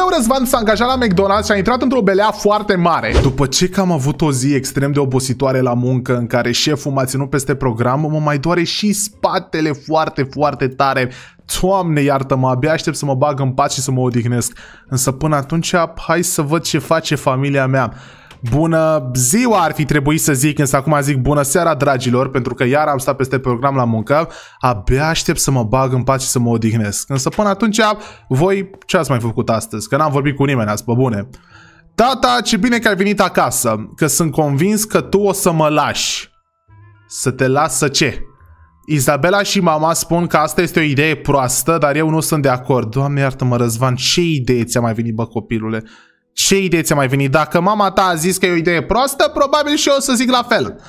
meu Răzvan s-a angajat la McDonald's și a intrat într-o belea foarte mare. După ce că am avut o zi extrem de obositoare la muncă în care șeful m-a ținut peste program, mă mai doare și spatele foarte, foarte tare. Doamne iartă-mă, abia aștept să mă bag în pat și să mă odihnesc. Însă până atunci, hai să văd ce face familia mea. Bună ziua ar fi trebuit să zic, însă acum zic bună seara dragilor, pentru că iar am stat peste program la muncă. Abia aștept să mă bag în pace să mă odihnesc. Însă până atunci, voi ce ați mai făcut astăzi? Că n-am vorbit cu nimeni ați pe bune. Tata, ce bine că ai venit acasă, că sunt convins că tu o să mă lași. Să te las să ce? Izabela și mama spun că asta este o idee proastă, dar eu nu sunt de acord. Doamne iartă-mă, Răzvan, ce idee ți-a mai venit, bă, copilule? Ce idee ți-a mai venit? Dacă mama ta a zis că e o idee proastă, probabil și eu o să zic la fel.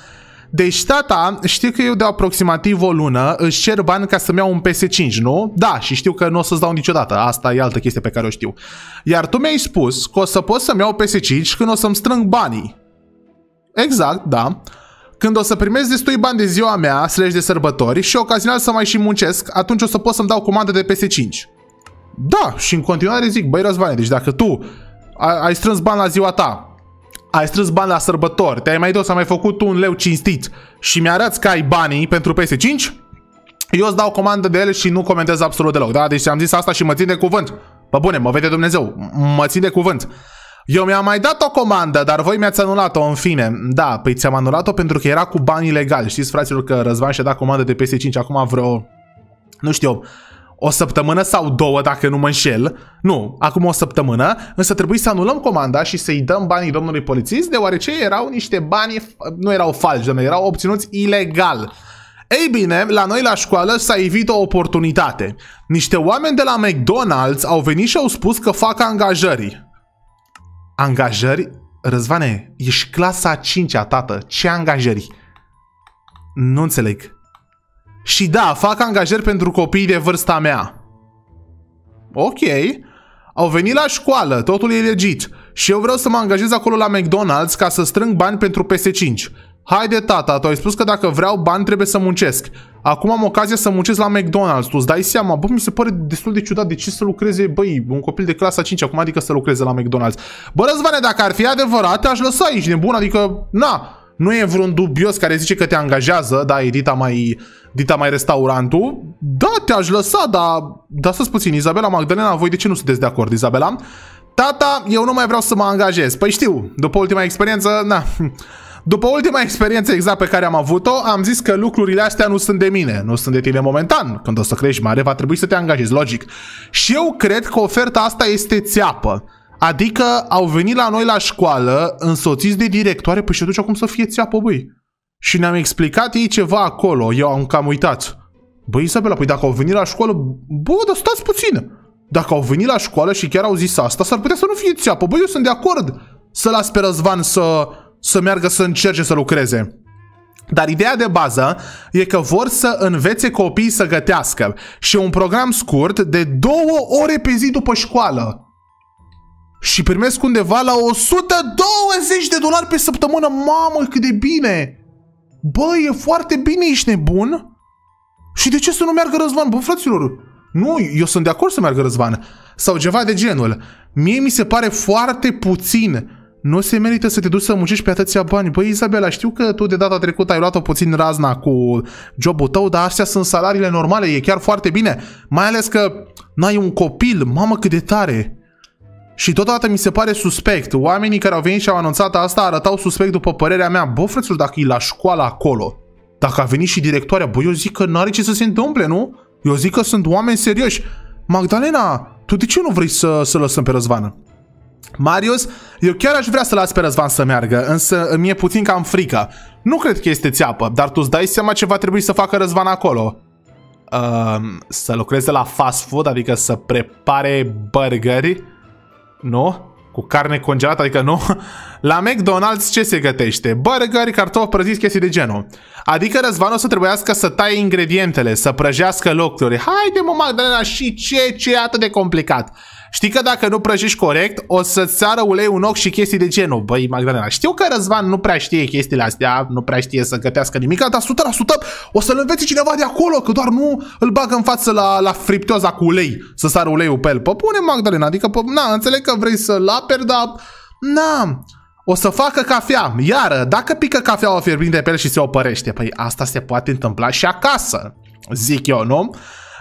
Deci tata știu că eu de aproximativ o lună își cer bani ca să-mi iau un PS5, nu? Da, și știu că nu o să-ți dau niciodată. Asta e altă chestie pe care o știu. Iar tu mi-ai spus că o să pot să-mi iau PS5 când o să-mi strâng banii. Exact, da. Când o să primesc destui bani de ziua mea, slash de sărbători și ocazional să mai și muncesc, atunci o să pot să-mi dau comandă de PS5. Da, și în continuare zic, băi Răzvane, deci dacă tu ai strâns bani la ziua ta, ai strâns bani la sărbători, te-ai mai dus, am mai făcut un leu cinstit și mi-arăți că ai banii pentru PS5, eu îți dau comandă de ele și nu comentez absolut deloc, da? Deci am zis asta și mă țin de cuvânt. Pă bune, mă vede Dumnezeu, mă țin de cuvânt. Eu mi-am mai dat o comandă, dar voi mi-ați anulat-o, în fine. Da, păi ți-am anulat-o pentru că era cu bani ilegali. Știți, fraților, că Răzvan și-a dat comandă de PS5 acum vreo, nu știu, o săptămână sau două, dacă nu mă înșel, nu, acum o săptămână, însă trebuie să anulăm comanda și să-i dăm banii domnului polițist, deoarece erau niște bani, nu erau falși, domnule, erau obținuți ilegal. Ei bine, la noi la școală s-a evit o oportunitate. Niște oameni de la McDonald's au venit și au spus că fac angajări. Angajări? Răzvane, ești clasa 5-a, tată. Ce angajări? Nu înțeleg. Și da, fac angajări pentru copiii de vârsta mea. Ok. Au venit la școală, totul e legit. Și eu vreau să mă angajez acolo la McDonald's ca să strâng bani pentru PS5. Haide tata, tu ai spus că dacă vreau bani trebuie să muncesc. Acum am ocazia să muncesc la McDonald's, tu îți dai seama? Bă, mi se pare destul de ciudat de ce să lucreze, băi, un copil de clasa 5 acum, adică să lucreze la McDonald's. Bă, Răzvane, dacă ar fi adevărat, aș lăsa aici, nebun, adică, na, nu e vreun dubios care zice că te angajează, da, e dita mai, dita mai restaurantul. Da, te-aș lăsa, dar, da să puțin, Izabela, Magdalena, voi de ce nu sunteți de acord, Izabela? Tata, eu nu mai vreau să mă angajez. Păi știu, după ultima experiență, na... După ultima experiență exact pe care am avut-o, am zis că lucrurile astea nu sunt de mine, nu sunt de tine momentan. Când o să crești mare, va trebui să te angajezi, logic. Și eu cred că oferta asta este țeapă. Adică au venit la noi la școală însoțiți de directoare, păi și atunci cum să fie țeapă, băi? Și ne-am explicat ei ceva acolo, eu am cam uitat. Băi, Isabela, păi dacă au venit la școală, bă, dar stați puțin. Dacă au venit la școală și chiar au zis asta, s-ar putea să nu fie țeapă. Băi, eu sunt de acord să las pe Răzvan să, să meargă să încerce să lucreze. Dar ideea de bază e că vor să învețe copiii să gătească și un program scurt de două ore pe zi după școală și primesc undeva la 120 de dolari pe săptămână. Mamă, cât de bine! Bă, e foarte bine, ești nebun? Și de ce să nu meargă Răzvan? Bă, fraților, nu, eu sunt de acord să meargă Răzvan. Sau ceva de genul. Mie mi se pare foarte puțin. Nu se merită să te duci să muncești pe atâția bani. Băi, Isabela, știu că tu de data trecută ai luat-o puțin razna cu jobul tău, dar astea sunt salariile normale, e chiar foarte bine. Mai ales că n-ai un copil, mamă cât de tare. Și totodată mi se pare suspect. Oamenii care au venit și au anunțat asta arătau suspect după părerea mea. Bă, frățul, dacă e la școală acolo, dacă a venit și directoarea, bă, eu zic că n-are ce să se întâmple, nu? Eu zic că sunt oameni serioși. Magdalena, tu de ce nu vrei să, să lăsăm pe Răzvană? Marius, eu chiar aș vrea să las pe Răzvan să meargă, însă îmi e puțin cam frică. Nu cred că este țeapă, dar tu îți dai seama ce va trebui să facă Răzvan acolo. Uh, să lucreze la fast food, adică să prepare burgeri nu? Cu carne congelată, adică nu? La McDonald's ce se gătește? Burger, cartofi prăziți, chestii de genul. Adică Răzvan o să trebuiască să taie ingredientele, să prăjească locurile. Haide mă, Magdalena, și ce? Ce e atât de complicat? Știi că dacă nu prăjești corect, o să-ți sară ulei un ochi și chestii de genul. Băi, Magdalena, știu că Răzvan nu prea știe chestiile astea, nu prea știe să gătească nimic, dar 100% o să-l învețe cineva de acolo, că doar nu îl bagă în față la, la friptoza cu ulei, să sară uleiul pe el. Pă pune, Magdalena, adică, pă, na, înțeleg că vrei să-l aperi, dar, na, o să facă cafea. Iară, dacă pică cafeaua fierbinte pe el și se opărește, păi asta se poate întâmpla și acasă, zic eu, nu?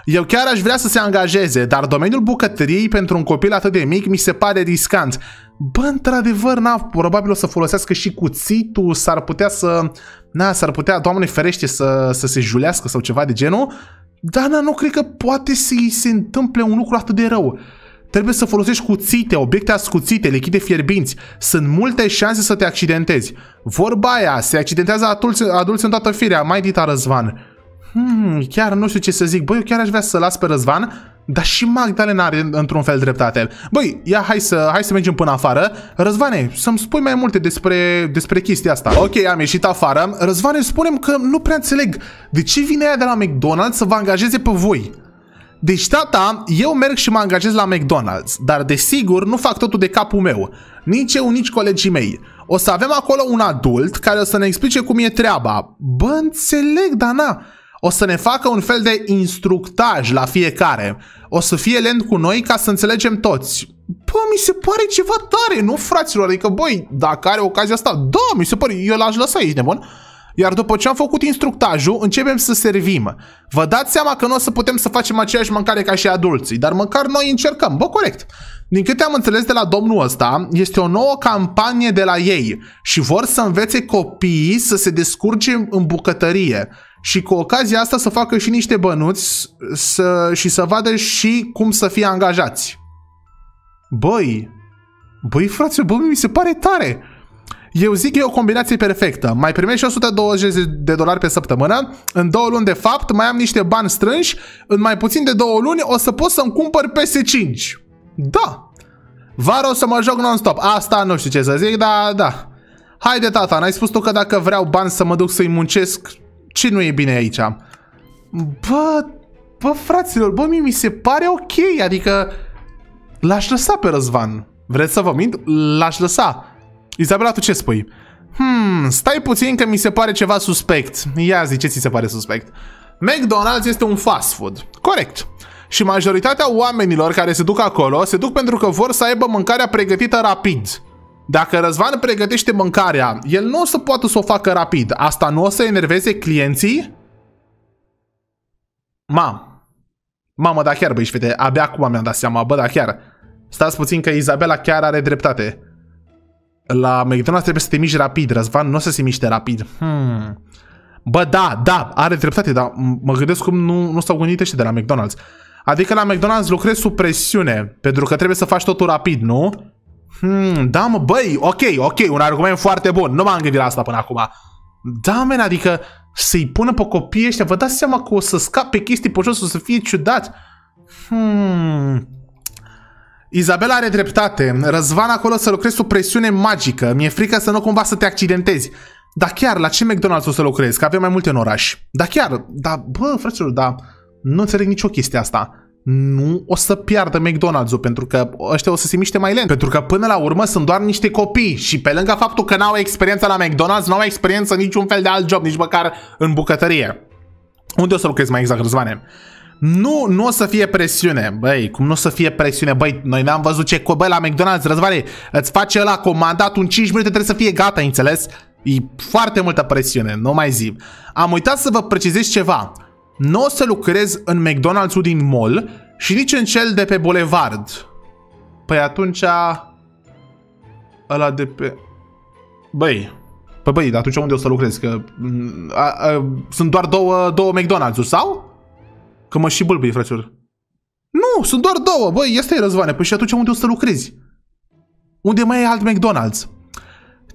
Eu chiar aș vrea să se angajeze, dar domeniul bucătăriei pentru un copil atât de mic mi se pare riscant. Bă, într-adevăr, na, probabil o să folosească și cuțitul, s-ar putea să... Na, s-ar putea, doamne ferește, să, să se julească sau ceva de genul. Dar, na, nu cred că poate să se întâmple un lucru atât de rău. Trebuie să folosești cuțite, obiecte ascuțite, lichide fierbinți. Sunt multe șanse să te accidentezi. Vorba aia, se accidentează adulți, adulți în toată firea, mai dita Răzvan hmm, chiar nu știu ce să zic. Băi, eu chiar aș vrea să las pe Răzvan, dar și Magdalena are într-un fel dreptate. Băi, ia hai să, hai să mergem până afară. Răzvane, să-mi spui mai multe despre, despre chestia asta. Ok, am ieșit afară. Răzvane, spunem că nu prea înțeleg. De ce vine ea de la McDonald's să vă angajeze pe voi? Deci, tata, eu merg și mă angajez la McDonald's, dar desigur nu fac totul de capul meu. Nici eu, nici colegii mei. O să avem acolo un adult care o să ne explice cum e treaba. Bă, înțeleg, dar na o să ne facă un fel de instructaj la fiecare. O să fie lent cu noi ca să înțelegem toți. Bă, mi se pare ceva tare, nu fraților? Adică, băi, dacă are ocazia asta, da, mi se pare, eu l-aș lăsa aici, nebun. Iar după ce am făcut instructajul, începem să servim. Vă dați seama că nu o să putem să facem aceeași mâncare ca și adulții, dar măcar noi încercăm. Bă, corect. Din câte am înțeles de la domnul ăsta, este o nouă campanie de la ei și vor să învețe copiii să se descurce în bucătărie și cu ocazia asta să facă și niște bănuți să, și să vadă și cum să fie angajați. Băi, băi frate, bă, mi se pare tare. Eu zic că e o combinație perfectă. Mai primești 120 de dolari pe săptămână, în două luni de fapt mai am niște bani strânși, în mai puțin de două luni o să pot să-mi cumpăr PS5. Da. Vara o să mă joc non-stop. Asta nu știu ce să zic, dar da. Haide tata, n-ai spus tu că dacă vreau bani să mă duc să-i muncesc, ce nu e bine aici? Bă, bă, fraților, bă, mie mi se pare ok, adică l-aș lăsa pe Răzvan. Vreți să vă mint? L-aș lăsa. Izabela, tu ce spui? Hmm, stai puțin că mi se pare ceva suspect. Ia zi, ce ți se pare suspect? McDonald's este un fast food. Corect. Și majoritatea oamenilor care se duc acolo se duc pentru că vor să aibă mâncarea pregătită rapid. Dacă Răzvan pregătește mâncarea, el nu o să poată să o facă rapid. Asta nu o să enerveze clienții? Mam. Mamă, da chiar, băi, fete, abia acum mi-am dat seama, bă, da chiar. Stați puțin că Izabela chiar are dreptate. La McDonald's trebuie să te miști rapid, Răzvan nu o să se miște rapid. Hmm. Bă, da, da, are dreptate, dar mă gândesc cum nu, nu s-au gândit de la McDonald's. Adică la McDonald's lucrezi sub presiune, pentru că trebuie să faci totul rapid, nu? Hmm, da mă, băi, ok, ok, un argument foarte bun. Nu m-am gândit la asta până acum. Da, men, adică să-i pună pe copii ăștia, vă dați seama că o să scape chestii pe jos, o să fie ciudat. Hmm. Izabela are dreptate. Răzvan acolo să lucrezi sub presiune magică. Mi-e frică să nu cumva să te accidentezi. Da chiar, la ce McDonald's o să lucrezi? Că avem mai multe în oraș. Da chiar, da, bă, fraților, da, nu înțeleg nicio chestie asta nu o să piardă McDonald's-ul pentru că ăștia o să se miște mai lent. Pentru că până la urmă sunt doar niște copii și pe lângă faptul că n-au experiență la McDonald's, n-au experiență niciun fel de alt job, nici măcar în bucătărie. Unde o să lucrezi mai exact, Răzvane? Nu, nu o să fie presiune. Băi, cum nu o să fie presiune? Băi, noi n-am văzut ce... cobă la McDonald's, Răzvane, îți face la comandat un 5 minute, trebuie să fie gata, înțeles? E foarte multă presiune, nu mai zic. Am uitat să vă precizez ceva nu o să lucrez în McDonald's-ul din mall și nici în cel de pe bulevard. Păi atunci... Ăla de pe... Băi... Păi băi, atunci unde o să lucrez? Că... Mm, a, a, sunt doar două, două McDonald's-uri, sau? Că mă și bâlbâi, frăților. Nu, sunt doar două, băi, este e răzvane. Păi și atunci unde o să lucrezi? Unde mai e alt McDonald's?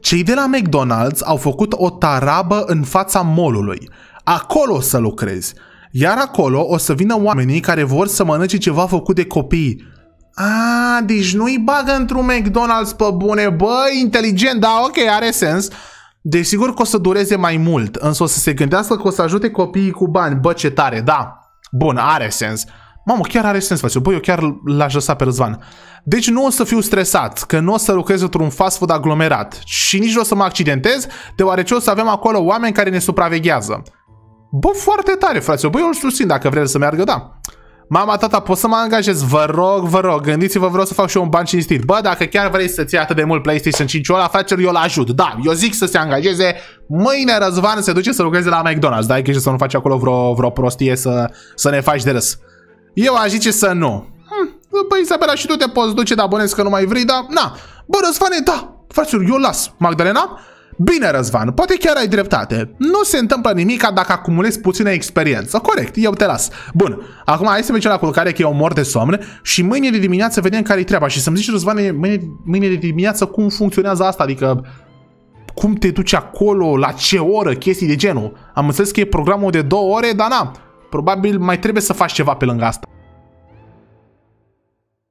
Cei de la McDonald's au făcut o tarabă în fața molului. Acolo o să lucrezi. Iar acolo o să vină oamenii care vor să mănânce ceva făcut de copii. A, deci nu-i bagă într-un McDonald's pe bune, bă, inteligent, da, ok, are sens. Desigur că o să dureze mai mult, însă o să se gândească că o să ajute copiii cu bani, bă, ce tare, da. Bun, are sens. Mamă, chiar are sens, face. Băi, eu chiar l-aș lăsa pe Răzvan. Deci nu o să fiu stresat, că nu o să lucrez într-un fast food aglomerat și nici nu o să mă accidentez, deoarece o să avem acolo oameni care ne supraveghează. Bă, foarte tare, frate. Bă, eu îl susțin dacă vreți să meargă, da. Mama, tata, pot să mă angajez? Vă rog, vă rog, gândiți-vă, vreau să fac și eu un ban cinstit. Bă, dacă chiar vrei să ții atât de mult PlayStation 5 ăla, faceri, eu l ajut. Da, eu zic să se angajeze. Mâine Răzvan se duce să lucreze la McDonald's. Dai grijă să nu faci acolo vreo, vreo prostie să, să ne faci de râs. Eu aș zice să nu. Hm, bă, Isabela, și tu te poți duce, dar bănesc că nu mai vrei, dar na. Bă, Răzvane, da, fraților, eu las. Magdalena? Bine, Răzvan, poate chiar ai dreptate. Nu se întâmplă nimic dacă acumulezi puțină experiență. Corect, eu te las. Bun, acum hai să mergem la culcare că eu mor de somn și mâine de dimineață vedem care-i treaba și să-mi zici, Răzvan, mâine, mâine de dimineață cum funcționează asta, adică cum te duci acolo, la ce oră, chestii de genul. Am înțeles că e programul de două ore, dar na, probabil mai trebuie să faci ceva pe lângă asta.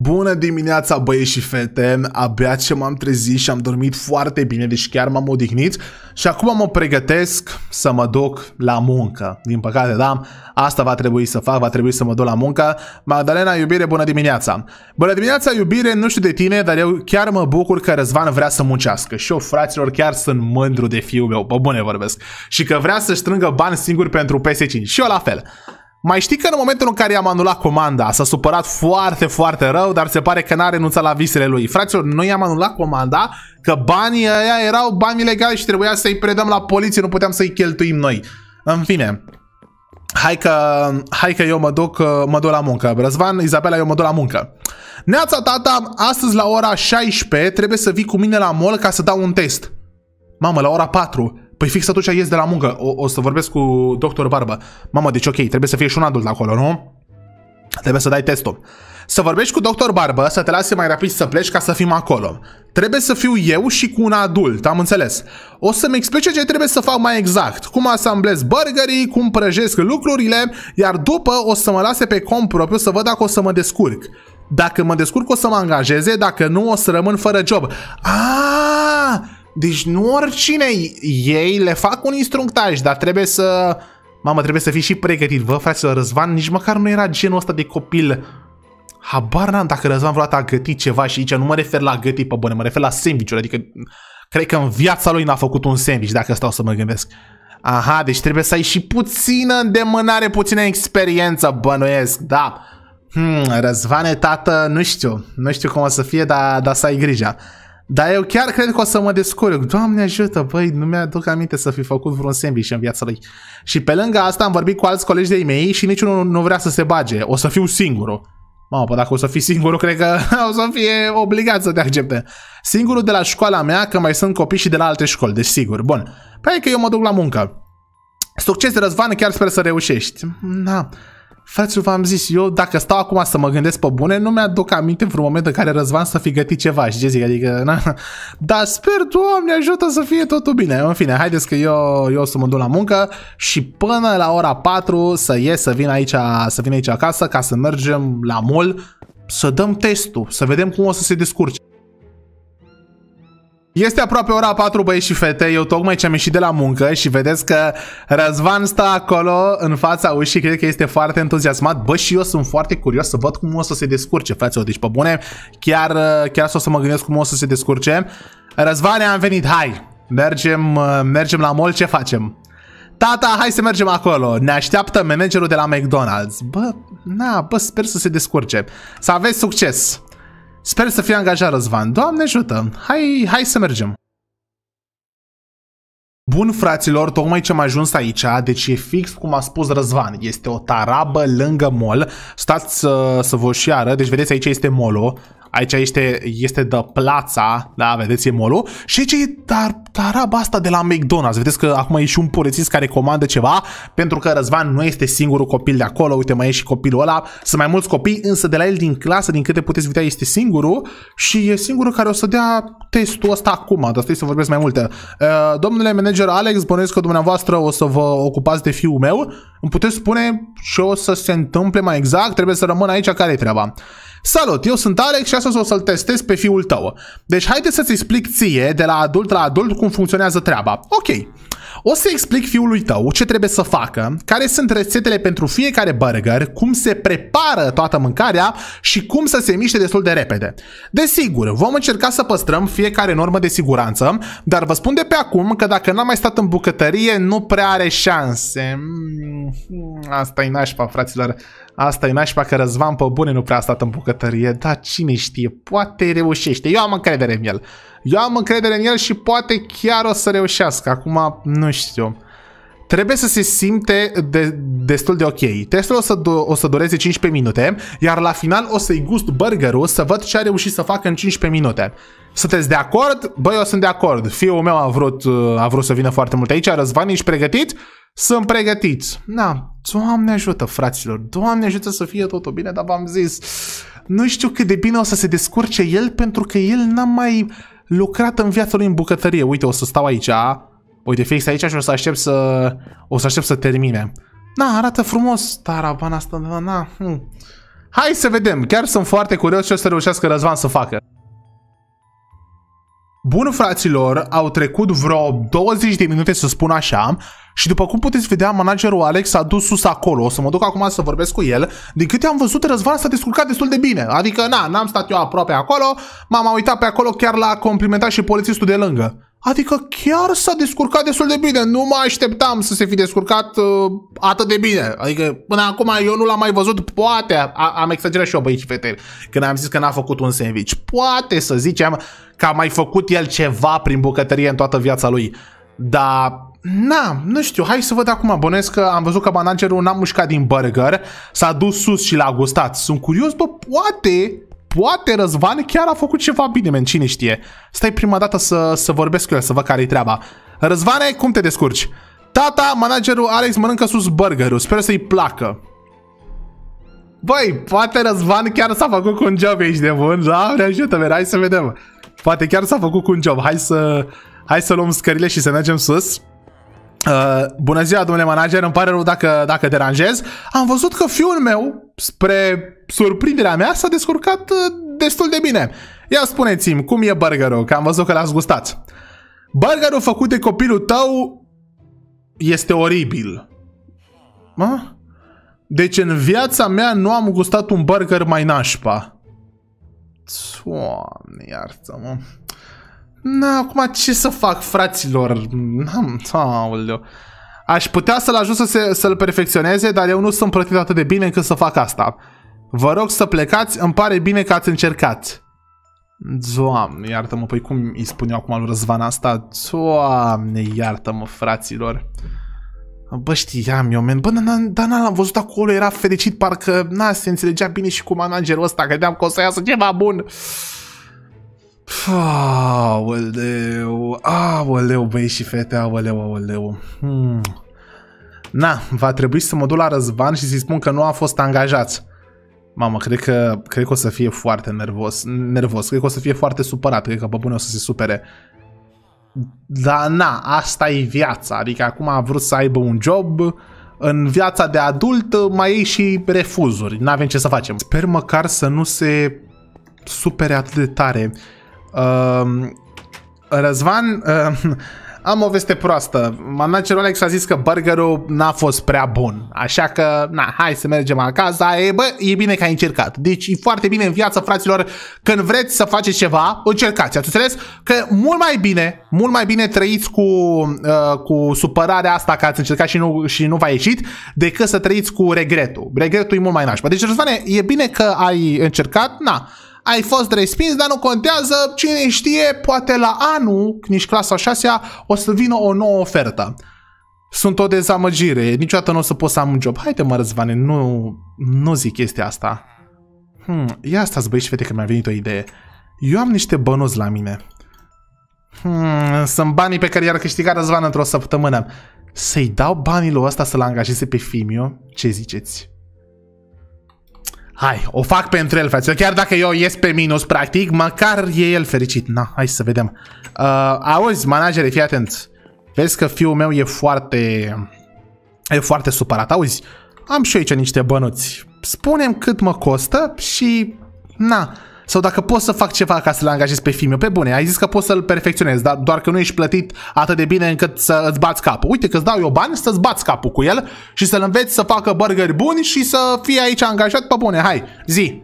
Bună dimineața băieți și fete, abia ce m-am trezit și am dormit foarte bine, deci chiar m-am odihnit și acum mă pregătesc să mă duc la muncă. Din păcate, da, asta va trebui să fac, va trebui să mă duc la muncă. Magdalena, iubire, bună dimineața! Bună dimineața, iubire, nu știu de tine, dar eu chiar mă bucur că Răzvan vrea să muncească și eu, fraților, chiar sunt mândru de fiul meu, pe bune vorbesc, și că vrea să strângă bani singur pentru PS5 și eu la fel. Mai știi că în momentul în care am anulat comanda, s-a supărat foarte, foarte rău, dar se pare că n-a renunțat la visele lui. Fraților, noi am anulat comanda, că banii ăia erau bani ilegali și trebuia să-i predăm la poliție, nu puteam să-i cheltuim noi. În fine, hai că, hai că eu mă duc, mă duc la muncă. Răzvan, Izabela, eu mă duc la muncă. Neața tata, astăzi la ora 16 trebuie să vii cu mine la mall ca să dau un test. Mamă, la ora 4. Păi fix atunci ies de la muncă. O, o să vorbesc cu doctor Barbă. Mamă, deci ok, trebuie să fie și un adult acolo, nu? Trebuie să dai testul. Să vorbești cu doctor Barbă, să te lase mai rapid să pleci ca să fim acolo. Trebuie să fiu eu și cu un adult, am înțeles. O să-mi explice ce trebuie să fac mai exact, cum asamblez burgerii, cum prăjesc lucrurile, iar după o să mă lase pe cont propriu să văd dacă o să mă descurc. Dacă mă descurc o să mă angajeze, dacă nu o să rămân fără job. Ah! Deci nu oricine ei le fac un instructaj, dar trebuie să... Mamă, trebuie să fii și pregătit. Vă, fraților, Răzvan nici măcar nu era genul ăsta de copil. Habar n-am dacă Răzvan vreodată a gătit ceva și aici nu mă refer la gătit pe bune, mă refer la sandwich adică cred că în viața lui n-a făcut un sandwich, dacă stau să mă gândesc. Aha, deci trebuie să ai și puțină îndemânare, puțină experiență, bănuiesc, da. Hmm, Răzvane, tată, nu știu, nu știu cum o să fie, dar, dar să ai grijă. Dar eu chiar cred că o să mă descurc. Doamne ajută, băi, nu mi-aduc aminte să fi făcut vreun sandwich în viața lui. Și pe lângă asta am vorbit cu alți colegi de-ai mei și niciunul nu vrea să se bage. O să fiu singurul. Mamă, păi dacă o să fii singurul, cred că o să fie obligat să te accepte. Singurul de la școala mea, că mai sunt copii și de la alte școli, deci sigur. Bun. Păi că eu mă duc la muncă. Succes, Răzvan, chiar sper să reușești. Da. Frate, v-am zis, eu dacă stau acum să mă gândesc pe bune, nu mi-aduc aminte vreun moment în care Răzvan să fi gătit ceva, și zic, adică, na. Dar sper, Doamne, ajută să fie totul bine. În fine, haideți că eu, eu o să mă duc la muncă și până la ora 4 să ies, să vin aici, să vin aici acasă ca să mergem la mall, să dăm testul, să vedem cum o să se descurce. Este aproape ora 4, băieți și fete, eu tocmai ce am ieșit de la muncă și vedeți că Răzvan stă acolo în fața ușii, cred că este foarte entuziasmat. Bă, și eu sunt foarte curios să văd cum o să se descurce, fraților, deci pe bune, chiar, uh, chiar o să mă gândesc cum o să se descurce. Răzvan, am venit, hai, mergem, uh, mergem la mall, ce facem? Tata, hai să mergem acolo, ne așteaptă managerul de la McDonald's. Bă, na, bă, sper să se descurce. Să aveți succes! Sper să fie angajat Răzvan. Doamne ajută! Hai, hai să mergem! Bun, fraților, tocmai ce am ajuns aici, deci e fix cum a spus Răzvan. Este o tarabă lângă mol. Stați să, să vă și ară, Deci vedeți, aici este molo. Aici este, este de plața, da, vedeți, e molul. Și aici e tar, taraba asta de la McDonald's. Vedeți că acum e și un polițist care comandă ceva, pentru că Răzvan nu este singurul copil de acolo. Uite, mai e și copilul ăla. Sunt mai mulți copii, însă de la el din clasă, din câte puteți vedea, este singurul și e singurul care o să dea testul ăsta acum. Dar stai să vorbesc mai multe. Uh, domnule manager Alex, bănuiesc că dumneavoastră o să vă ocupați de fiul meu. Îmi puteți spune ce o să se întâmple mai exact? Trebuie să rămân aici, care e treaba? Salut, eu sunt Alex și astăzi o să-l testez pe fiul tău. Deci haide să-ți explic ție, de la adult la adult, cum funcționează treaba. Ok, o să explic fiului tău ce trebuie să facă, care sunt rețetele pentru fiecare burger, cum se prepară toată mâncarea și cum să se miște destul de repede. Desigur, vom încerca să păstrăm fiecare normă de siguranță, dar vă spun de pe acum că dacă n-am mai stat în bucătărie, nu prea are șanse. Mm, asta e nașpa, fraților. Asta e nașpa că Răzvan pe bune nu prea a stat în bucătărie, dar cine știe, poate reușește. Eu am încredere în el. Eu am încredere în el și poate chiar o să reușească. Acum, nu știu. Trebuie să se simte de, destul de ok. Testul o să, do- o să dureze 15 minute, iar la final o să-i gust burgerul să văd ce a reușit să facă în 15 minute. Sunteți de acord? Băi, eu sunt de acord. Fiul meu a vrut, a vrut să vină foarte mult aici. Răzvan, ești pregătit? sunt pregătiți. Da, Doamne ajută, fraților, Doamne ajută să fie totul bine, dar v-am zis, nu știu cât de bine o să se descurce el, pentru că el n-a mai lucrat în viața lui în bucătărie. Uite, o să stau aici, a? uite, fix aici și o să aștept să, o să aștept să termine. Na, arată frumos taravana asta, da, na. Hm. Hai să vedem, chiar sunt foarte curios ce o să reușească Răzvan să facă. Bun, fraților, au trecut vreo 20 de minute, să spun așa, și după cum puteți vedea, managerul Alex a dus sus acolo. O să mă duc acum să vorbesc cu el. Din câte am văzut, Răzvan s-a descurcat destul de bine. Adică, na, n-am stat eu aproape acolo, m-am uitat pe acolo, chiar l-a complimentat și polițistul de lângă. Adică chiar s-a descurcat destul de bine. Nu mă așteptam să se fi descurcat uh, atât de bine. Adică până acum eu nu l-am mai văzut. Poate, a, am exagerat și eu băieți fete, când am zis că n-a făcut un sandwich. Poate să zicem că a mai făcut el ceva prin bucătărie în toată viața lui. Dar Na, nu știu, hai să văd acum. Bănuiesc că am văzut că managerul n-a mușcat din burger, s-a dus sus și l-a gustat. Sunt curios, bă, poate, poate Răzvan chiar a făcut ceva bine, men, cine știe. Stai prima dată să, să vorbesc cu el, să văd care-i treaba. Răzvane, cum te descurci? Tata, managerul Alex mănâncă sus burgerul, sper să-i placă. Băi, poate Răzvan chiar s-a făcut cu un job, ești de bun, da? Ne ajută, hai să vedem. Poate chiar s-a făcut cu un job, hai să... Hai să luăm scările și să mergem sus. Uh, bună ziua, domnule manager, îmi pare rău dacă, dacă deranjez. Am văzut că fiul meu, spre surprinderea mea, s-a descurcat uh, destul de bine. Ia spuneți-mi, cum e burgerul, că am văzut că l-ați gustat. Burgerul făcut de copilul tău este oribil. Ma? Deci în viața mea nu am gustat un burger mai nașpa. Doamne, iartă-mă. Na, acum ce să fac, fraților? N-am, Aș putea să-l ajut să se, să-l perfecționeze, dar eu nu sunt plătit atât de bine încât să fac asta. Vă rog să plecați, îmi pare bine că ați încercat. Doamne, iartă-mă, păi cum îi spun eu acum lui Răzvan asta? Doamne, iartă-mă, fraților. Bă, știam eu, men. Bă, dar n-am văzut acolo, era fericit, parcă, na, se înțelegea bine și cu managerul ăsta, credeam că o să iasă ceva bun. Uh, Aoleu, aoleu băi și fete, aoleu, aoleu. Hmm. Na, va trebui să mă duc la Răzvan și să-i spun că nu a fost angajat. Mamă, cred că, cred că o să fie foarte nervos, nervos, cred că o să fie foarte supărat, cred că pe bune o să se supere. Dar na, asta e viața, adică acum a vrut să aibă un job, în viața de adult mai e și refuzuri, n-avem ce să facem. Sper măcar să nu se supere atât de tare Um, Răzvan, uh, am o veste proastă. Managerul Alex a zis că burgerul n-a fost prea bun. Așa că, na, hai să mergem acasă. E, bă, e bine că ai încercat. Deci e foarte bine în viață, fraților, când vreți să faceți ceva, încercați. Ați înțeles? Că mult mai bine, mult mai bine trăiți cu, uh, cu supărarea asta că ați încercat și nu, și nu v-a ieșit, decât să trăiți cu regretul. Regretul e mult mai nașpa. Deci, Răzvan, e bine că ai încercat, na, ai fost respins, dar nu contează, cine știe, poate la anul, nici clasa 6 o să vină o nouă ofertă. Sunt o dezamăgire, niciodată nu o să pot să am un job. Haide mă, Răzvane, nu, nu zic chestia asta. Hmm, ia băi, și vede că mi-a venit o idee. Eu am niște bănuți la mine. Hmm, sunt banii pe care i-ar câștiga Răzvan într-o săptămână. Să-i dau lui ăsta să-l angajeze pe Fimio? Ce ziceți? Hai, o fac pentru el, frate. Chiar dacă eu ies pe minus, practic, măcar e el fericit. Na, hai să vedem. Uh, auzi, managere, fii atent. Vezi că fiul meu e foarte... E foarte supărat. Auzi, am și eu aici niște bănuți. Spunem cât mă costă și... Na, sau dacă pot să fac ceva ca să-l angajez pe Fimiu, pe bune, ai zis că poți să-l perfecționezi, dar doar că nu ești plătit atât de bine încât să îți bați capul. Uite că îți dau eu bani să-ți bați capul cu el și să-l înveți să facă burgeri buni și să fie aici angajat pe bune. Hai, zi!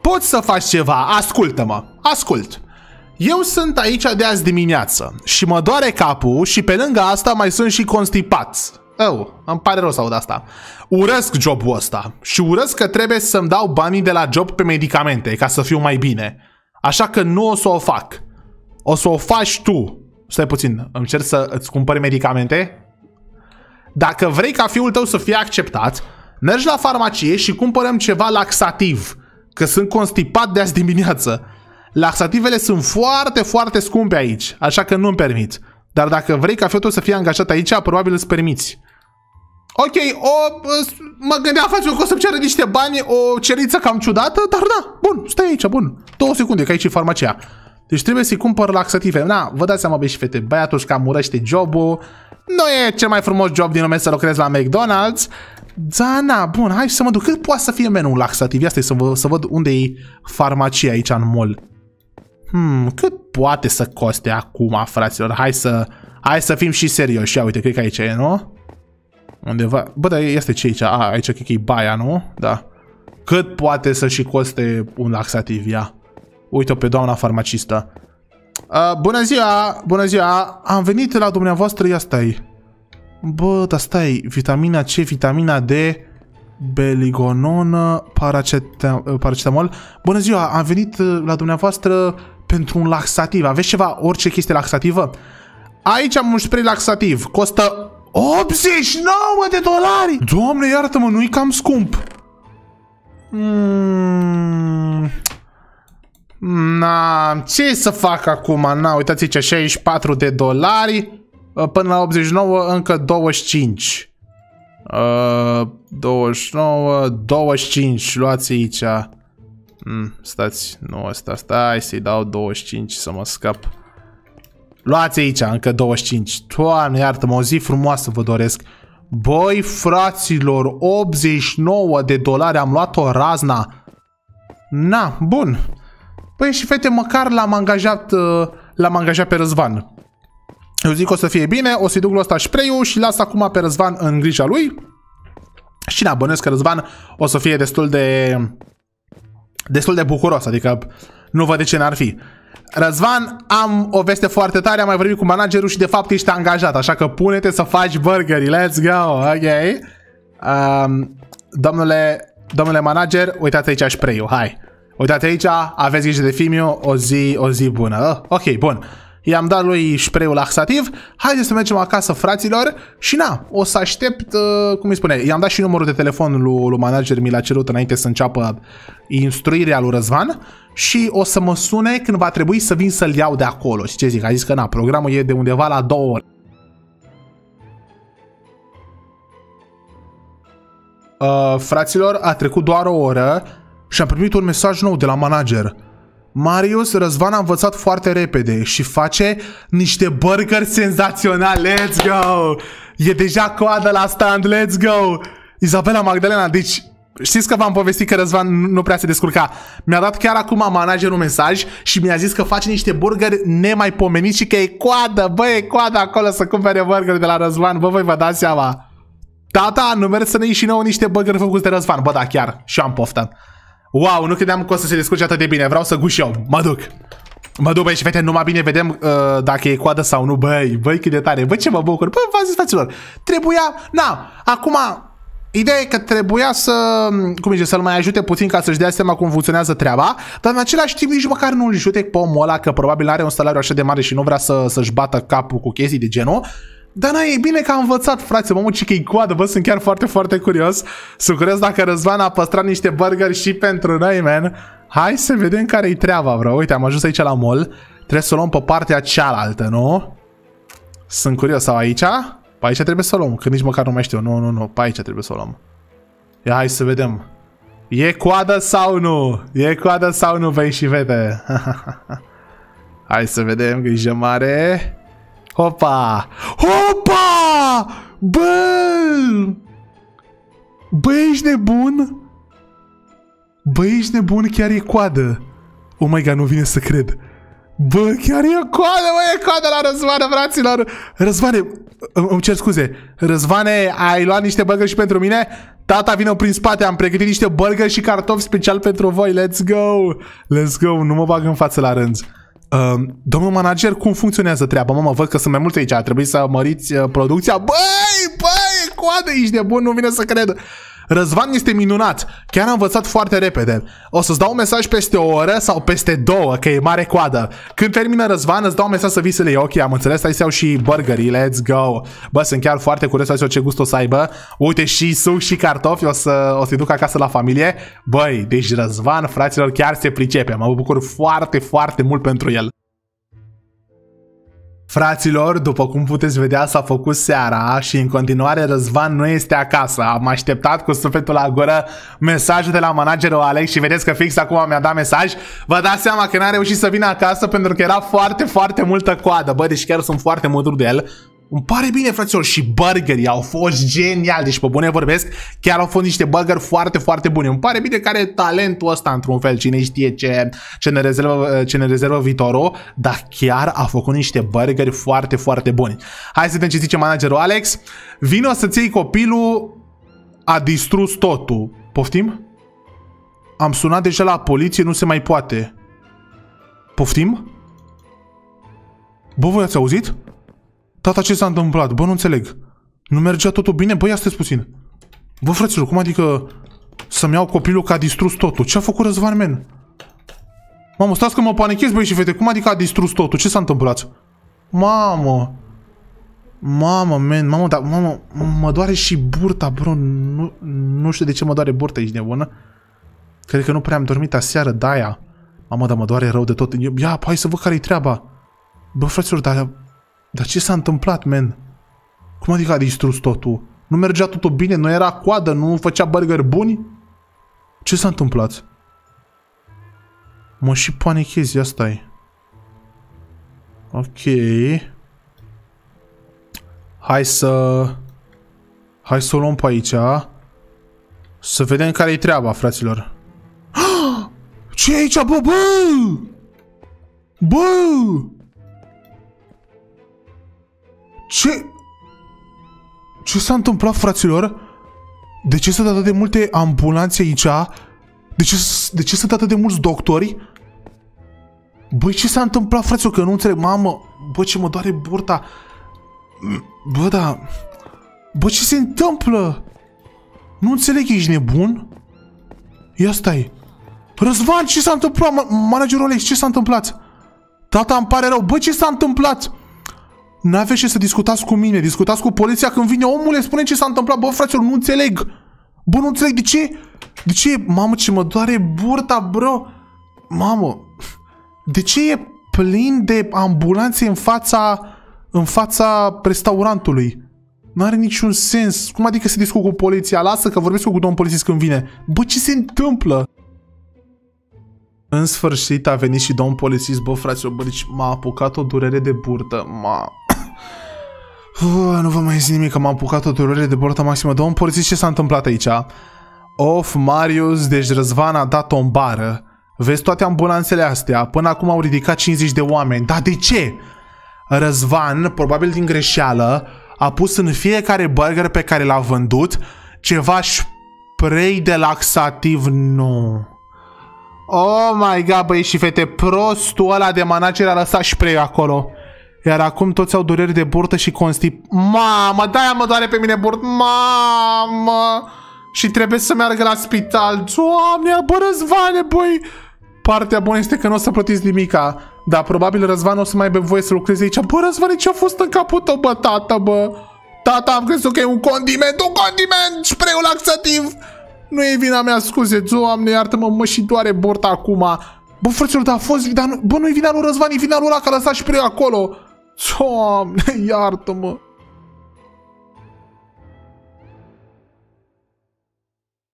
Poți să faci ceva, ascultă-mă, ascult! Eu sunt aici de azi dimineață și mă doare capul și pe lângă asta mai sunt și constipați. Oh, îmi pare rău să aud asta. Urăsc jobul ăsta și urăsc că trebuie să-mi dau banii de la job pe medicamente ca să fiu mai bine. Așa că nu o să o fac. O să o faci tu. Stai puțin, îmi cer să îți cumpări medicamente? Dacă vrei ca fiul tău să fie acceptat, mergi la farmacie și cumpărăm ceva laxativ, că sunt constipat de azi dimineață. Laxativele sunt foarte, foarte scumpe aici, așa că nu-mi permit. Dar dacă vrei ca fiul tău să fie angajat aici, probabil îți permiți. Ok, o, mă gândeam face că o să-mi ceară niște bani, o cerință cam ciudată, dar da, bun, stai aici, bun. Două secunde, că aici e farmacia. Deci trebuie să-i cumpăr laxative. Na, vă dați seama, băi și fete, băiatul cam urăște jobul. Nu e cel mai frumos job din lume să lucrez la McDonald's. Da, na, bun, hai să mă duc. Cât poate să fie menul laxativ? Asta e să, vă, să văd unde e farmacia aici în mall. Hmm, cât poate să coste acum, fraților? Hai să, hai să fim și serioși. Ia uite, cred că aici e, nu? Undeva... Bă, dar este ce aici? A, aici cred că e baia, nu? Da. Cât poate să și coste un laxativ, ia. Uite-o pe doamna farmacistă. Uh, bună ziua, bună ziua. Am venit la dumneavoastră, ia stai. Bă, dar stai, vitamina C, vitamina D, beligononă, paracetam paracetamol. Bună ziua, am venit uh, la dumneavoastră pentru un laxativ. Aveți ceva, orice chestie laxativă? Aici am un spray laxativ. Costă 89 de dolari! Doamne, iartă-mă, nu-i cam scump. Mm. Na, ce să fac acum? Na, uitați aici, 64 de dolari. Ă, până la 89, încă 25. Uh, 29, 25, luați aici. Mm, stați, nu, asta, stai să-i dau 25 să mă scap. Luați aici, încă 25. Toamne, iartă-mă, o zi frumoasă vă doresc. Băi, fraților, 89 de dolari, am luat-o razna. Na, bun. Păi și fete, măcar l-am angajat, uh, l-am angajat pe Răzvan. Eu zic că o să fie bine, o să-i duc la ăsta spray și las acum pe Răzvan în grija lui. Și ne bănuiesc că Răzvan o să fie destul de destul de bucuros, adică nu văd de ce n-ar fi. Răzvan, am o veste foarte tare, am mai vorbit cu managerul și de fapt ești angajat, așa că pune-te să faci burgeri, let's go, ok? Um, domnule, domnule manager, uitați aici spray-ul, hai. Uitați aici, aveți grijă de Fimiu, o zi, o zi bună. Oh, ok, bun i-am dat lui spray laxativ, haide să mergem acasă, fraților, și na, o să aștept, uh, cum îi spune, i-am dat și numărul de telefon lui, lui manager, mi l-a cerut înainte să înceapă instruirea lui Răzvan și o să mă sune când va trebui să vin să-l iau de acolo. Și ce zic, a zis că na, programul e de undeva la două ore. Uh, fraților, a trecut doar o oră și am primit un mesaj nou de la manager. Marius Răzvan a învățat foarte repede și face niște burgeri senzaționale. Let's go! E deja coadă la stand, let's go! Isabela Magdalena, deci Știți că v-am povestit că Răzvan nu prea se descurca. Mi-a dat chiar acum managerul un mesaj și mi-a zis că face niște burgeri nemaipomeniți. și că e coadă, bă, e coadă acolo să cumpere burgeri de la Răzvan, bă, voi vă dați seama. Tata, nu merg să ne iei și nouă niște burgeri făcuți de Răzvan, bă, da, chiar, și am poftă. Wow, nu credeam că o să se descurce atât de bine. Vreau să guși eu. Mă duc. Mă duc, băi, și fete, numai bine vedem uh, dacă e coadă sau nu. Băi, băi, cât de tare. Băi, ce mă bucur. Bă, v-am zis, fraților. Trebuia... Na, acum... Ideea e că trebuia să, cum zice, să-l mai ajute puțin ca să-și dea seama cum funcționează treaba, dar în același timp nici măcar nu-l judec pe omul ăla, că probabil are un salariu așa de mare și nu vrea să, să-și bată capul cu chestii de genul. Dar na, e bine că am învățat, frate, mă, ce că-i coadă, bă, sunt chiar foarte, foarte curios. Sunt curios dacă Răzvan a păstrat niște burgeri și pentru noi, man. Hai să vedem care-i treaba, vreau. Uite, am ajuns aici la mall. Trebuie să o luăm pe partea cealaltă, nu? Sunt curios, sau aici? Pe aici trebuie să o luăm, că nici măcar nu mai știu. Nu, nu, nu, pe aici trebuie să o luăm. Ia, hai să vedem. E coadă sau nu? E coadă sau nu, Vei și fete? hai să vedem, grijă mare. Opa! Opa! Bă! Bă, ești nebun? Bă, ești nebun, chiar e coadă. Oh my god, nu vine să cred. Bă, chiar e coadă, bă, e coadă la răzvană, fraților! Răzvane, îmi cer scuze. Răzvane, ai luat niște burgeri și pentru mine? Tata, vine prin spate, am pregătit niște burgeri și cartofi special pentru voi. Let's go! Let's go, nu mă bag în față la rând. Ehm, domnul manager, cum funcționează treaba? Mamă, văd că sunt mai mulți aici, a trebuit să măriți uh, producția. Băi, băi, coadă, ești de bun, nu vine să cred. Răzvan este minunat. Chiar a învățat foarte repede. O să-ți dau un mesaj peste o oră sau peste două, că e mare coadă. Când termină Răzvan, îți dau un mesaj să vii să le iei. Ok, am înțeles, hai să iau și burgerii. Let's go. Bă, sunt chiar foarte curios să ce gust o să aibă. Uite și suc și cartofi, o, să, o să duc acasă la familie. Băi, deci Răzvan, fraților, chiar se pricepe. Mă bucur foarte, foarte mult pentru el. Fraților, după cum puteți vedea, s-a făcut seara și în continuare Răzvan nu este acasă. Am așteptat cu sufletul la gură mesajul de la managerul Alex și vedeți că fix acum mi-a dat mesaj. Vă dați seama că n-a reușit să vină acasă pentru că era foarte, foarte multă coadă. Bă, deci chiar sunt foarte mândru de el. Îmi pare bine, fraților, și burgerii au fost geniali, deci pe bune vorbesc, chiar au fost niște burgeri foarte, foarte bune. Îmi pare bine care e talentul ăsta, într-un fel, cine știe ce, ce, ne rezervă, ce ne rezervă viitorul, dar chiar a făcut niște burgeri foarte, foarte buni. Hai să vedem ce zice managerul Alex. Vino să-ți iei copilul, a distrus totul. Poftim? Am sunat deja la poliție, nu se mai poate. Poftim? Bă, voi ați auzit? Tata, ce s-a întâmplat? Bă, nu înțeleg. Nu mergea totul bine? Bă, ia puțin. Bă, frăților, cum adică să-mi iau copilul că a distrus totul? Ce a făcut Răzvan Men? Mamă, stați că mă panichez, băi și fete. Cum adică a distrus totul? Ce s-a întâmplat? Mamă. Mamă, men, mamă, dar, mamă, mă doare și burta, bro, nu, nu știu de ce mă doare burta, ești nebună? Cred că nu prea am dormit aseară, de-aia. Mamă, dar mă doare rău de tot. Ia, hai să văd care-i treaba. Bă, fraților, dar dar ce s-a întâmplat, men? Cum adică a distrus totul? Nu mergea totul bine? Nu era coadă? Nu făcea burgeri buni? Ce s-a întâmplat? Mă și panichezi, ia stai. Ok. Hai să... Hai să o luăm pe aici. Să vedem care e treaba, fraților. ce e aici, bă, bă? Bă! Ce? Ce s-a întâmplat, fraților? De ce sunt atât de multe ambulanțe aici? De ce, de ce sunt atât de mulți doctori? Băi, ce s-a întâmplat, fraților? Că nu înțeleg. Mamă, bă, ce mă doare burta. Bă, da... Bă, ce se întâmplă? Nu înțeleg, ești nebun? Ia stai. Răzvan, ce s-a întâmplat? Ma managerul Alex, ce s-a întâmplat? Tata, îmi pare rău. Bă, ce s-a întâmplat? N-aveți ce să discutați cu mine, discutați cu poliția când vine omul, le spune ce s-a întâmplat. Bă, fraților, nu înțeleg. Bă, nu înțeleg de ce? De ce? Mamă, ce mă doare burta, bro. Mamă, de ce e plin de ambulanțe în fața, în fața restaurantului? Nu are niciun sens. Cum adică se discut cu poliția? Lasă că vorbesc cu domnul polițist când vine. Bă, ce se întâmplă? În sfârșit a venit și domnul polițist, bă fraților, bă, deci m-a apucat o durere de burtă, m-a Uf, nu vă mai zic nimic, că m-am apucat o durere de bortă maximă. Domn porți ce s-a întâmplat aici? Of, Marius, deci Răzvan a dat o în bară. Vezi toate ambulanțele astea, până acum au ridicat 50 de oameni. Dar de ce? Răzvan, probabil din greșeală, a pus în fiecare burger pe care l-a vândut ceva spray de laxativ nu. Oh my god, băi și fete, prostul ăla de manager a lăsat spray acolo. Iar acum toți au dureri de burtă și constip. Mamă, de-aia mă doare pe mine burt. Mamă! Și trebuie să meargă la spital. Doamne, bă, răzvane, băi! Partea bună este că nu o să plătiți nimica. Dar probabil Răzvan o să mai aibă voie să lucreze aici. Bă, Răzvane, ce-a fost în capul tău, bă, tată, bă? Tata, am crezut că e un condiment, un condiment, spreul laxativ! Nu e vina mea, scuze, doamne, iartă-mă, mă și doare burta acum. Bă, frățelor, dar a fost, dar nu, bă, nu-i vina lui Răzvan, e vina lui ăla că a lăsat și acolo. Doamne, iartă-mă!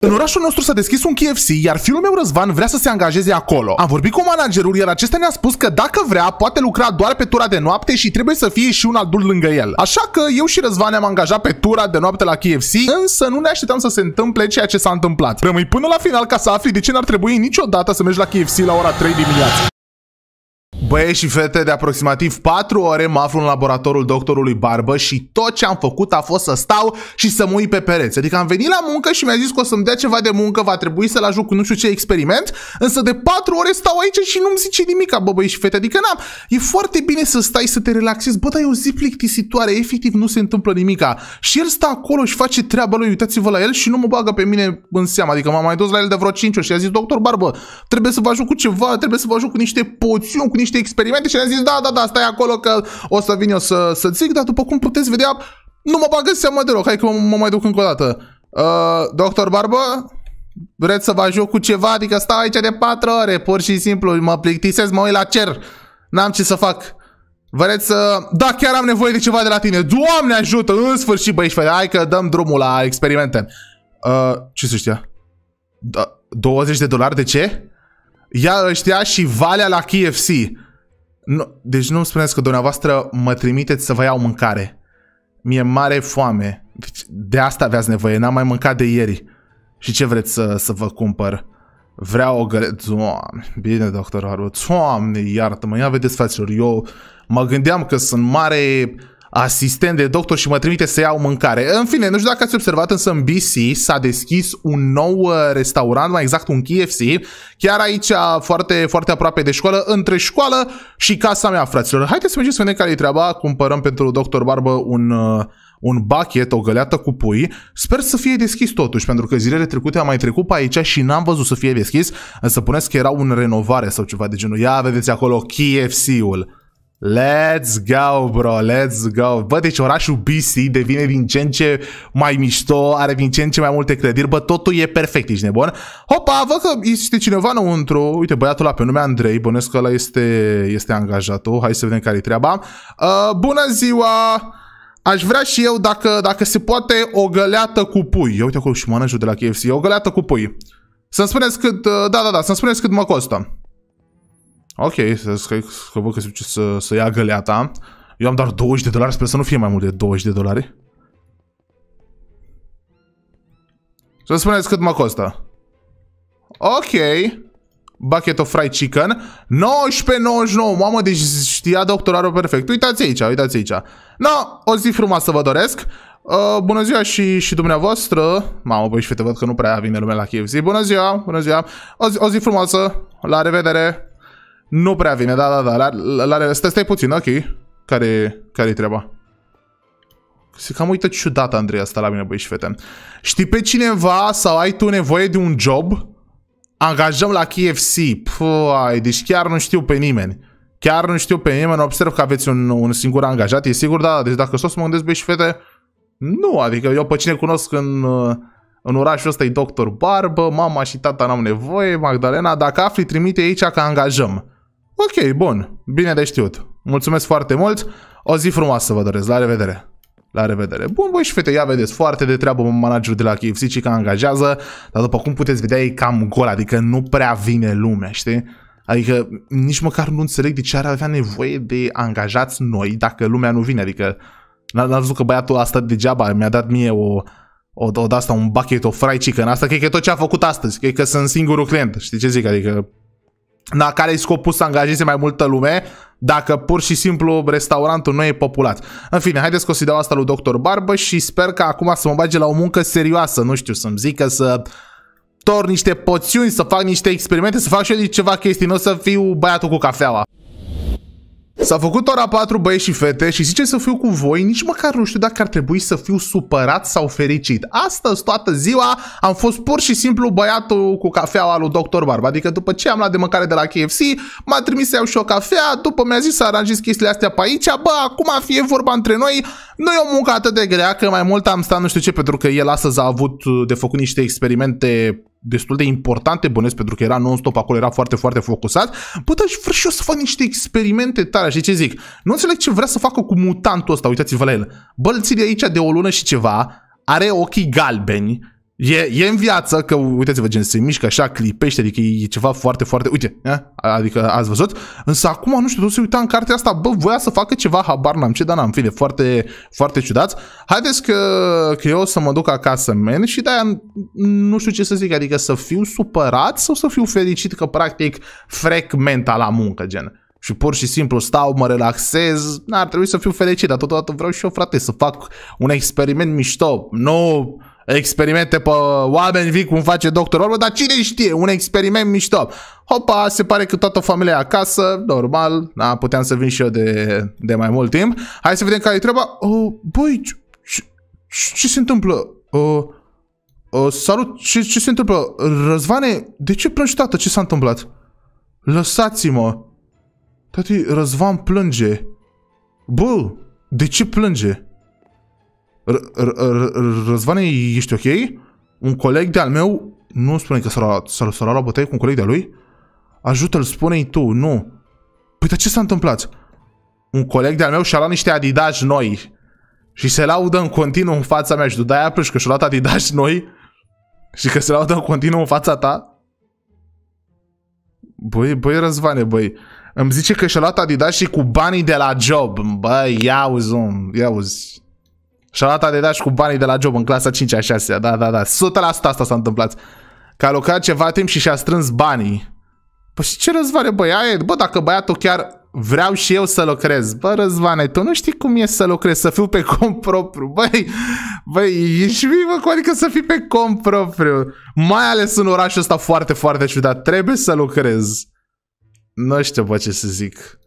În orașul nostru s-a deschis un KFC, iar fiul meu Răzvan vrea să se angajeze acolo. Am vorbit cu managerul, iar acesta ne-a spus că dacă vrea, poate lucra doar pe tura de noapte și trebuie să fie și un adult lângă el. Așa că eu și Răzvan ne-am angajat pe tura de noapte la KFC, însă nu ne așteptam să se întâmple ceea ce s-a întâmplat. Rămâi până la final ca să afli de ce n-ar trebui niciodată să mergi la KFC la ora 3 dimineața. Băieți și fete, de aproximativ 4 ore mă aflu în laboratorul doctorului Barbă și tot ce am făcut a fost să stau și să mă uit pe pereți. Adică am venit la muncă și mi-a zis că o să-mi dea ceva de muncă, va trebui să-l ajut cu nu știu ce experiment, însă de 4 ore stau aici și nu-mi zice nimic, bă băieți și fete, adică n-am. E foarte bine să stai să te relaxezi, bă, dar e o zi plictisitoare, efectiv nu se întâmplă nimica. Și el stă acolo și face treaba lui, uitați-vă la el și nu mă bagă pe mine în seamă. Adică m-am mai dus la el de vreo 5 ori și a zis, doctor Barbă, trebuie să vă ajut cu ceva, trebuie să vă ajut cu niște poțiuni, cu niște niște experimente și ne-a zis, da, da, da, stai acolo că o să vin eu să, să zic, dar după cum puteți vedea, nu mă bagă seama deloc, hai că mă, mă mai duc încă o dată. Uh, doctor Barbă, vreți să vă ajut cu ceva? Adică stau aici de 4 ore, pur și simplu, mă plictisez, mă uit la cer, n-am ce să fac. Vreți să... Da, chiar am nevoie de ceva de la tine. Doamne ajută, în sfârșit, băieți, hai că dăm drumul la experimente. Uh, ce să știa? Da, 20 de dolari, de ce? Iar ăștia și Valea la KFC. Nu, deci nu-mi spuneți că dumneavoastră mă trimiteți să vă iau mâncare. Mie mare foame. Deci de asta aveați nevoie. N-am mai mâncat de ieri. Și ce vreți să, să vă cumpăr? Vreau o găle... Doamne, bine, doctor Harwood. Doamne, iartă-mă. Ia vedeți, fraților, eu mă gândeam că sunt mare asistent de doctor și mă trimite să iau mâncare. În fine, nu știu dacă ați observat, însă în BC s-a deschis un nou uh, restaurant, mai exact un KFC, chiar aici uh, foarte, foarte aproape de școală, între școală și casa mea, fraților. Haideți să mergem să vedem care e treaba, cumpărăm pentru doctor Barbă un, uh, un bucket, o găleată cu pui. Sper să fie deschis totuși, pentru că zilele trecute am mai trecut pe aici și n-am văzut să fie deschis, însă puneți că era un renovare sau ceva de genul. Ia vedeți acolo KFC-ul. Let's go, bro, let's go. Bă, deci orașul BC devine din ce în ce mai mișto, are din ce în ce mai multe clădiri, bă, totul e perfect, ești nebun. Hopa, văd că este cineva înăuntru, uite, băiatul ăla pe nume Andrei, bănesc că ăla este, este angajatul, hai să vedem care-i treaba. Uh, bună ziua! Aș vrea și eu, dacă, dacă se poate, o găleată cu pui. Ia uite acolo și managerul de la KFC, o găleată cu pui. Să-mi spuneți cât, uh, da, da, da, să-mi spuneți cât mă costă. Ok, să, că văd că se duce să, să ia găleata. Eu am doar 20 de dolari, sper să nu fie mai mult de 20 de dolari. Să spuneți cât mă costă. Ok. Bucket of fried chicken. 19,99. Mamă, deci știa doctorarul perfect. Uitați aici, uitați aici. No, o zi frumoasă vă doresc. Uh, bună ziua și, și dumneavoastră. Mamă, băi și fete, văd că nu prea vine lumea la KFC. Bună ziua, bună ziua. O zi, o zi frumoasă. La revedere. Nu prea vine, da, da, da. La, la, la, stai, stai puțin, ok. Care, care e treaba? Se cam uită ciudat Andrei asta la mine, băi și fete. Știi pe cineva sau ai tu nevoie de un job? Angajăm la KFC. Păi, deci chiar nu știu pe nimeni. Chiar nu știu pe nimeni, observ că aveți un, un singur angajat, e sigur, da, da deci dacă stau să mă gândesc, băi și fete, nu, adică eu pe cine cunosc în, în orașul ăsta e doctor Barbă, mama și tata n-am nevoie, Magdalena, dacă afli, trimite aici că angajăm. Ok, bun. Bine de știut. Mulțumesc foarte mult. O zi frumoasă vă doresc. La revedere! La revedere! Bun, voi și fete, ia vedeți, foarte de treabă managerul de la KFC și că angajează, dar după cum puteți vedea, e cam gol, adică nu prea vine lumea, știi? Adică nici măcar nu înțeleg de ce ar avea nevoie de angajați noi dacă lumea nu vine, adică n-am văzut că băiatul asta degeaba mi-a dat mie o, o, o de asta, un bucket o fried chicken, asta cred că e tot ce a făcut astăzi, cred că sunt singurul client, știi ce zic, adică na care i scopul să angajeze mai multă lume dacă pur și simplu restaurantul nu e populat. În fine, haideți că o să dau asta lui Dr. Barbă și sper că acum să mă bage la o muncă serioasă, nu știu, să-mi zică să tor niște poțiuni, să fac niște experimente, să fac și eu ceva chestii, nu să fiu băiatul cu cafeaua. S-a făcut ora 4 băieți și fete și zice să fiu cu voi, nici măcar nu știu dacă ar trebui să fiu supărat sau fericit. Astăzi, toată ziua, am fost pur și simplu băiatul cu cafeaua lui Dr. Barba. Adică după ce am luat de mâncare de la KFC, m-a trimis să iau și o cafea, după mi-a zis să aranjez chestiile astea pe aici, bă, acum fie vorba între noi, nu e o muncă atât de grea, că mai mult am stat nu știu ce, pentru că el astăzi a avut uh, de făcut niște experimente destul de importante, bănesc, pentru că era non-stop acolo, era foarte, foarte focusat. Bă, dar vreau și eu să fac niște experimente tare, și ce zic? Nu înțeleg ce vrea să facă cu mutantul ăsta, uitați-vă la el. Bă, îl aici de o lună și ceva, are ochii galbeni, E, e în viață, că uitați-vă, gen, se mișcă așa, clipește, adică e ceva foarte, foarte... Uite, ia? adică ați văzut? Însă acum, nu știu, tu se uita în cartea asta, bă, voia să facă ceva, habar n-am ce, dar n-am fine, foarte, foarte ciudat. Haideți că, că eu o să mă duc acasă, men, și de-aia nu știu ce să zic, adică să fiu supărat sau să fiu fericit că, practic, frec menta la muncă, gen și pur și simplu stau, mă relaxez, n-ar trebui să fiu fericit, dar totodată vreau și eu, frate, să fac un experiment mișto, nu experimente pe oameni vii cum face doctor Orban, dar cine știe, un experiment mișto. Hopa, se pare că toată familia e acasă, normal, da, puteam să vin și eu de, de mai mult timp. Hai să vedem care e treaba. Uh, băi, ce, ce, ce se întâmplă? Uh, uh, salut, ce, ce se întâmplă? Răzvane, de ce plângi, tată? Ce s-a întâmplat? Lăsați-mă! Tati, Răzvan plânge. Bă, de ce plânge? Răzvane, ești ok? Un coleg de-al meu, nu spune că s-a luat la bătaie cu un coleg de-al lui? Ajută-l, spune-i tu, nu. Păi, dar ce s-a întâmplat? Un coleg de-al meu și-a luat niște adidas noi. Și se laudă în continuu în fața mea și tu aia că și-a luat adidas noi și că se laudă în continuu în fața ta. Băi, băi, Răzvane, băi. Îmi zice că și-a luat Adidas și cu banii de la job. Băi, ia uzi, om, ia uzi. Și-a luat adedaș cu banii de la job în clasa 5-a, 6 Da, da, da. 100% asta s-a întâmplat. Că a lucrat ceva timp și și-a strâns banii. Păi și ce răzvare, băi, aia e, bă, dacă băiatul chiar vreau și eu să lucrez. Bă, Răzvane, tu nu știi cum e să lucrezi, să fiu pe cont propriu. Băi, băi, ești bă, cu adică să fii pe cont propriu. Mai ales în orașul ăsta foarte, foarte ciudat. Trebuie să lucrez. Nu știu, bă, ce să zic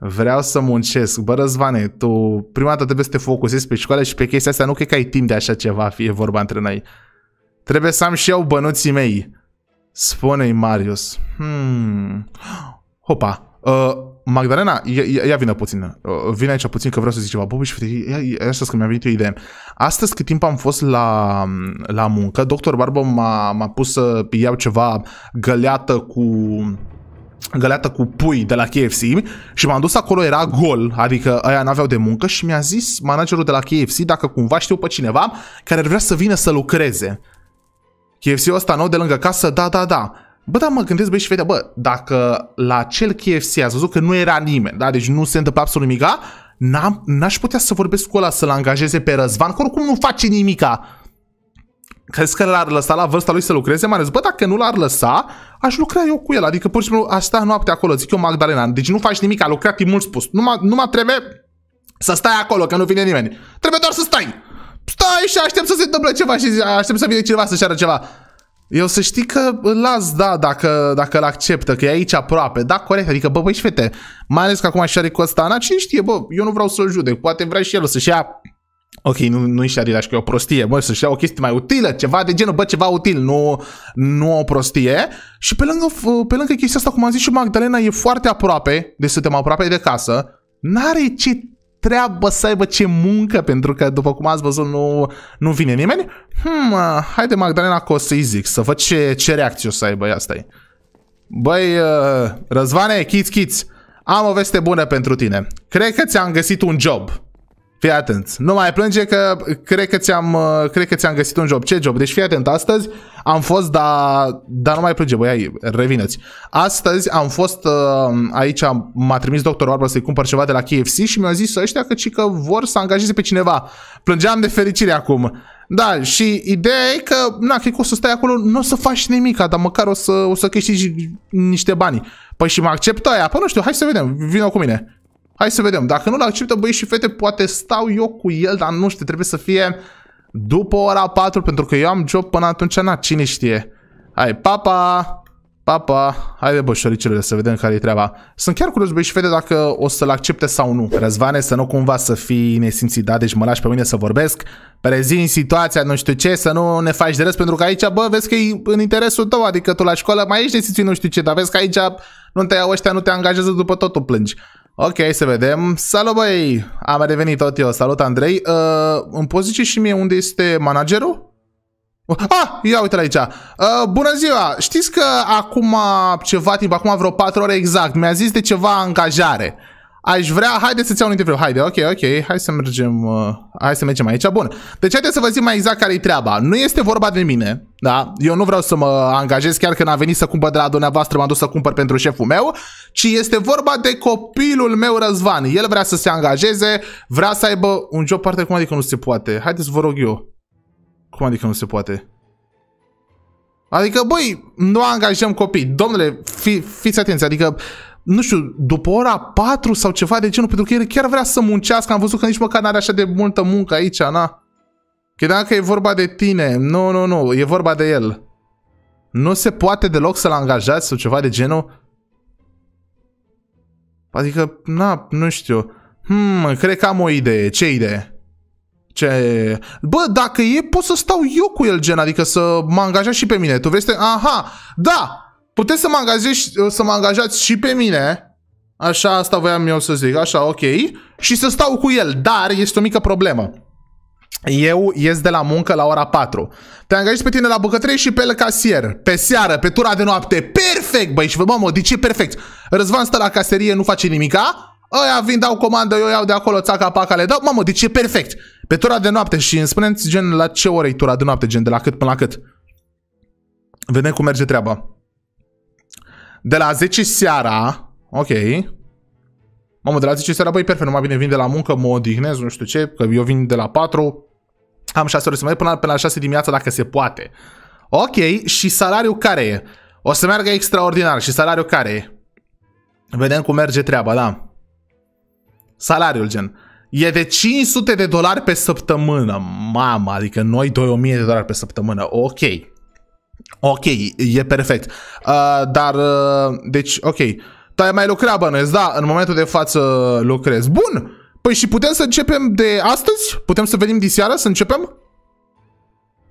vreau să muncesc. Bă, Răzvane, tu prima dată trebuie să te focusezi pe școală și pe chestia asta. Nu cred că ai timp de așa ceva, fie vorba între noi. Trebuie să am și eu bănuții mei. Spune-i, Marius. Hmm. Hopa. Uh, Magdalena, ia, ia vină puțin. Uh, vine aici puțin că vreau să zic ceva. Bobi, și fete, ia, ia să că mi-a venit o idee. Astăzi, cât timp am fost la, la muncă, doctor Barbo m-a, m-a pus să iau ceva găleată cu găleată cu pui de la KFC și m-am dus acolo, era gol, adică aia n-aveau de muncă și mi-a zis managerul de la KFC dacă cumva știu pe cineva care ar vrea să vină să lucreze. KFC-ul ăsta nou de lângă casă, da, da, da. Bă, da, mă gândesc, băi, și vedea, bă, dacă la cel KFC ați văzut că nu era nimeni, da, deci nu se întâmplă absolut nimica, n-aș putea să vorbesc cu ăla să-l angajeze pe Răzvan, că oricum nu face nimica. Crezi că l-ar lăsa la vârsta lui să lucreze? Mai ales, bă, dacă nu l-ar lăsa, aș lucra eu cu el. Adică pur și simplu aș sta noaptea acolo. Zic eu, Magdalena, deci nu faci nimic, a lucrat timp spus. Numai, mă trebuie să stai acolo, că nu vine nimeni. Trebuie doar să stai. Stai și aștept să se întâmple ceva și aștept să vină cineva să ceară ceva. Eu să știi că îl las, da, dacă, dacă îl acceptă, că e aici aproape. Da, corect, adică, bă, băi și fete, mai ales că acum și are Costana, cine știe, bă, eu nu vreau să-l judec, poate vrea și el să-și ia Ok, nu, nu ești Adidas, că e o prostie, bă, să-și ia o chestie mai utilă, ceva de genul, bă, ceva util, nu, nu o prostie. Și pe lângă, pe lângă chestia asta, cum am zis și Magdalena, e foarte aproape, de suntem aproape de casă, n-are ce treabă să aibă ce muncă, pentru că, după cum ați văzut, nu, nu vine nimeni. Hmm, haide Magdalena că o să-i zic, să văd ce, ce reacție o să aibă, asta e. Băi, uh, Răzvane, chiți, chiți, am o veste bună pentru tine. Cred că ți-am găsit un job. Fii atent. Nu mai plânge că cred că ți-am, uh, cred că ți-am găsit un job. Ce job? Deci fii atent. Astăzi am fost, dar da, nu mai plânge, ai, revineți. Astăzi am fost uh, aici, m-a trimis doctorul Arbor să-i cumpăr ceva de la KFC și mi a zis ăștia că, că vor să angajeze pe cineva. Plângeam de fericire acum. Da, și ideea e că, na, cred că o să stai acolo, nu o să faci nimic, dar măcar o să, o să câștigi niște bani. Păi și mă acceptă aia, păi nu știu, hai să vedem, vină cu mine. Hai să vedem. Dacă nu-l acceptă băieți și fete, poate stau eu cu el, dar nu știu, trebuie să fie după ora 4, pentru că eu am job până atunci, na, cine știe. Hai, papa! Papa, haide bă, șoricelule, să vedem care e treaba. Sunt chiar curios, băi, și fete dacă o să-l accepte sau nu. Răzvane, să nu cumva să fii nesimțit, da? Deci mă lași pe mine să vorbesc. Prezin situația, nu știu ce, să nu ne faci de râs, pentru că aici, bă, vezi că e în interesul tău, adică tu la școală mai ești nesimțit, nu știu ce, dar vezi că aici nu te iau ăștia, nu te angajează, după totul plângi. Ok, să vedem. Salut băi! Am revenit tot eu. Salut Andrei. Uh, îmi poți zice și mie unde este managerul? Ah, ia uite aici. Uh, bună ziua! Știți că acum ceva timp, acum vreo 4 ore exact, mi-a zis de ceva angajare. Aș vrea, haide să-ți iau un interviu, haide, ok, ok, hai să mergem, uh, hai să mergem aici, bun. Deci haideți să vă zic mai exact care e treaba. Nu este vorba de mine, da? Eu nu vreau să mă angajez, chiar când am venit să cumpăr de la dumneavoastră, m-am dus să cumpăr pentru șeful meu, ci este vorba de copilul meu Răzvan. El vrea să se angajeze, vrea să aibă un job parte, cum adică nu se poate? Haideți, vă rog eu. Cum adică nu se poate? Adică, băi, nu angajăm copii. Domnule, fi, fiți atenți, adică nu știu, după ora 4 sau ceva de genul, pentru că el chiar vrea să muncească. Am văzut că nici măcar n-are așa de multă muncă aici, na. că dacă e vorba de tine. Nu, nu, nu, e vorba de el. Nu se poate deloc să-l angajați sau ceva de genul? Adică, na, nu știu. Hmm, cred că am o idee. Ce idee? Ce... Bă, dacă e, pot să stau eu cu el, gen, adică să mă angajați și pe mine. Tu vezi? Te... Aha, da! Puteți să mă, angajați, să mă angajați și pe mine. Așa, asta voiam eu să zic. Așa, ok. Și să stau cu el. Dar este o mică problemă. Eu ies de la muncă la ora 4. Te angajezi pe tine la bucătărie și pe el casier. Pe seară, pe tura de noapte. Perfect, băi. Și vă, mamă, de ce perfect? Răzvan stă la caserie, nu face nimica. Aia vin, dau comandă, eu iau de acolo, țaca, paca, le dau. Mamă, de ce? perfect. Pe tura de noapte și îmi spuneți gen la ce ore e tura de noapte, gen de la cât până la cât. Vedem cum merge treaba. De la 10 seara. Ok. Mamă, de la 10 seara, băi, perfect, numai bine vin de la muncă, mă odihnez, nu știu ce, că eu vin de la 4, am 6 ore să mai până, la, până la 6 dimineața dacă se poate. Ok, și salariul care e? O să meargă extraordinar și salariul care e? Vedem cum merge treaba, da. Salariul, gen. E de 500 de dolari pe săptămână. Mamă, adică noi 2000 de dolari pe săptămână. Ok. Ok, e perfect. Uh, dar, uh, deci, ok. Tu ai mai lucrat, bănuiesc, da, în momentul de față lucrez. Bun! Păi și putem să începem de astăzi? Putem să venim diseară să începem?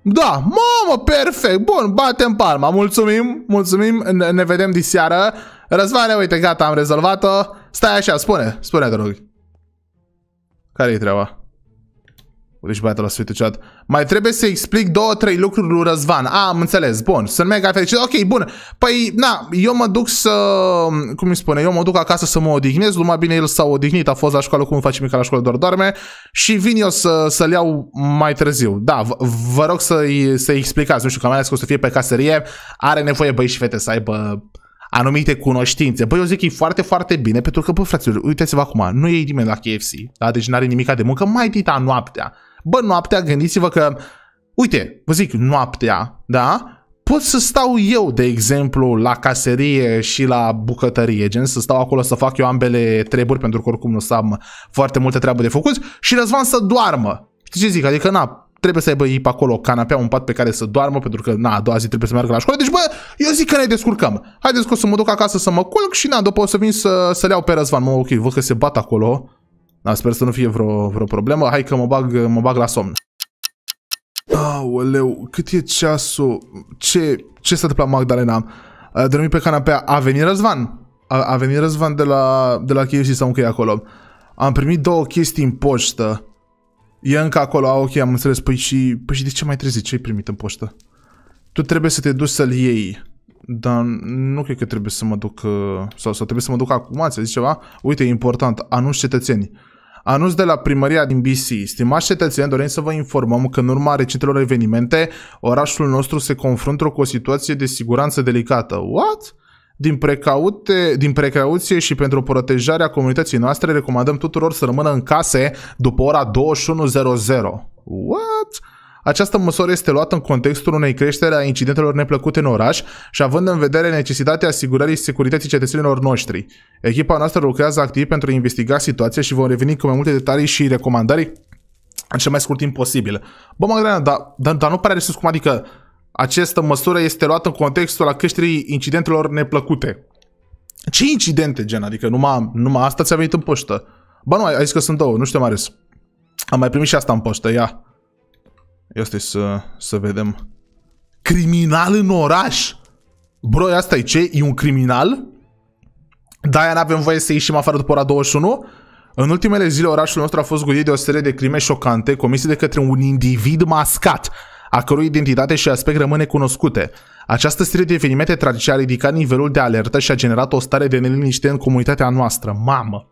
Da, mamă, perfect, bun, batem palma, mulțumim, mulțumim, ne, ne vedem diseară. Răzvane, uite, gata, am rezolvat-o. Stai așa, spune, spune, te rog. Care-i treaba? Deci băiatul ăla se Mai trebuie să explic două, trei lucruri lui Răzvan. A, am înțeles. Bun. Sunt mega fericit. Ok, bun. Păi, na, eu mă duc să... Cum îi spune? Eu mă duc acasă să mă odihnesc. Numai bine el s-a odihnit. A fost la școală. Cum face mica la școală? Doar doarme. Și vin eu să, să-l iau mai târziu. Da, vă rog să-i, să explicați. Nu știu, că mai ales că o să fie pe caserie. Are nevoie băi și fete să aibă anumite cunoștințe. Băi, eu zic că e foarte, foarte bine, pentru că, bă, fraților, uitați-vă acum, nu e nimeni la KFC, da? deci nu are nimica de muncă, mai dita noaptea. Bă, noaptea, gândiți-vă că, uite, vă zic, noaptea, da? Pot să stau eu, de exemplu, la caserie și la bucătărie, gen să stau acolo să fac eu ambele treburi, pentru că oricum nu am foarte multe treabă de făcut, și Răzvan să doarmă. Știi ce zic? Adică, na, trebuie să aibă ei pe acolo canapea, un pat pe care să doarmă, pentru că, na, a doua zi trebuie să meargă la școală. Deci, bă, eu zic că ne descurcăm. Haideți că o să mă duc acasă să mă culc și, na, după o să vin să, să le iau pe Răzvan. Mă, ok, văd că se bat acolo. Da, sper să nu fie vreo, vreo problemă. Hai că mă bag, mă bag la somn. Aoleu, cât e ceasul? Ce, ce s-a întâmplat Magdalena? A dormit pe canapea. A venit Răzvan. A, a venit Răzvan de la, de la KFC sau încă e acolo. Am primit două chestii în poștă. E încă acolo, a, ok, am înțeles. Păi și, păi și de ce mai trezi? Ce ai primit în poștă? Tu trebuie să te duci să-l iei. Dar nu cred că trebuie să mă duc... Uh, sau, sau trebuie să mă duc acum, ți-a zis ceva? Uite, e important, anunț cetățenii. Anunț de la primăria din BC. Stimați cetățeni, dorim să vă informăm că în urma recentelor evenimente, orașul nostru se confruntă cu o situație de siguranță delicată. What? Din, precaute, din precauție și pentru protejarea comunității noastre, recomandăm tuturor să rămână în case după ora 21.00. What? Această măsură este luată în contextul unei creșteri a incidentelor neplăcute în oraș și având în vedere necesitatea asigurării securității cetățenilor noștri. Echipa noastră lucrează activ pentru a investiga situația și vom reveni cu mai multe detalii și recomandări în cel mai scurt timp posibil. Bă, mă dar, dar, dar nu pare sus cum adică această măsură este luată în contextul a creșterii incidentelor neplăcute. Ce incidente, gen? Adică numai, numai asta ți-a venit în poștă. Bă, nu, ai, ai zis că sunt două, nu știu, Marius. Am mai primit și asta în poștă, ia. Ia e să, să vedem. Criminal în oraș! Bro, asta e ce? E un criminal? Da, aia n-avem voie să ieșim afară după ora 21? În ultimele zile, orașul nostru a fost gulit de o serie de crime șocante comise de către un individ mascat, a cărui identitate și aspect rămâne cunoscute. Această serie de evenimente tragice a ridicat nivelul de alertă și a generat o stare de neliniște în comunitatea noastră. Mamă!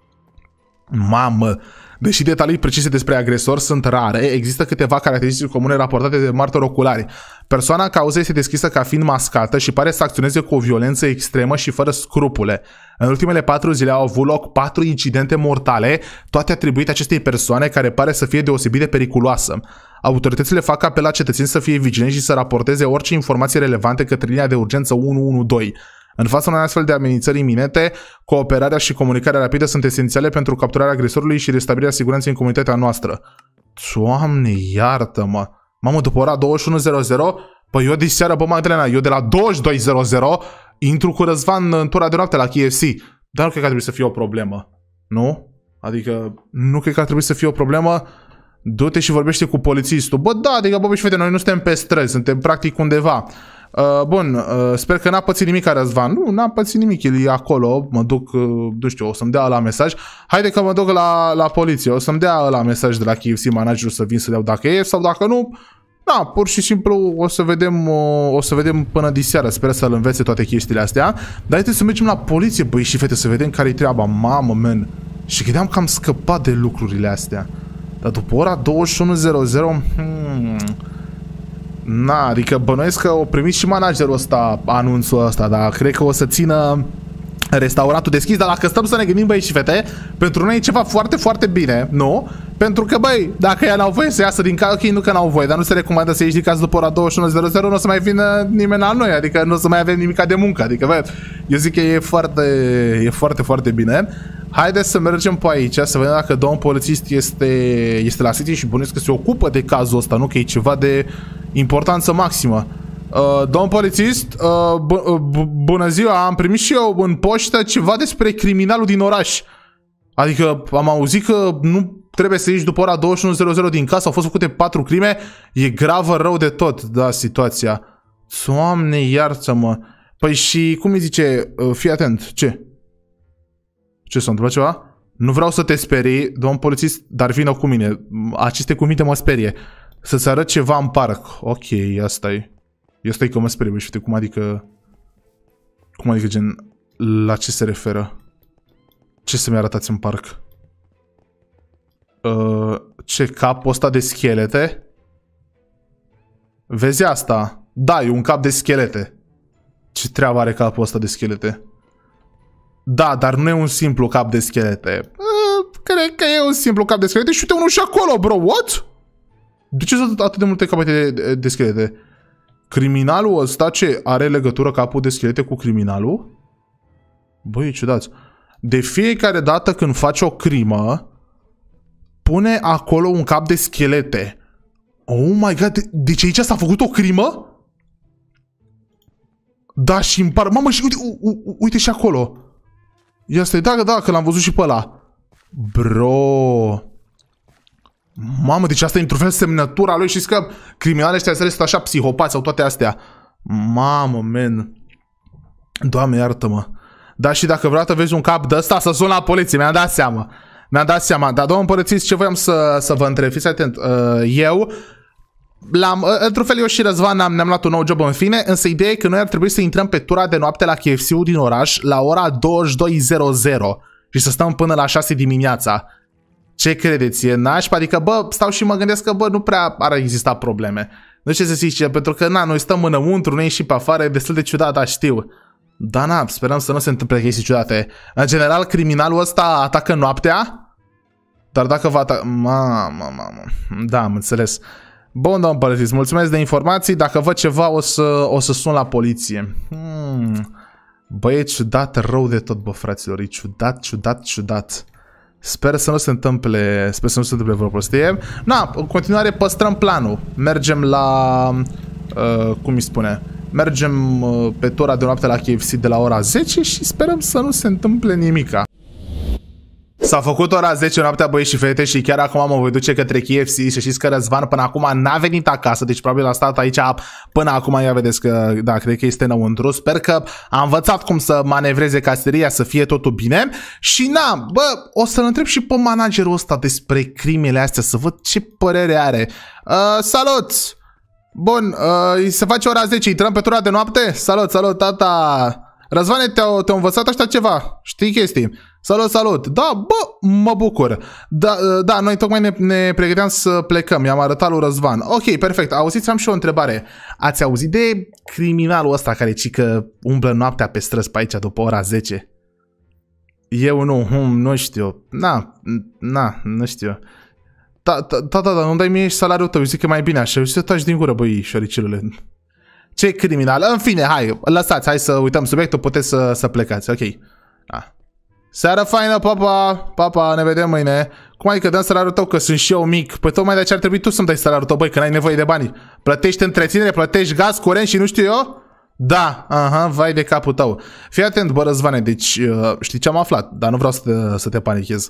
Mamă! Deși detalii precise despre agresor sunt rare, există câteva caracteristici comune raportate de martori oculari. Persoana cauzei este deschisă ca fiind mascată și pare să acționeze cu o violență extremă și fără scrupule. În ultimele patru zile au avut loc patru incidente mortale, toate atribuite acestei persoane care pare să fie deosebit de periculoasă. Autoritățile fac apel la cetățeni să fie vigilenți și să raporteze orice informații relevante către linia de urgență 112. În fața unei astfel de amenințări iminente, cooperarea și comunicarea rapidă sunt esențiale pentru capturarea agresorului și restabilirea siguranței în comunitatea noastră. Doamne, iartă-mă! Mamă, după ora 21.00, păi eu de diseară, bă, Magdalena, eu de la 22.00 intru cu Răzvan în tura de noapte la KFC. Dar nu cred că ar trebui să fie o problemă. Nu? Adică, nu cred că ar trebui să fie o problemă. Du-te și vorbește cu polițistul. Bă, da, adică, bă, și fete, noi nu suntem pe străzi, suntem practic undeva. Uh, bun, uh, sper că n-a pățit nimic Răzvan. Nu, n-a pățit nimic, el e acolo, mă duc, uh, nu știu, o să-mi dea la mesaj. Haide că mă duc la, la poliție, o să-mi dea la mesaj de la KFC managerul să vin să dau dacă e sau dacă nu, da, pur și simplu o să vedem, uh, o să vedem până diseară. Sper să-l învețe toate chestiile astea. Dar haideți să mergem la poliție, băi și fete, să vedem care-i treaba. Mamă, men. Și credeam că am scăpat de lucrurile astea. Dar după ora 21.00... Hmm, Na, adică bănuiesc că o primit și managerul ăsta anunțul ăsta, dar cred că o să țină restauratul deschis, dar dacă stăm să ne gândim băi și fete, pentru noi e ceva foarte, foarte bine, nu? Pentru că, băi, dacă ea n-au voie să iasă din casă, ok, nu că n-au voie, dar nu se recomandă să ieși din casă după ora 21.00, nu o să mai vină nimeni la noi, adică nu o să mai avem nimica de muncă, adică, băi, eu zic că e foarte, e foarte, foarte bine. Haideți să mergem pe aici, să vedem dacă domnul polițist este, este la City și bunesc că se ocupă de cazul ăsta, nu? Că e ceva de Importanță maximă. Uh, domn polițist, uh, uh, bu bună ziua, am primit și eu în poștă ceva despre criminalul din oraș. Adică am auzit că nu trebuie să ieși după ora 21.00 din casă, au fost făcute patru crime, e gravă rău de tot, da, situația. Doamne, iartă-mă. Păi și cum îi zice, uh, fii atent, ce? Ce s-a întâmplat ceva? Nu vreau să te sperii, domn polițist, dar vină cu mine. Aceste cuvinte mă sperie. Să-ți arăt ceva în parc. Ok, asta e. Eu stai că mă sperie, băi, știu, cum adică... Cum adică, gen, la ce se referă? Ce să-mi arătați în parc? Uh, ce, cap ăsta de schelete? Vezi asta? Da, e un cap de schelete. Ce treabă are capul ăsta de schelete? Da, dar nu e un simplu cap de schelete. Uh, cred că e un simplu cap de schelete și uite unul și acolo, bro, what? De ce sunt atât de multe capete de, de schelete? Criminalul ăsta ce? Are legătură capul de schelete cu criminalul? Băi, ciudați. De fiecare dată când faci o crimă, pune acolo un cap de schelete. Oh my god, de deci aici s-a făcut o crimă? Da, și îmi par... Mamă, și uite, u, u, uite și acolo. Ia stai, da, da, că l-am văzut și pe ăla. Bro... Mamă, deci asta e într-un fel semnătura lui și că criminalii ăștia sunt așa psihopați sau toate astea. Mamă, men. Doamne, iartă-mă. Dar și dacă vreodată vezi un cap de ăsta, să sun la poliție, mi-am dat seama. Mi-am dat seama. Dar, domnul împărățiți, ce voiam să, să vă întreb? Fiți atent. Uh, eu, l-am, uh, într-un fel eu și Răzvan am, ne-am luat un nou job în fine, însă ideea e că noi ar trebui să intrăm pe tura de noapte la KFC-ul din oraș la ora 22.00 și să stăm până la 6 dimineața. Ce credeți? E nașpa? Adică, bă, stau și mă gândesc că, bă, nu prea ar exista probleme. Nu ce să zici, pentru că, na, noi stăm înăuntru, noi și pe afară, e destul de ciudat, da, știu. Da, na, sperăm să nu se întâmple chestii ciudate. În general, criminalul ăsta atacă noaptea? Dar dacă va ataca... Mamă, mamă. Da, am înțeles. Bun, domn Părăsis, mulțumesc de informații. Dacă văd ceva, o să, o să sun la poliție. Hmm. Bă, e ciudat rău de tot, bă, fraților. E ciudat, ciudat, ciudat. Sper să nu se întâmple, sper să nu se întâmple vreo prostie. Na, în continuare păstrăm planul. Mergem la, uh, cum îi spune, mergem uh, pe tora de noapte la KFC de la ora 10 și sperăm să nu se întâmple nimica. S-a făcut ora 10 noaptea băieți și fete și chiar acum mă voi duce către KFC și știți că Răzvan până acum n-a venit acasă, deci probabil a stat aici până acum, ia vedeți că, da, cred că este înăuntru. Sper că a învățat cum să manevreze caseria, să fie totul bine și na, bă, o să-l întreb și pe managerul ăsta despre crimele astea, să văd ce părere are. Uh, salut! Bun, uh, se face ora 10, intrăm pe tura de noapte? Salut, salut, tata! Răzvane, te-au te, învățat așa ceva, știi chestii? Salut, salut! Da, bă, mă bucur! Da, ă, da noi tocmai ne, ne pregăteam să plecăm, i-am arătat lui Răzvan. Ok, perfect, auziți, am și o întrebare. Ați auzit de criminalul ăsta care cică umblă noaptea pe străzi pe aici după ora 10? Eu nu, hum, nu știu. Na, na, nu știu. Da, da, da, da, nu dai mie și salariul tău, zic că mai bine așa. Și să taci din gură, băi, șoricilule. Ce criminal? În fine, hai, lăsați, hai să uităm subiectul, puteți să, să plecați, ok. Ah. Seara faină, papa! Papa, ne vedem mâine! Cum că adică, dăm salariul tău că sunt și eu mic? Păi tocmai de ce ar trebui tu să-mi dai salariul tău, băi, că n-ai nevoie de bani. Plătești întreținere, plătești gaz, curent și nu știu eu? Da, aha, vai de capul tău. Fii atent, bă, Răzvane, deci uh, știi ce am aflat, dar nu vreau să te, să te panichez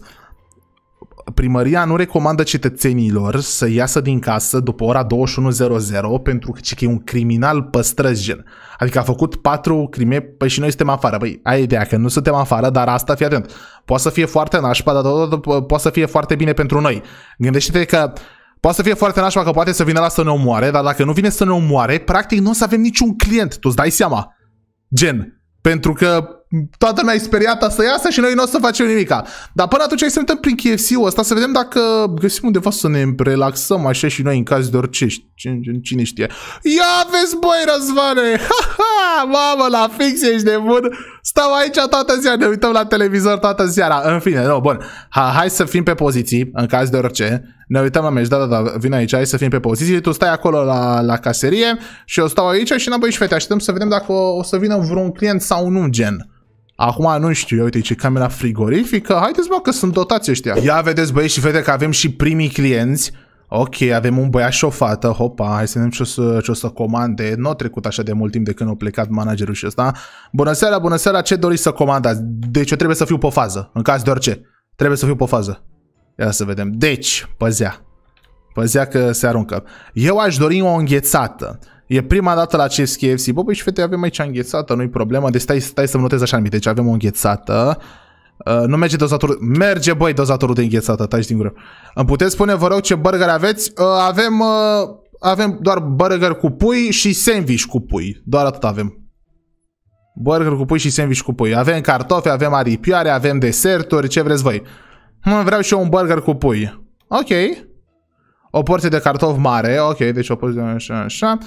primăria nu recomandă cetățenilor să iasă din casă după ora 21.00 pentru că e un criminal păstrăjen. Adică a făcut patru crime, păi și noi suntem afară. Păi, ai ideea că nu suntem afară, dar asta, fii atent, poate să fie foarte nașpa, dar totodată poate să fie foarte bine pentru noi. Gândește-te că Poate să fie foarte nașpa că poate să vină la să ne omoare, dar dacă nu vine să ne omoare, practic nu o să avem niciun client, tu îți dai seama. Gen, pentru că toată lumea e speriată să iasă și noi nu o să facem nimica. Dar până atunci hai să ne uităm prin KFC-ul ăsta să vedem dacă găsim undeva să ne relaxăm așa și noi în caz de orice. Cine știe? Ia vezi băi răzvane! Ha, ha! Mamă, la fix ești bun! Stau aici toată ziua, ne uităm la televizor toată ziua. În fine, nu, bun. Ha, hai să fim pe poziții în caz de orice. Ne uităm la meci, da, da, da, vin aici, hai să fim pe poziții. Tu stai acolo la, la caserie și eu stau aici și n-am băi și fete, așteptăm să vedem dacă o, o să vină vreun client sau nu, gen. Acum nu știu, uite, ce camera frigorifică. Haideți, bă, că sunt dotați ăștia. Ia vedeți, băieți și vede că avem și primii clienți. Ok, avem un băiat și o fată, hopa, hai să vedem ce o să, ce o să comande. Nu a trecut așa de mult timp de când a plecat managerul și ăsta. Bună seara, bună seara, ce doriți să comandați? Deci eu trebuie să fiu pe fază, în caz de orice. Trebuie să fiu pe fază. Ia să vedem. Deci, păzea. Păzea că se aruncă. Eu aș dori o înghețată. E prima dată la acest KFC. Bă, băi, și fete, avem aici înghețată, nu-i problema. Deci stai, stai să-mi notez așa Deci avem o înghețată. Uh, nu merge dozatorul. Merge, băi, dozatorul de înghețată. taci din gură. Îmi puteți spune, vă rog, ce burger aveți? Uh, avem, uh, avem doar burger cu pui și sandwich cu pui. Doar atât avem. Burger cu pui și sandwich cu pui. Avem cartofi, avem aripioare, avem deserturi, ce vreți voi. hmm, vreau și eu un burger cu pui. Ok. O porție de cartof mare, ok, deci o porție de așa, așa.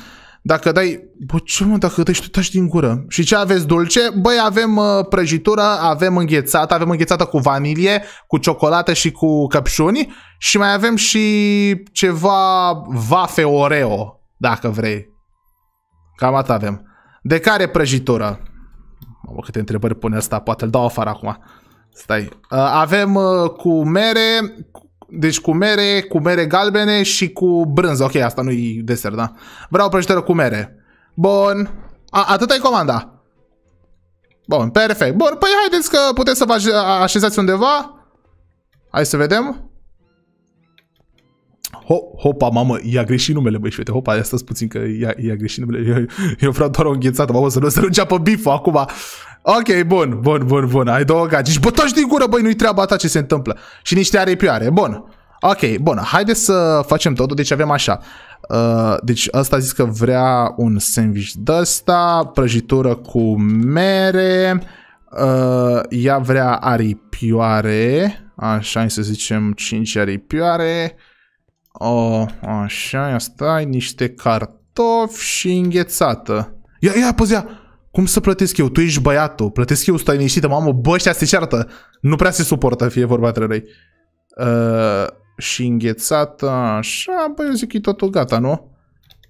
Dacă dai... Bă, ce mă, dacă dai și tu tași din gură. Și ce aveți dulce? Băi, avem uh, prăjitură, avem înghețată, avem înghețată cu vanilie, cu ciocolată și cu căpșuni și mai avem și ceva vafe oreo, dacă vrei. Cam atât avem. De care prăjitură? Mă, câte întrebări pune asta, poate îl dau afară acum. Stai. Uh, avem uh, cu mere, deci cu mere, cu mere galbene și cu brânză. Ok, asta nu-i desert, da? Vreau o prăjitură cu mere. Bun. A, ai e comanda. Bun, perfect. Bun, păi haideți că puteți să vă așezați undeva. Hai să vedem. Ho, hopa, mamă, i-a greșit numele, băi, și hopa, i-a puțin că i-a, greșit numele. Eu, eu vreau doar o înghețată, mamă, să nu se pe biful acum. Ok, bun, bun, bun, bun. Ai două gagici. Și bătași din gură, băi, nu-i treaba ta ce se întâmplă. Și niște aripioare. Bun. Ok, bun. Haideți să facem totul. Deci avem așa. Uh, deci ăsta a zis că vrea un sandwich de-ăsta, prăjitură cu mere, uh, ea vrea aripioare, așa, hai să zicem 5 aripioare, o, oh, așa, asta ai niște cartofi și înghețată. Ia, ia, ia! Cum să plătesc eu? Tu ești băiatul. Plătesc eu, stai liniștită, mamă, bă, ăștia se ceartă. Nu prea se suportă, fie vorba între răi. Uh, și înghețată, așa, băi, eu zic că e totul gata, nu?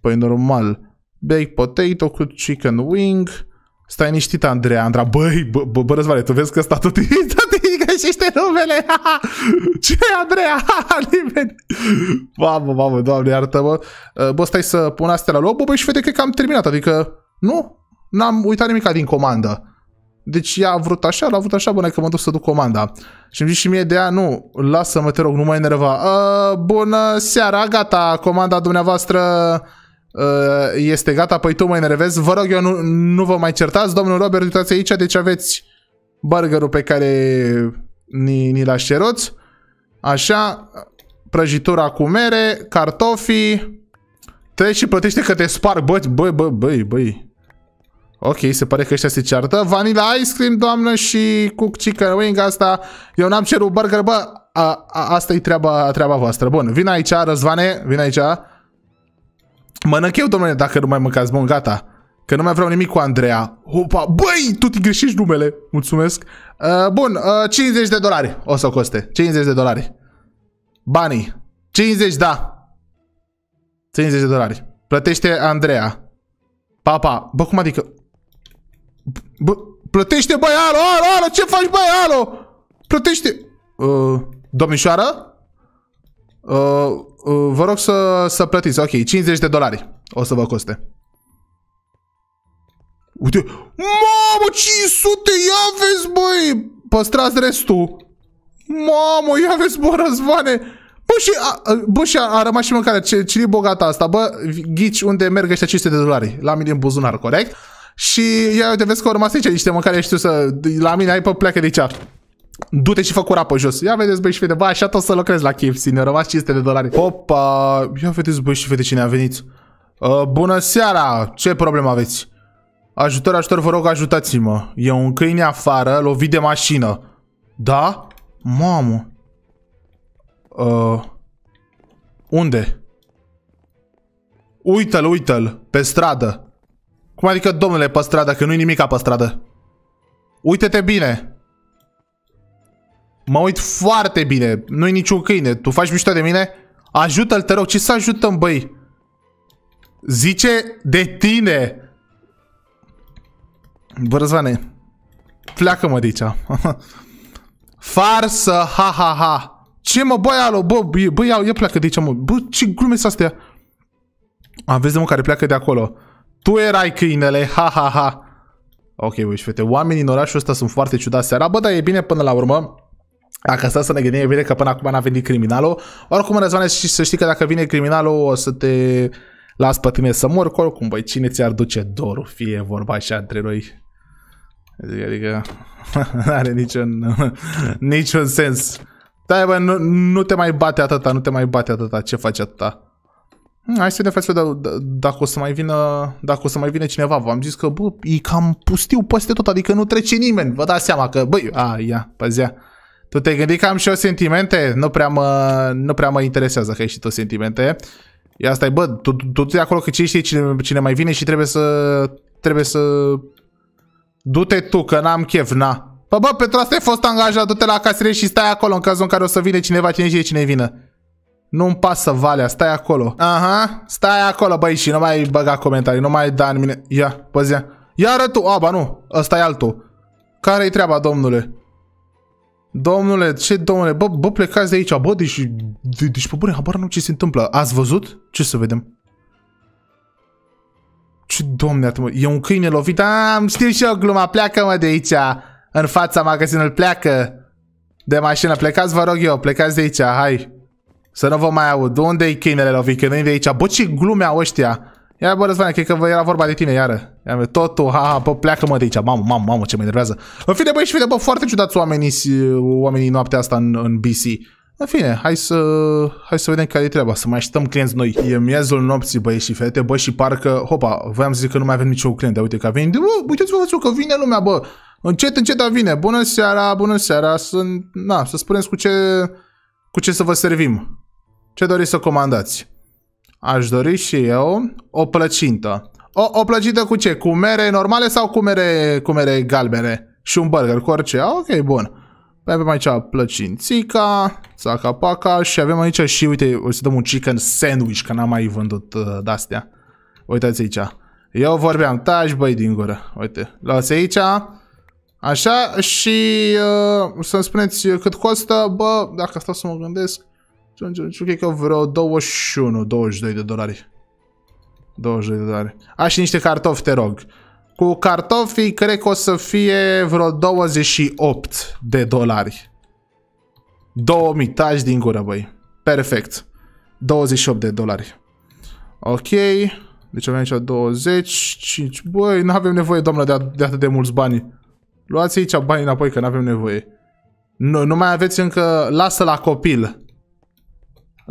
Păi normal. Baked potato cu chicken wing. Stai liniștită, Andreea, Andra. Băi, bă, bă, răzvare, tu vezi că ăsta tot e, tot numele. Ce, Andreea? Nimeni. Mamă, mamă, doamne, iartă-mă. Uh, bă, stai să pun astea la loc. Bă, băi, și vede că e cam terminat, adică... Nu? N-am uitat nimic din comandă. Deci ea a vrut așa, l-a vrut așa, bune că mă duc să duc comanda. Și mi zice și mie de ea, nu, lasă-mă, te rog, nu mă enerva. Ă, bună seara, gata, comanda dumneavoastră ă, este gata, păi tu mă enervezi. Vă rog, eu nu, nu vă mai certați, domnul Robert, uitați aici, deci aveți burgerul pe care ni, ni l-aș ceruți. Așa, prăjitura cu mere, cartofii. trebuie și plătește că te sparg, băi, băi, băi, băi, băi. Ok, se pare că ăștia se ceartă. Vanilla ice cream, doamnă, și cu chicken wing, asta... Eu n-am cerut burger, bă, a, a, asta e treaba, treaba voastră. Bun, vin aici, Răzvane, vin aici. Mănânc eu, domnule, dacă nu mai mâncați. Bun, gata. Că nu mai vreau nimic cu Andreea. Opa, băi, tu te greșești numele. Mulțumesc. Uh, bun, uh, 50 de dolari o să coste. 50 de dolari. Banii. 50, da. 50 de dolari. Plătește Andreea. Papa. Pa. Bă, cum adică? Bă, plătește băi, alo, alo, alo, ce faci băi, alo? Plătește. Uh, domnișoară? Uh, uh, vă rog să, să plătiți. Ok, 50 de dolari o să vă coste. Uite, mamă, 500, ia vezi, băi! Păstrați restul. Mamă, ia vezi, bă, răzvane! Bă, și a, bă, și a, a rămas și mâncarea. Ce, ce e bogata asta? Bă, ghici unde merg ăștia 500 de dolari. La mine în buzunar, corect? și ia uite, vezi că au rămas aici niște mâncare, știu să, la mine ai pe pleacă de aici. Du-te și fă curat pe jos. Ia vedeți, băi și fete, bă, așa tot să lucrez la KFC, ne-au rămas 500 de dolari. Opa, ia vedeți, băi și fete, cine a venit. Uh, bună seara, ce problemă aveți? Ajutor, ajutor, vă rog, ajutați-mă. E un câine afară, lovit de mașină. Da? Mamă. Uh, unde? Uită-l, uită-l, pe stradă. Cum adică, domnule, pe stradă, că nu-i nimica pe stradă? Uite-te bine! Mă uit foarte bine, nu-i niciun câine. Tu faci mișto de mine? Ajută-l, te rog, ce să ajutăm, băi? Zice de tine! Bă, Răzvane, pleacă-mă de aici. Farsă, ha, ha, ha. Ce mă, băi, alo, bă, bă, ia, ia pleacă de aici, mă. Bă, ce glume astea? Aveți de mă care pleacă de acolo. Tu erai câinele, ha, ha, ha. Ok, uite, fete, oamenii în orașul ăsta sunt foarte ciudați seara. Bă, dar e bine până la urmă. Dacă stai să ne gândim, e bine că până acum n-a venit criminalul. Oricum, Răzvane, și să știi că dacă vine criminalul, o să te las pe tine să mor. Oricum, băi, cine ți-ar duce dorul? Fie vorba așa între noi. Adică, adică nu are niciun, niciun sens. Da, bă, nu, nu te mai bate atâta, nu te mai bate atâta. Ce faci atâta? Hm, hai să ne facem dar dacă o să mai vină, dacă o să mai vină cineva. V-am zis că, bă, e cam pustiu peste tot, adică nu trece nimeni. Vă dați seama că, băi, a, ia, păzea. Tu te gândi că am și eu sentimente? Nu prea mă, nu prea mă interesează că ai și tu sentimente. E asta e, bă, tu, tu, tu acolo că ce știi cine, cine mai vine și trebuie să, trebuie să... Du-te tu, că n-am chef, na. Păi bă, bă, pentru asta ai fost angajat, du-te la casire și stai acolo în cazul în care o să vine cineva, cine știe cine vine. Nu-mi pasă valea, stai acolo. Aha, stai acolo, băi, și nu mai băga comentarii, nu mai da în mine. Ia, păzia. Iară tu, aba, nu, ăsta e altul. Care-i treaba, domnule? Domnule, ce domnule, bă, bă, plecați de aici, bă, deci, de, deci bă, bune, habar nu ce se întâmplă. Ați văzut? Ce să vedem? Ce domne, atât, e un câine lovit, am știu și eu gluma, pleacă mă de aici, în fața magazinului, pleacă de mașină, plecați vă rog eu, plecați de aici, hai. Să nu vă mai aud. unde e câinele lovit? Că nu-i aici. Bă, ce glumea ăștia! Ia bă, Răzvane, cred că era vorba de tine iară. Ia totul, ha, ha, bă, pleacă mă de aici. Mamă, mamă, mamă, ce mă enervează. În fine, băi, și fine, bă, foarte ciudați oamenii, oamenii noaptea asta în, în BC. În fine, hai să, hai să vedem care e treaba, să mai așteptăm clienți noi. E miezul nopții, băi și fete, bă, și parcă, hopa, voiam să zic că nu mai avem niciun client, dar uite că vine. venit. Bă, uitați-vă, că vine lumea, bă. Încet, încet vine. Bună seara, bună seara. Sunt, na, să spuneți cu ce, cu ce să vă servim. Ce doriți să comandați? Aș dori și eu o plăcintă. O, o plăcintă cu ce? Cu mere normale sau cu mere, cu mere galbene? Și un burger cu orice? Ah, ok, bun. Păi avem aici plăcințica, țaca-paca și avem aici și, uite, o să dăm un chicken sandwich, că n-am mai vândut uh, de-astea. Uitați aici. Eu vorbeam, tași băi din gură. Uite, luați aici. Așa și uh, să-mi spuneți cât costă, bă, dacă stau să mă gândesc, atunci, cred că vreo 21, 22 de dolari. 22 de dolari. A, și niște cartofi, te rog. Cu cartofii, cred că o să fie vreo 28 de dolari. 2000, tași din gură, băi. Perfect. 28 de dolari. Ok. Deci avem aici 25. Băi, nu avem nevoie, doamnă, de, de atât de mulți bani. Luați aici banii înapoi, că nu avem nevoie. Nu, nu mai aveți încă... Lasă la copil.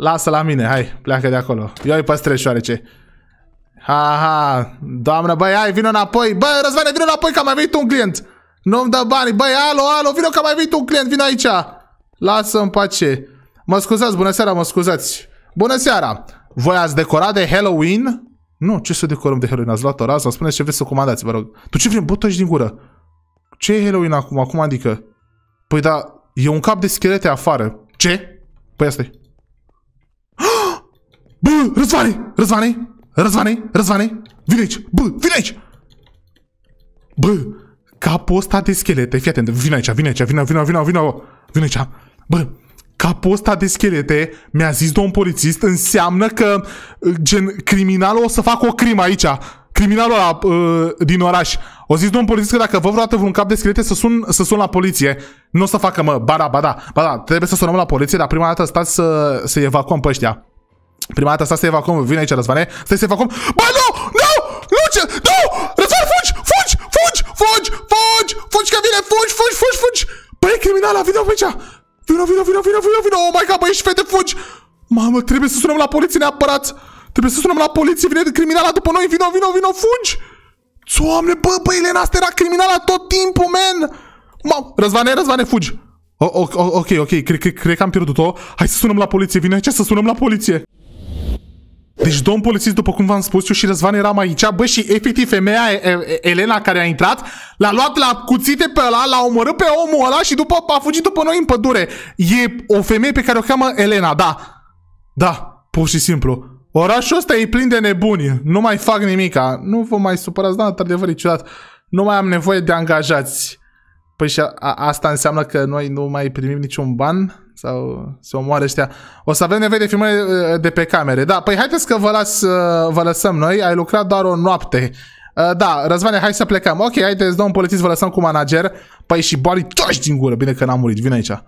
Lasă la mine, hai, pleacă de acolo. Eu îi păstrez șoarece. Ha, ha, doamnă, băi, hai, vină înapoi. Băi, Răzvane, vină înapoi că mai venit un client. Nu-mi dă bani. Băi, alo, alo, vină că mai venit un client, vină aici. Lasă-mi pace. Mă scuzați, bună seara, mă scuzați. Bună seara. Voi ați decorat de Halloween? Nu, ce să decorăm de Halloween? Ați luat o rază? Spuneți ce vreți să comandați, vă rog. Tu ce vrei? Bă, din gură. Ce e Halloween acum? Acum adică? Păi da, e un cap de schelete afară. Ce? Păi asta -i. Bă, Răzvane! Răzvane! Răzvane! Răzvane! Vine aici! Bă, vine aici! Bă, capul ăsta de schelete, fii atent, vine aici, vine aici, vine, vine, vine, vine, vine aici. Bă, capul ăsta de schelete, mi-a zis domn polițist, înseamnă că uh, gen, criminalul o să facă o crimă aici. Criminalul ăla uh, din oraș. O zis domn polițist că dacă vă vreodată vreun cap de schelete să sun, să sun la poliție. Nu o să facă, mă, ba da, ba da, ba da, trebuie să sunăm la poliție, dar prima dată stați să, să evacuăm pe ăștia. Prima dată stai să evacuăm, vine aici Răzvane, stai să evacuăm. Bă, nu! Nu! Nu! Ce? Nu! Răzvan, fugi! Fugi! Fugi! Fugi! Fugi! Fugi că vine! Fugi! Fugi! Fugi! Fugi! Băi, criminala, vină pe aici! Vino, vino, vino, vino, vino, vino! Oh my god, băi, și fete, fugi! Mamă, trebuie să sunăm la poliție neapărat! Trebuie să sunăm la poliție, vine criminala după noi, vino, vino, vino, fugi! Doamne, bă, bă, Elena asta era criminala tot timpul, man! Mamă, Răzvane, Răzvane, fugi! O, o, ok, ok, cred, cred, cred că am pierdut-o. Hai să sunăm la poliție, vine aici să sunăm la poliție. Deci domn polițist, după cum v-am spus eu și Răzvan eram aici, bă, și efectiv femeia Elena care a intrat, l-a luat la cuțite pe ăla, l-a omorât pe omul ăla și după a fugit după noi în pădure. E o femeie pe care o cheamă Elena, da. Da, pur și simplu. Orașul ăsta e plin de nebuni, nu mai fac nimica, nu vă mai supărați, da, într-adevăr, ciudat. Nu mai am nevoie de angajați. Păi și a, a, asta înseamnă că noi nu mai primim niciun ban? Sau se omoare ăștia. O să avem nevoie de filmări uh, de pe camere. Da, păi haideți că vă, las, uh, vă lăsăm noi. Ai lucrat doar o noapte. Uh, da, Răzvane, hai să plecăm. Ok, haideți, domnul polițist, vă lăsăm cu manager. Păi și bali toți din gură. Bine că n-am murit. Vine aici. Uh,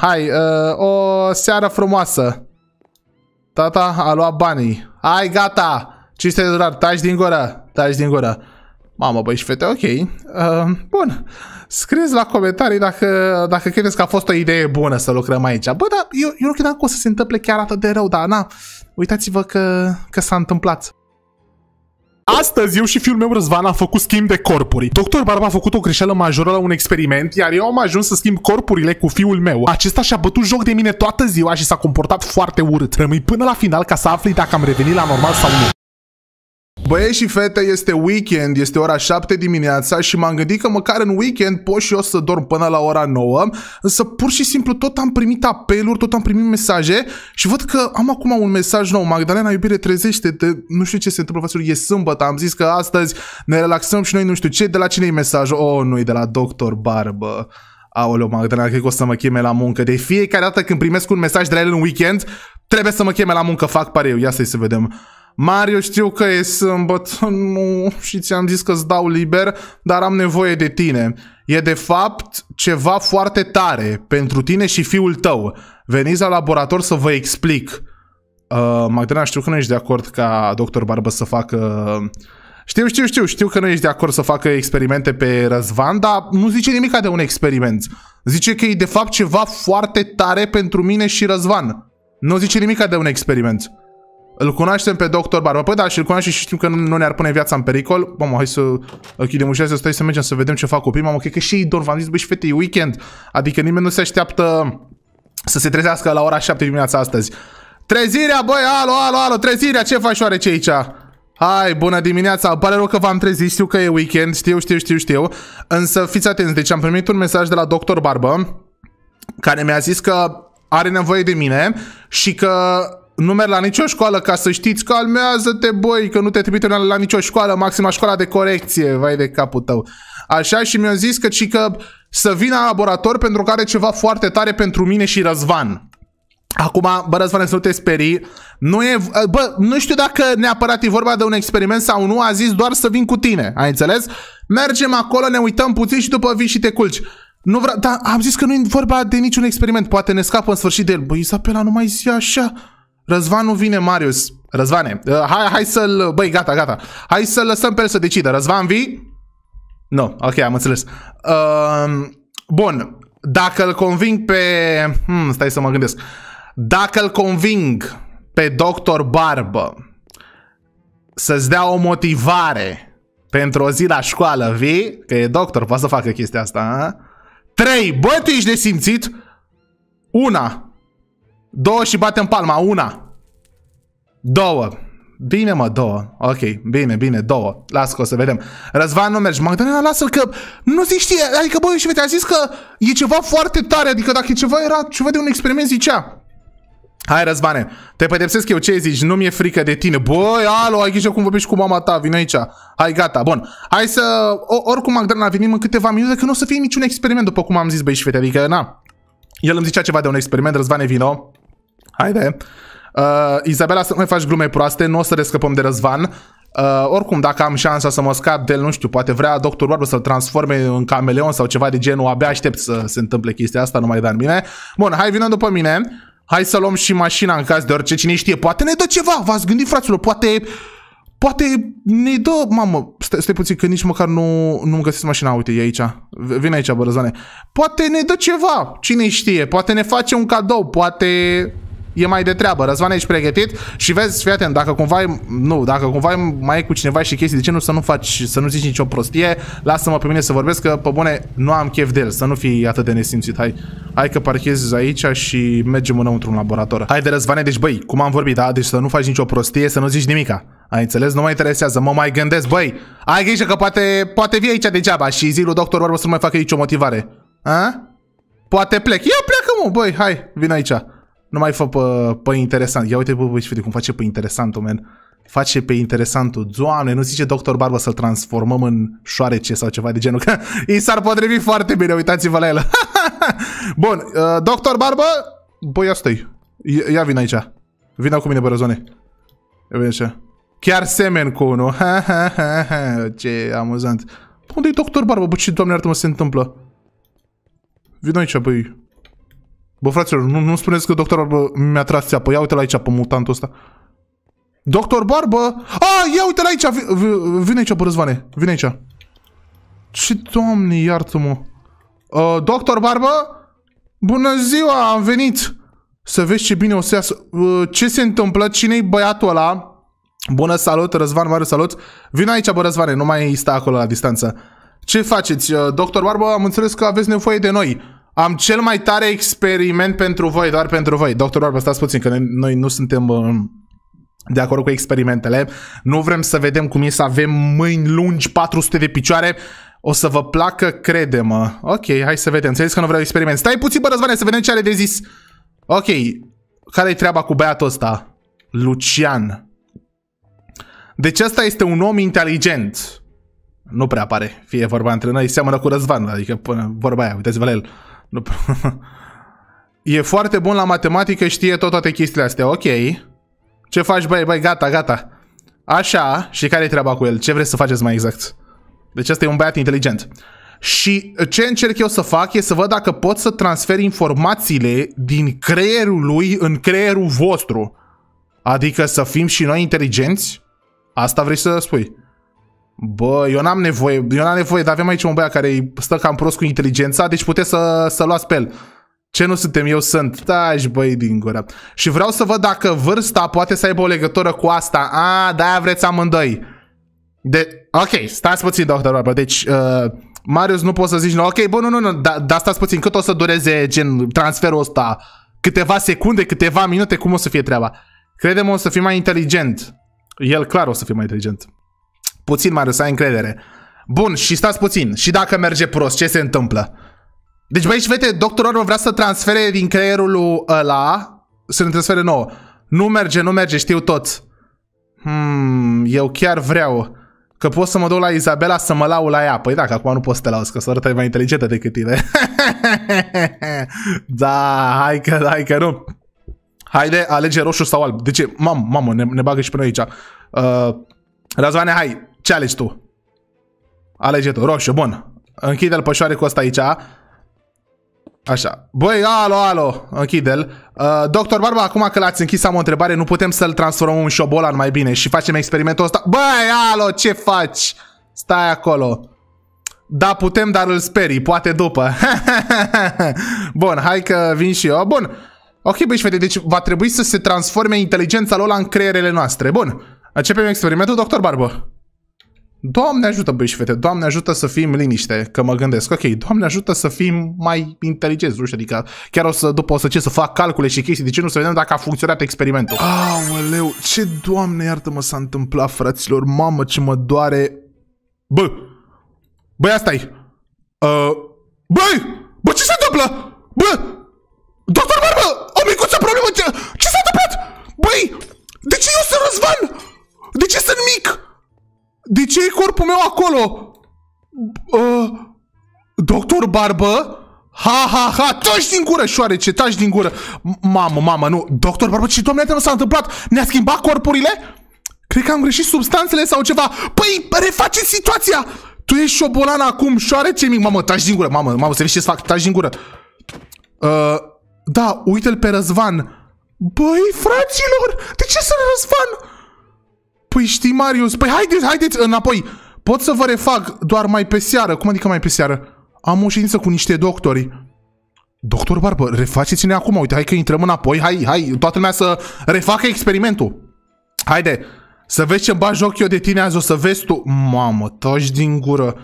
hai, uh, o seară frumoasă. Tata a luat banii. Hai, gata! 500 de dolari, taci din gură, taci din gură. Mamă, băi și fete, ok. Uh, bun. Scrieți la comentarii dacă, dacă credeți că a fost o idee bună să lucrăm aici. Bă, dar eu, eu nu credeam că o să se întâmple chiar atât de rău, dar na, uitați-vă că, că s-a întâmplat. Astăzi eu și fiul meu Răzvan am făcut schimb de corpuri. Doctor Barba a făcut o greșeală majoră la un experiment, iar eu am ajuns să schimb corpurile cu fiul meu. Acesta și-a bătut joc de mine toată ziua și s-a comportat foarte urât. Rămâi până la final ca să afli dacă am revenit la normal sau nu. Băieți și fete, este weekend, este ora 7 dimineața și m-am gândit că măcar în weekend pot și eu să dorm până la ora 9, însă pur și simplu tot am primit apeluri, tot am primit mesaje și văd că am acum un mesaj nou. Magdalena, iubire, trezește-te, nu știu ce se întâmplă, față, e sâmbătă, am zis că astăzi ne relaxăm și noi nu știu ce, de la cine e mesajul? Oh, nu, e de la doctor Barbă. Aoleu, Magdalena, cred că o să mă cheme la muncă. De fiecare dată când primesc un mesaj de la el în weekend, trebuie să mă cheme la muncă, fac pareu. Ia să-i să vedem. Mario, știu că e sâmbătă, nu, și ți-am zis că-ți dau liber, dar am nevoie de tine. E de fapt ceva foarte tare pentru tine și fiul tău. Veniți la laborator să vă explic. Uh, Magdalena, știu că nu ești de acord ca doctor Barbă să facă... Știu, știu, știu, știu că nu ești de acord să facă experimente pe Răzvan, dar nu zice nimic de un experiment. Zice că e de fapt ceva foarte tare pentru mine și Răzvan. Nu zice nimic de un experiment. Îl cunoaștem pe Dr. Barba. Păi da, și îl cunoaștem și știm că nu ne-ar pune viața în pericol. Mamă, hai să închidem uh, ușa, să stai să mergem să vedem ce fac copiii. Mamă, cred că și ei dorm. V-am zis, băi, și fete, e weekend. Adică nimeni nu se așteaptă să se trezească la ora 7 dimineața astăzi. Trezirea, băi, alo, alo, alo, trezirea, ce faci oare ce aici? Hai, bună dimineața, îmi pare rău că v-am trezit, știu că e weekend, știu, știu, știu, știu, însă fiți atenți, deci am primit un mesaj de la doctor Barbă, care mi-a zis că are nevoie de mine și că nu merg la nicio școală ca să știți, calmează-te boi, că nu te trimite la, la nicio școală, maxim școala de corecție, vai de capul tău. Așa și mi-au zis că, și că să vină la laborator pentru că are ceva foarte tare pentru mine și Răzvan. Acum, bă, Răzvan, să nu te sperii. Nu e, bă, nu știu dacă neapărat e vorba de un experiment sau nu, a zis doar să vin cu tine, ai înțeles? Mergem acolo, ne uităm puțin și după vii și te culci. Nu vreau, dar am zis că nu e vorba de niciun experiment, poate ne scapă în sfârșit de el. Băi, Isabela, nu mai zi așa. Răzvan nu vine, Marius. Răzvane, uh, hai, hai să-l... Uh, băi, gata, gata. Hai să lăsăm pe el să decidă. Răzvan, vii? Nu, no, ok, am înțeles. Uh, bun, dacă îl conving pe... Hmm, stai să mă gândesc. Dacă îl conving pe Dr. Barbă să-ți dea o motivare pentru o zi la școală, vii? Că e doctor, poate să facă chestia asta, a? 3. Bă, tu ești Una. Două și batem palma. Una. Două. Bine, mă, două. Ok, bine, bine, două. Las că o să vedem. Răzvan, nu mergi. Magdalena, lasă-l că nu se știe. Adică, băi, și vete, a zis că e ceva foarte tare. Adică dacă e ceva, era ceva de un experiment, zicea. Hai, Răzvane, te pedepsesc eu ce zici, nu mi-e frică de tine. Băi, alo, ai grijă cum vorbești cu mama ta, vin aici. Hai, gata, bun. Hai să... O, oricum, Magdalena, venim în câteva minute, că nu o să fie niciun experiment, după cum am zis, băi și fete. Adică, na, el îmi zicea ceva de un experiment, Răzvane, vino. Haide! Uh, Izabela, să nu mai faci glume proaste, nu o să rescăpăm de Răzvan. Uh, oricum, dacă am șansa să mă scap de el, nu știu, poate vrea doctorul Barbu să-l transforme în cameleon sau ceva de genul, abia aștept să se întâmple chestia asta, nu mai da în mine. Bun, hai vină după mine. Hai să luăm și mașina în caz de orice, cine știe, poate ne dă ceva, v-ați gândit, fraților, poate... Poate ne dă, mamă, stai, stai puțin că nici măcar nu, nu găsesc mașina, uite, e aici, Vine aici, bărăzane. Poate ne dă ceva, cine știe, poate ne face un cadou, poate e mai de treabă. Răzvan, ești pregătit și vezi, fii atent, dacă cumva, e, nu, dacă cumva mai e cu cineva și chestii, de ce nu să nu faci, să nu zici nicio prostie, lasă-mă pe mine să vorbesc, că pe bune nu am chef de el, să nu fii atât de nesimțit. Hai, hai că parchezi aici și mergem înăuntru un laborator. Hai de răzvane, deci băi, cum am vorbit, da? Deci să nu faci nicio prostie, să nu zici nimica. Ai înțeles? Nu mă interesează, mă mai gândesc, băi, ai grijă că poate, poate vii aici degeaba și zilu, lui doctor Orbo să nu mai facă nicio motivare. A? Poate plec. Ia pleacă, mă, băi, hai, vin aici. Nu mai fă pe, pe interesant. Ia uite, bă, bă, cum face pe interesantul, man. Face pe interesantul. Doamne, nu zice Dr. Barba să-l transformăm în șoarece sau ceva de genul. Că i s-ar potrivi foarte bine, uitați-vă la el. Bun, uh, Dr. Barba, băi, asta stai. Ia vin aici. Vină acum mine, răzone. Ia vin aici. Chiar semen cu unul. Ce amuzant. Unde i doctor Barba? Bă, ce doamne iartă mă se întâmplă? Vino aici, băi. Bă, fraților, nu, nu spuneți că doctor barbă mi-a tras țeapă. Ia uite la aici pe mutantul ăsta. Doctor Barbă? A, ia uite la aici. Vine aici, bă, Răzvane. Vine aici. Ce, doamne, iartă-mă. Uh, doctor Barbă? Bună ziua, am venit. Să vezi ce bine o să iasă. Uh, ce se întâmplă? Cine-i băiatul ăla? Bună, salut, Răzvan, mare salut. Vin aici, bă, Răzvane, nu mai sta acolo la distanță. Ce faceți? Uh, doctor Barbă, am înțeles că aveți nevoie de noi. Am cel mai tare experiment pentru voi, doar pentru voi. Doctor Orb, stați puțin, că noi nu suntem uh, de acord cu experimentele. Nu vrem să vedem cum e să avem mâini lungi, 400 de picioare. O să vă placă, crede-mă. Ok, hai să vedem. Înțeles că nu vreau experiment. Stai puțin, bă, Răzvane, să vedem ce are de zis. Ok, care-i treaba cu băiatul ăsta? Lucian. Deci asta este un om inteligent. Nu prea pare, fie vorba între noi, seamănă cu Răzvan, adică până vorba aia, uitați-vă la el. Uh, nu... e foarte bun la matematică, știe tot toate chestiile astea. Ok. Ce faci, băi, băi, gata, gata. Așa, și care e treaba cu el? Ce vreți să faceți mai exact? Deci ăsta e un băiat inteligent. Și ce încerc eu să fac e să văd dacă pot să transfer informațiile din creierul lui în creierul vostru. Adică să fim și noi inteligenți? Asta vrei să spui? Bă, eu n-am nevoie, eu n-am nevoie, dar avem aici un băiat care stă cam prost cu inteligența, deci puteți să, să luați pe el. Ce nu suntem, eu sunt. Taci, băi, din gura. Și vreau să văd dacă vârsta poate să aibă o legătură cu asta. A, de-aia vreți amândoi. De... Ok, stați puțin, doctor Barbara. Deci, uh, Marius, nu poți să zici, nu, ok, bun, nu, nu, nu, dar da, stați puțin. Cât o să dureze, gen, transferul ăsta? Câteva secunde, câteva minute, cum o să fie treaba? Credem o să fii mai inteligent. El clar o să fie mai inteligent. Puțin, mai să ai încredere. Bun, și stați puțin. Și dacă merge prost, ce se întâmplă? Deci, băi, și vede, doctor Orban vrea să transfere din creierul lui ăla, să ne transfere nouă. Nu merge, nu merge, știu tot. Hmm, eu chiar vreau că pot să mă duc la Izabela să mă lau la ea. Păi da, că acum nu poți să te lauzi, că sora ta e mai inteligentă decât tine. da, hai că, hai că nu. Haide, alege roșu sau alb. De deci, ce? Mamă, mamă, ne, ne bagă și pe noi aici. Uh, Razvane, hai, ce alegi tu? Alege tu. Roșu, bun. Închide-l pe cu ăsta aici. Așa. Băi, alo, alo, închide-l. Uh, doctor Barba, acum că l-ați închis, am o întrebare. Nu putem să-l transformăm în șobolan mai bine și facem experimentul ăsta? Băi, alo, ce faci? Stai acolo. Da, putem, dar îl sperii, poate după. Bun, hai că vin și eu. Bun. Ok, băi, fete, deci va trebui să se transforme inteligența lor în creierele noastre. Bun. Începem experimentul, doctor Barbo. Doamne ajută, băi și fete, Doamne ajută să fim liniște, că mă gândesc, ok, Doamne ajută să fim mai inteligenți, nu știu, adică chiar o să, după o să ce, să fac calcule și chestii, de ce nu să vedem dacă a funcționat experimentul. Aoleu, ce Doamne iartă-mă s-a întâmplat, fraților, mamă ce mă doare. Bă, băi, asta-i. Uh, băi, bă, ce se întâmplă? Bă, doctor Barbă, o micuță problemă, ce, ce s-a întâmplat? Băi, de ce eu sunt Răzvan? De ce sunt mic? De ce e corpul meu acolo? Uh, doctor Barbă? Ha, ha, ha, taci din gură, șoarece, taci din gură. Mamă, mamă, nu. Doctor Barbă, ce doamne, nu s-a întâmplat? Ne-a schimbat corpurile? Cred că am greșit substanțele sau ceva. Păi, reface situația! Tu ești șobolan acum, șoarece mic. Mamă, taci din gură, mamă, mamă, să vezi ce fac, taci din gură. Uh, da, uite-l pe Răzvan. Băi, fraților, de ce să Răzvan? Păi știi, Marius, păi haideți, haideți înapoi. Pot să vă refac doar mai pe seară. Cum adică mai pe seară? Am o ședință cu niște doctori. Doctor Barbă, refaceți-ne acum. Uite, hai că intrăm înapoi. Hai, hai, toată lumea să refacă experimentul. Haide, să vezi ce bagi joc eu de tine azi, o să vezi tu. Mamă, toși din gură.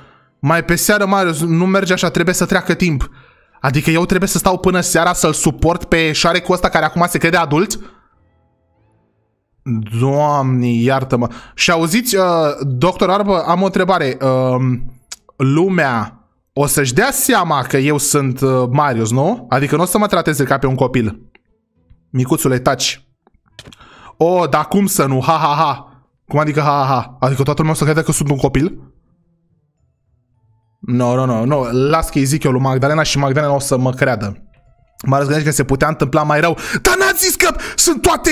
Mai pe seară, Marius, nu merge așa, trebuie să treacă timp. Adică eu trebuie să stau până seara să-l suport pe șarecul ăsta care acum se crede adult? Doamne, iartă-mă. Și auziți, uh, doctor Arbă, am o întrebare. Uh, lumea o să-și dea seama că eu sunt uh, Marius, nu? Adică nu o să mă trateze ca pe un copil. Micuțule, taci. Oh, dar cum să nu? Ha, ha, ha. Cum adică ha, ha, ha? Adică toată lumea o să crede că sunt un copil? Nu, no, nu, no, nu, no, nu. Las că îi zic eu lui Magdalena și Magdalena o să mă creadă. Mă răzgândesc că se putea întâmpla mai rău. Dar n-ați zis că sunt toate,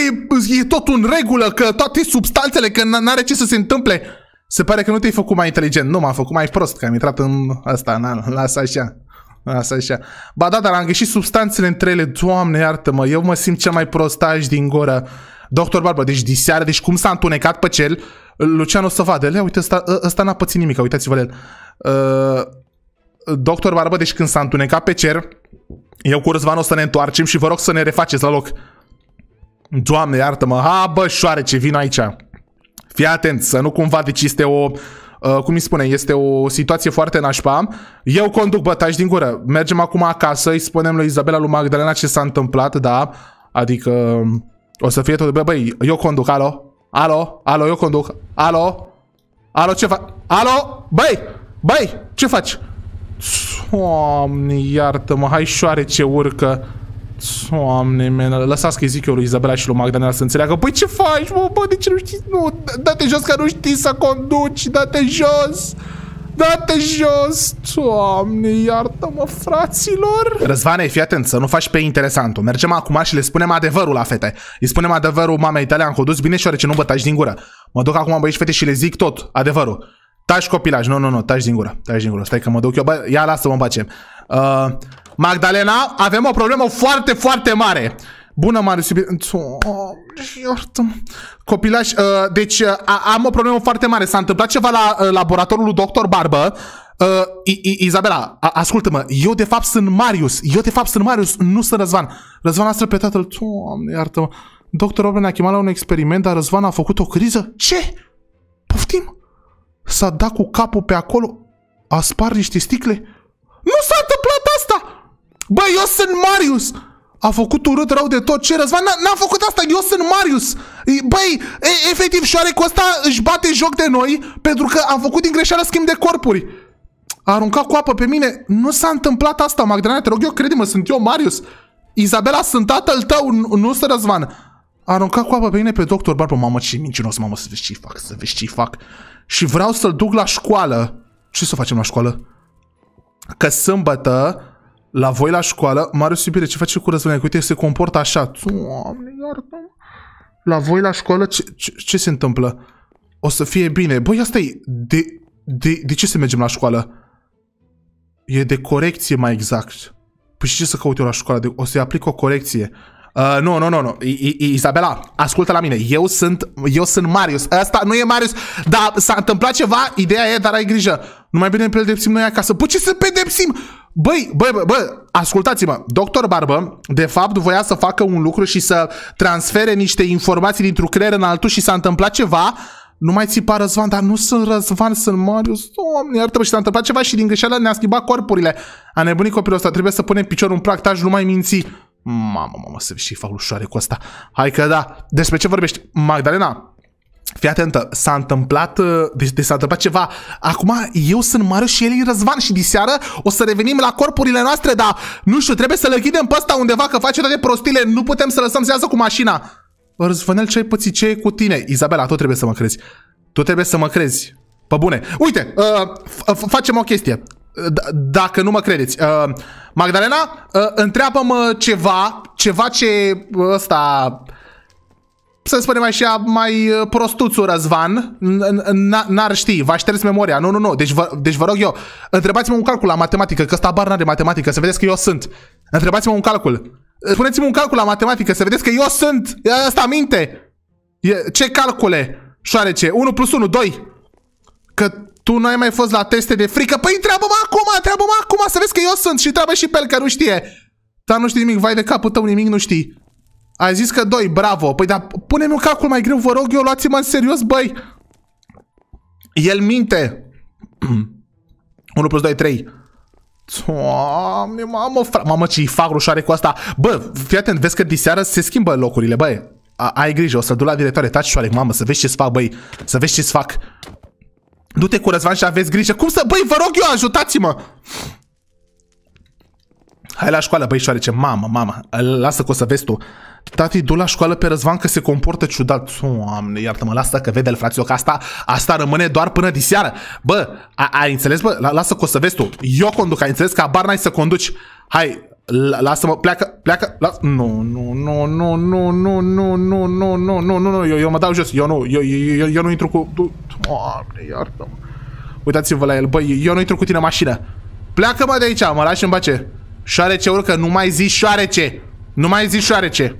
e tot în regulă, că toate substanțele, că n-are ce să se întâmple. Se pare că nu te-ai făcut mai inteligent. Nu, m-am făcut mai prost, că am intrat în asta, na, las așa. Las așa. Ba da, dar am găsit substanțele între ele. Doamne, iartă-mă, eu mă simt cel mai prostaj din gora. Doctor Barba, deci diseară, deci cum s-a întunecat pe cel, Lucian o să vadă. Lea, uite, ăsta, ăsta n-a pățit nimic, uitați-vă el. Uh, Doctor Barba, deci când s-a întunecat pe cer, eu cu Răzvan o să ne întoarcem și vă rog să ne refaceți la loc. Doamne, iartă-mă, ha, bă, șoare, ce vin aici. Fii atent, să nu cumva, deci este o... Uh, cum îi spune, este o situație foarte nașpa. Eu conduc bătași din gură. Mergem acum acasă, îi spunem lui Izabela, lui Magdalena ce s-a întâmplat, da? Adică um, o să fie tot... Bă, băi, eu conduc, alo? Alo? Alo, eu conduc. Alo? Alo, ce faci? Alo? Băi! Băi! Ce faci? Doamne, iartă-mă, hai șoare ce urcă. Doamne, men, lăsați că zic eu lui Izabela și lui Magdalena să înțeleagă. Păi ce faci, mă, bă, de ce nu știi? Nu, dă-te jos că nu știi să conduci, dă-te jos! Dă-te jos! Doamne, iartă-mă, fraților! Răzvane, fii atent să nu faci pe interesantul. Mergem acum și le spunem adevărul la fete. Îi spunem adevărul mamei tale, am condus bine și oare ce nu bătași din gură. Mă duc acum, băieți fete, și le zic tot adevărul. Tași copilaj, nu, nu, nu, tași din gură, tași din gură, stai că mă duc eu, bă, ia lasă-mă în pace. Uh, Magdalena, avem o problemă foarte, foarte mare. Bună, Marius, iartă-mă. Copilaj, uh, deci uh, am o problemă foarte mare. S-a întâmplat ceva la uh, laboratorul lui Dr. Barbă. Uh, I I Izabela, ascultă-mă, eu de fapt sunt Marius. Eu de fapt sunt Marius, nu sunt Răzvan. Răzvan a pe tatăl. Doamne, iartă-mă. Dr. Robin a chemat la un experiment, dar Răzvan a făcut o criză? Ce? Poftim? S-a dat cu capul pe acolo, a spart niște sticle. Nu s-a întâmplat asta! Bă, eu sunt Marius! A făcut urât rău de tot ce Răzvan N-am făcut asta, eu sunt Marius Băi, e, efectiv, șoarecul ăsta își bate joc de noi Pentru că am făcut din greșeală schimb de corpuri A aruncat cu apă pe mine Nu s-a întâmplat asta, Magdalena, te rog eu, crede-mă, sunt eu Marius Izabela, sunt tatăl tău, nu sunt Răzvan aruncat cu apă pe mine pe doctor Barbu. Mamă, ce mincinos, mamă, să vezi ce fac, să vezi ce fac. Și vreau să-l duc la școală. Ce să facem la școală? Că sâmbătă, la voi la școală, Marius Iubire, ce face cu răzvânia? Uite, se comportă așa. Doamne, iartă La voi la școală, ce, ce, ce se întâmplă? O să fie bine. Băi, asta e... De, de, de ce să mergem la școală? E de corecție mai exact. Păi și ce să caut eu la școală? De, o să-i aplic o corecție. Uh, nu, nu, nu, nu. Isabela, ascultă la mine. Eu sunt, eu sunt Marius. Asta nu e Marius. Da, s-a întâmplat ceva, ideea e, dar ai grijă. Nu mai bine pedepsim noi acasă. Păi ce să pedepsim? Băi, băi, băi. bă, ascultați-mă, doctor Barbă, de fapt, voia să facă un lucru și să transfere niște informații dintr-un creier în altul și s-a întâmplat ceva, nu mai țipa Răzvan, dar nu sunt Răzvan, sunt Marius, doamne, iartă și s-a întâmplat ceva și din greșeală ne-a schimbat corpurile. A nebunit copilul ăsta, trebuie să punem piciorul în practaj, nu mai minți. Mamă, mamă, să și fac ușoare cu asta. Hai că da. Despre ce vorbești? Magdalena, Fii atentă, s-a întâmplat, uh, deci, de, deci s-a întâmplat ceva. Acum eu sunt mare și el e Răzvan și diseară o să revenim la corpurile noastre, dar nu știu, trebuie să le ghidem pe ăsta undeva că face toate prostile, nu putem să lăsăm să iasă cu mașina. Răzvanel, ce ai pățit, ce e cu tine? Izabela, tu trebuie să mă crezi. Tu trebuie să mă crezi. Pă bune. Uite, uh, facem o chestie. Da, dacă nu mă credeți. Uh, Magdalena, uh, întreabă-mă ceva, ceva ce uh, ăsta să spunem așa, mai uh, prostuțul Răzvan, n-ar ști, v-a șters memoria. Nu, nu, nu, deci vă, deci vă rog eu, întrebați-mă un calcul la matematică, că ăsta bar n-are matematică, să vedeți că eu sunt. Întrebați-mă un calcul. Uh, puneți-mi un calcul la matematică, să vedeți că eu sunt. Asta minte. E, ce calcule, șoarece? 1 plus 1, 2. Că tu n-ai mai fost la teste de frică? Păi întreabă-mă acum, întreabă-mă acum să vezi că eu sunt și întreabă și pe el că nu știe. Dar nu știi nimic, vai de capul tău, nimic nu știi. Ai zis că doi, bravo. Păi dar pune-mi un calcul mai greu, vă rog eu, luați-mă în serios, băi. El minte. 1 plus 2, 3. Doamne, mamă, mamă ce-i fac rușoare cu asta. Bă, fii atent, vezi că diseară se schimbă locurile, băi. ai grijă, o să duc la directoare, taci șoare, mamă, să vezi ce-ți fac, băi, să vezi ce-ți fac. Du-te cu Răzvan și aveți grijă. Cum să... Băi, vă rog eu, ajutați-mă! Hai la școală, șoarece. Mamă, mamă. Lasă că o să vezi tu. Tati, du la școală pe Răzvan că se comportă ciudat. Doamne, iartă-mă, lasă că vede-l, fraților, că asta, asta rămâne doar până diseară. Bă, ai înțeles, bă? Lasă că o să vezi tu. Eu conduc, ai înțeles că abar n-ai să conduci. Hai, Lasă-mă, pleacă, pleacă, lasă... Nu, nu, nu, nu, nu, nu, nu, nu, nu, nu, nu, nu, nu, eu, eu mă dau jos, eu nu, eu, eu, eu nu intru cu... Doamne, iartă-mă. Uitați-vă la el, băi, eu nu intru cu tine în mașină. Pleacă, mă, de aici, mă lași în pace. Șoarece urcă, nu mai zi șoarece. Nu mai zi șoarece.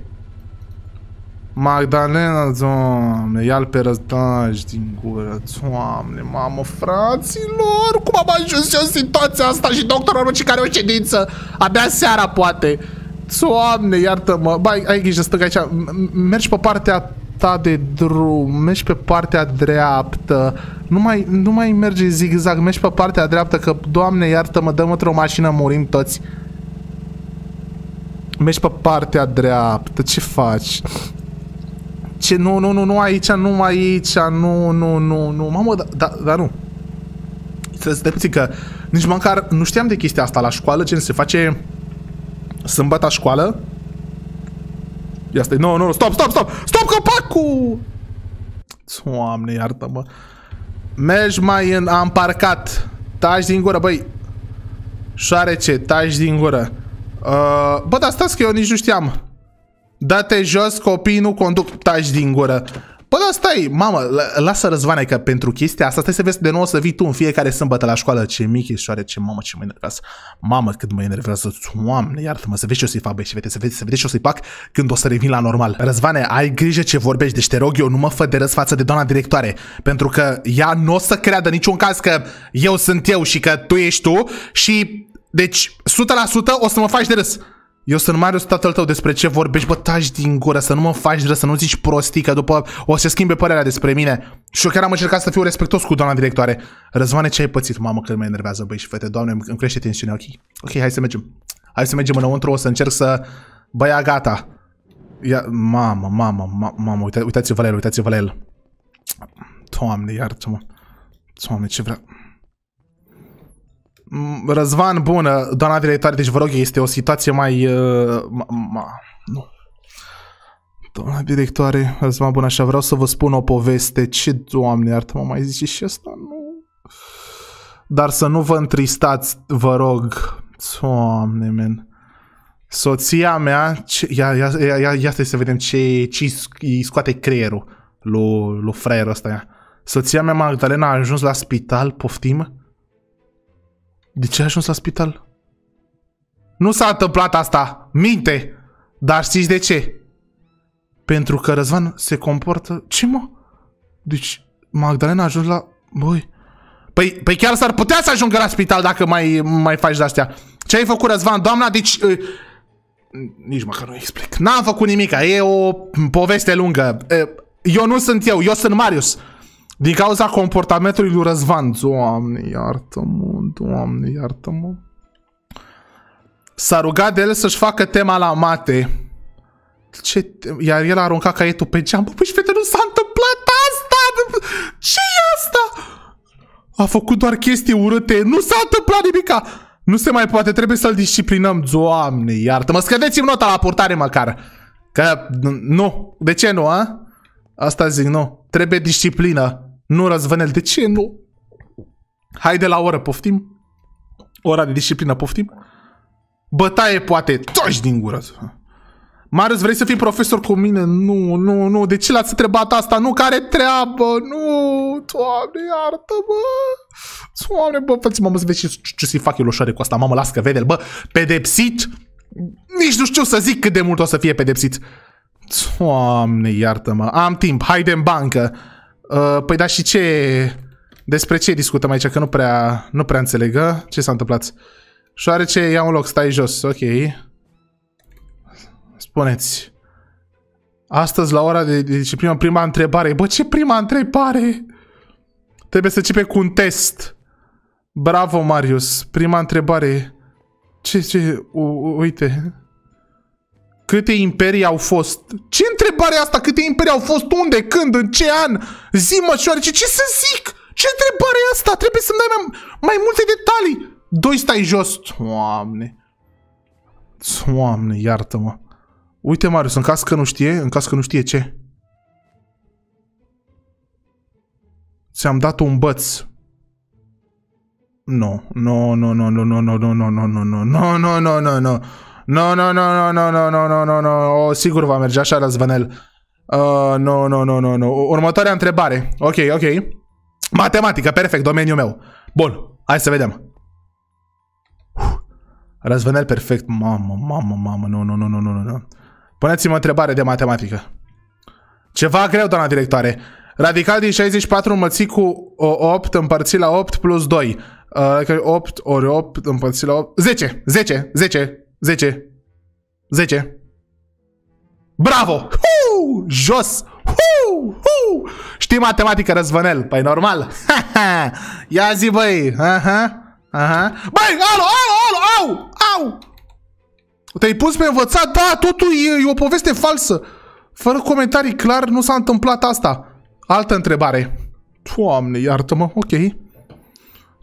Magdalena, doamne, ia-l pe răstaj din gură, doamne, mamă, fraților, cum am ajuns eu în situația asta și doctorul nu care o ședință, abia seara poate. Doamne, iartă-mă, bai, ai grijă, stăg aici, mergi pe partea ta de drum, mergi pe partea dreaptă, nu mai, nu mai merge zigzag, mergi pe partea dreaptă, că, doamne, iartă-mă, dăm într-o mașină, murim toți. Mergi pe partea dreaptă, ce faci? ce nu, nu, nu, nu aici, nu aici, nu, nu, nu, nu. Mamă, dar da, da, nu. Stai puțin că nici măcar nu știam de chestia asta la școală, ce se face sâmbăta școală. Ia stai, nu, no, nu, no, stop, stop, stop, stop copacul! Doamne, iartă-mă. Mergi mai în, am parcat. Tași din gură, băi. Șoarece, tași din gură. Uh, bă, dar stați că eu nici nu știam. Date jos, copiii nu conduc, tași din gură. Bă, dar stai, mamă, lasă răzvane că pentru chestia asta stai să vezi de nou să vii tu în fiecare sâmbătă la școală. Ce michișoare, ce mamă, ce mă enervează. Mamă, cât mă enervează, oameni, iartă-mă, să vezi ce o să-i fac, băi, și vede, să vezi, să vezi ce o să-i fac când o să revin la normal. Răzvane, ai grijă ce vorbești, deci te rog eu, nu mă fă de răz față de doamna directoare, pentru că ea nu o să creadă niciun caz că eu sunt eu și că tu ești tu și, deci, 100% o să mă faci de râs. Eu sunt Marius, tatăl tău, despre ce vorbești, bă, taci din gură, să nu mă faci rău, să nu zici prostii, că după o să schimbe părerea despre mine. Și eu chiar am încercat să fiu respectos cu doamna directoare. Răzvane, ce ai pățit, mamă, că mă enervează, băi și fete, doamne, îmi crește tensiunea, ok? Ok, hai să mergem. Hai să mergem înăuntru, o să încerc să... Băia, gata. Ia, mamă, mamă, mamă, mamă uita, uitați-vă la el, uitați-vă la el. Doamne, iartă-mă. Doamne, ce vrea... Mm, Răzvan, bună, doamna directoare, deci vă rog, este o situație mai... Uh, ma, ma, nu. Doamna directoare, Răzvan, bună, așa, vreau să vă spun o poveste. Ce, doamne, iartă, mă mai zice și asta? Nu. Dar să nu vă întristați, vă rog. Doamne, men. Soția mea, ce, ia, ia, ia, ia, ia să vedem ce, ce îi scoate creierul lui, lui fraierul ăsta. Ia. Soția mea, Magdalena, a ajuns la spital, poftim, de ce ai ajuns la spital? Nu s-a întâmplat asta! Minte! Dar știți de ce? Pentru că Răzvan se comportă... Ce mă? Deci Magdalena a ajuns la... Băi... Păi, păi chiar s-ar putea să ajungă la spital dacă mai, mai faci de-astea. Ce ai făcut, Răzvan? Doamna, deci... Uh, nici măcar nu explic. N-am făcut nimic, e o poveste lungă. Uh, eu nu sunt eu, eu sunt Marius. Din cauza comportamentului lui Răzvan. Doamne, iartă-mă, doamne, iartă-mă. S-a rugat de el să-și facă tema la mate. Ce? Iar el a aruncat caietul pe geam. Bă, păi și fete, nu s-a întâmplat asta! ce e asta? A făcut doar chestii urâte. Nu s-a întâmplat nimica! Nu se mai poate, trebuie să-l disciplinăm. Doamne, iartă-mă, scădeți-mi nota la purtare măcar. Că, nu, de ce nu, a? Asta zic, nu. Trebuie disciplină. Nu, Răzvănel, de ce nu? Hai de la oră, poftim? Ora de disciplină, poftim? Bătaie poate, toși din gură. Marius, vrei să fii profesor cu mine? Nu, nu, nu. De ce l-ați întrebat asta? Nu, care treabă? Nu, doamne, iartă-mă. Doamne, bă, făți mă, mă, să vezi ce, ce să-i fac eu cu asta. Mamă, las că vede bă, pedepsit? Nici nu știu să zic cât de mult o să fie pedepsit. Doamne, iartă-mă. Am timp, haide în bancă. Uh, păi da, și ce... Despre ce discutăm aici? Că nu prea, nu prea înțelegă. Uh? Ce s-a întâmplat? Șoarece, ia un loc, stai jos. Ok. Spuneți. Astăzi, la ora de disciplină, prima întrebare. Bă, ce prima întrebare? Trebuie să începe cu un test. Bravo, Marius. Prima întrebare. Ce, ce? U, uite. Câte imperii au fost? Ce întrebare asta? Câte imperii au fost? Unde? Când? În ce an? Zi, mășoarece, ce să zic? Ce întrebare asta? Trebuie să-mi dai mai, mai multe detalii. Doi stai jos. Doamne. Doamne, iartă-mă. Uite, Marius, în caz că nu știe, în caz că nu știe ce? Ți-am dat un băț. Nu, no, nu, no, nu, no, nu, nu, nu, nu, nu, nu, nu, nu, nu, nu, nu, nu, nu, nu, nu, nu, nu, nu, nu, nu, nu, nu, nu, nu, sigur va merge așa, Răzvanel. Uh, nu, no, nu, no, nu, no, nu, No. Următoarea întrebare. Ok, ok. Matematică, perfect, domeniul meu. Bun, hai să vedem. Uh, Răzvanel perfect, mamă, mamă, mamă, nu, no, nu, no, nu, no, nu, no, nu, no, nu. No. Puneți-mă întrebare de matematică. Ceva greu, doamna directoare. Radical din 64 înmulțit cu 8 împărțit la 8 plus 2. Uh, 8 ori 8 împărțit la 8... 10! 10! 10! 10. 10. Bravo! Huu! Jos! Huu! Huu! Știi matematică, Răzvănel? Păi normal. Ia zi, băi. Aha. Aha. Băi, alo, alo, alo, au! Au! Te-ai pus pe învățat? Da, totul e, e o poveste falsă. Fără comentarii, clar, nu s-a întâmplat asta. Altă întrebare. Doamne, iartă-mă, ok.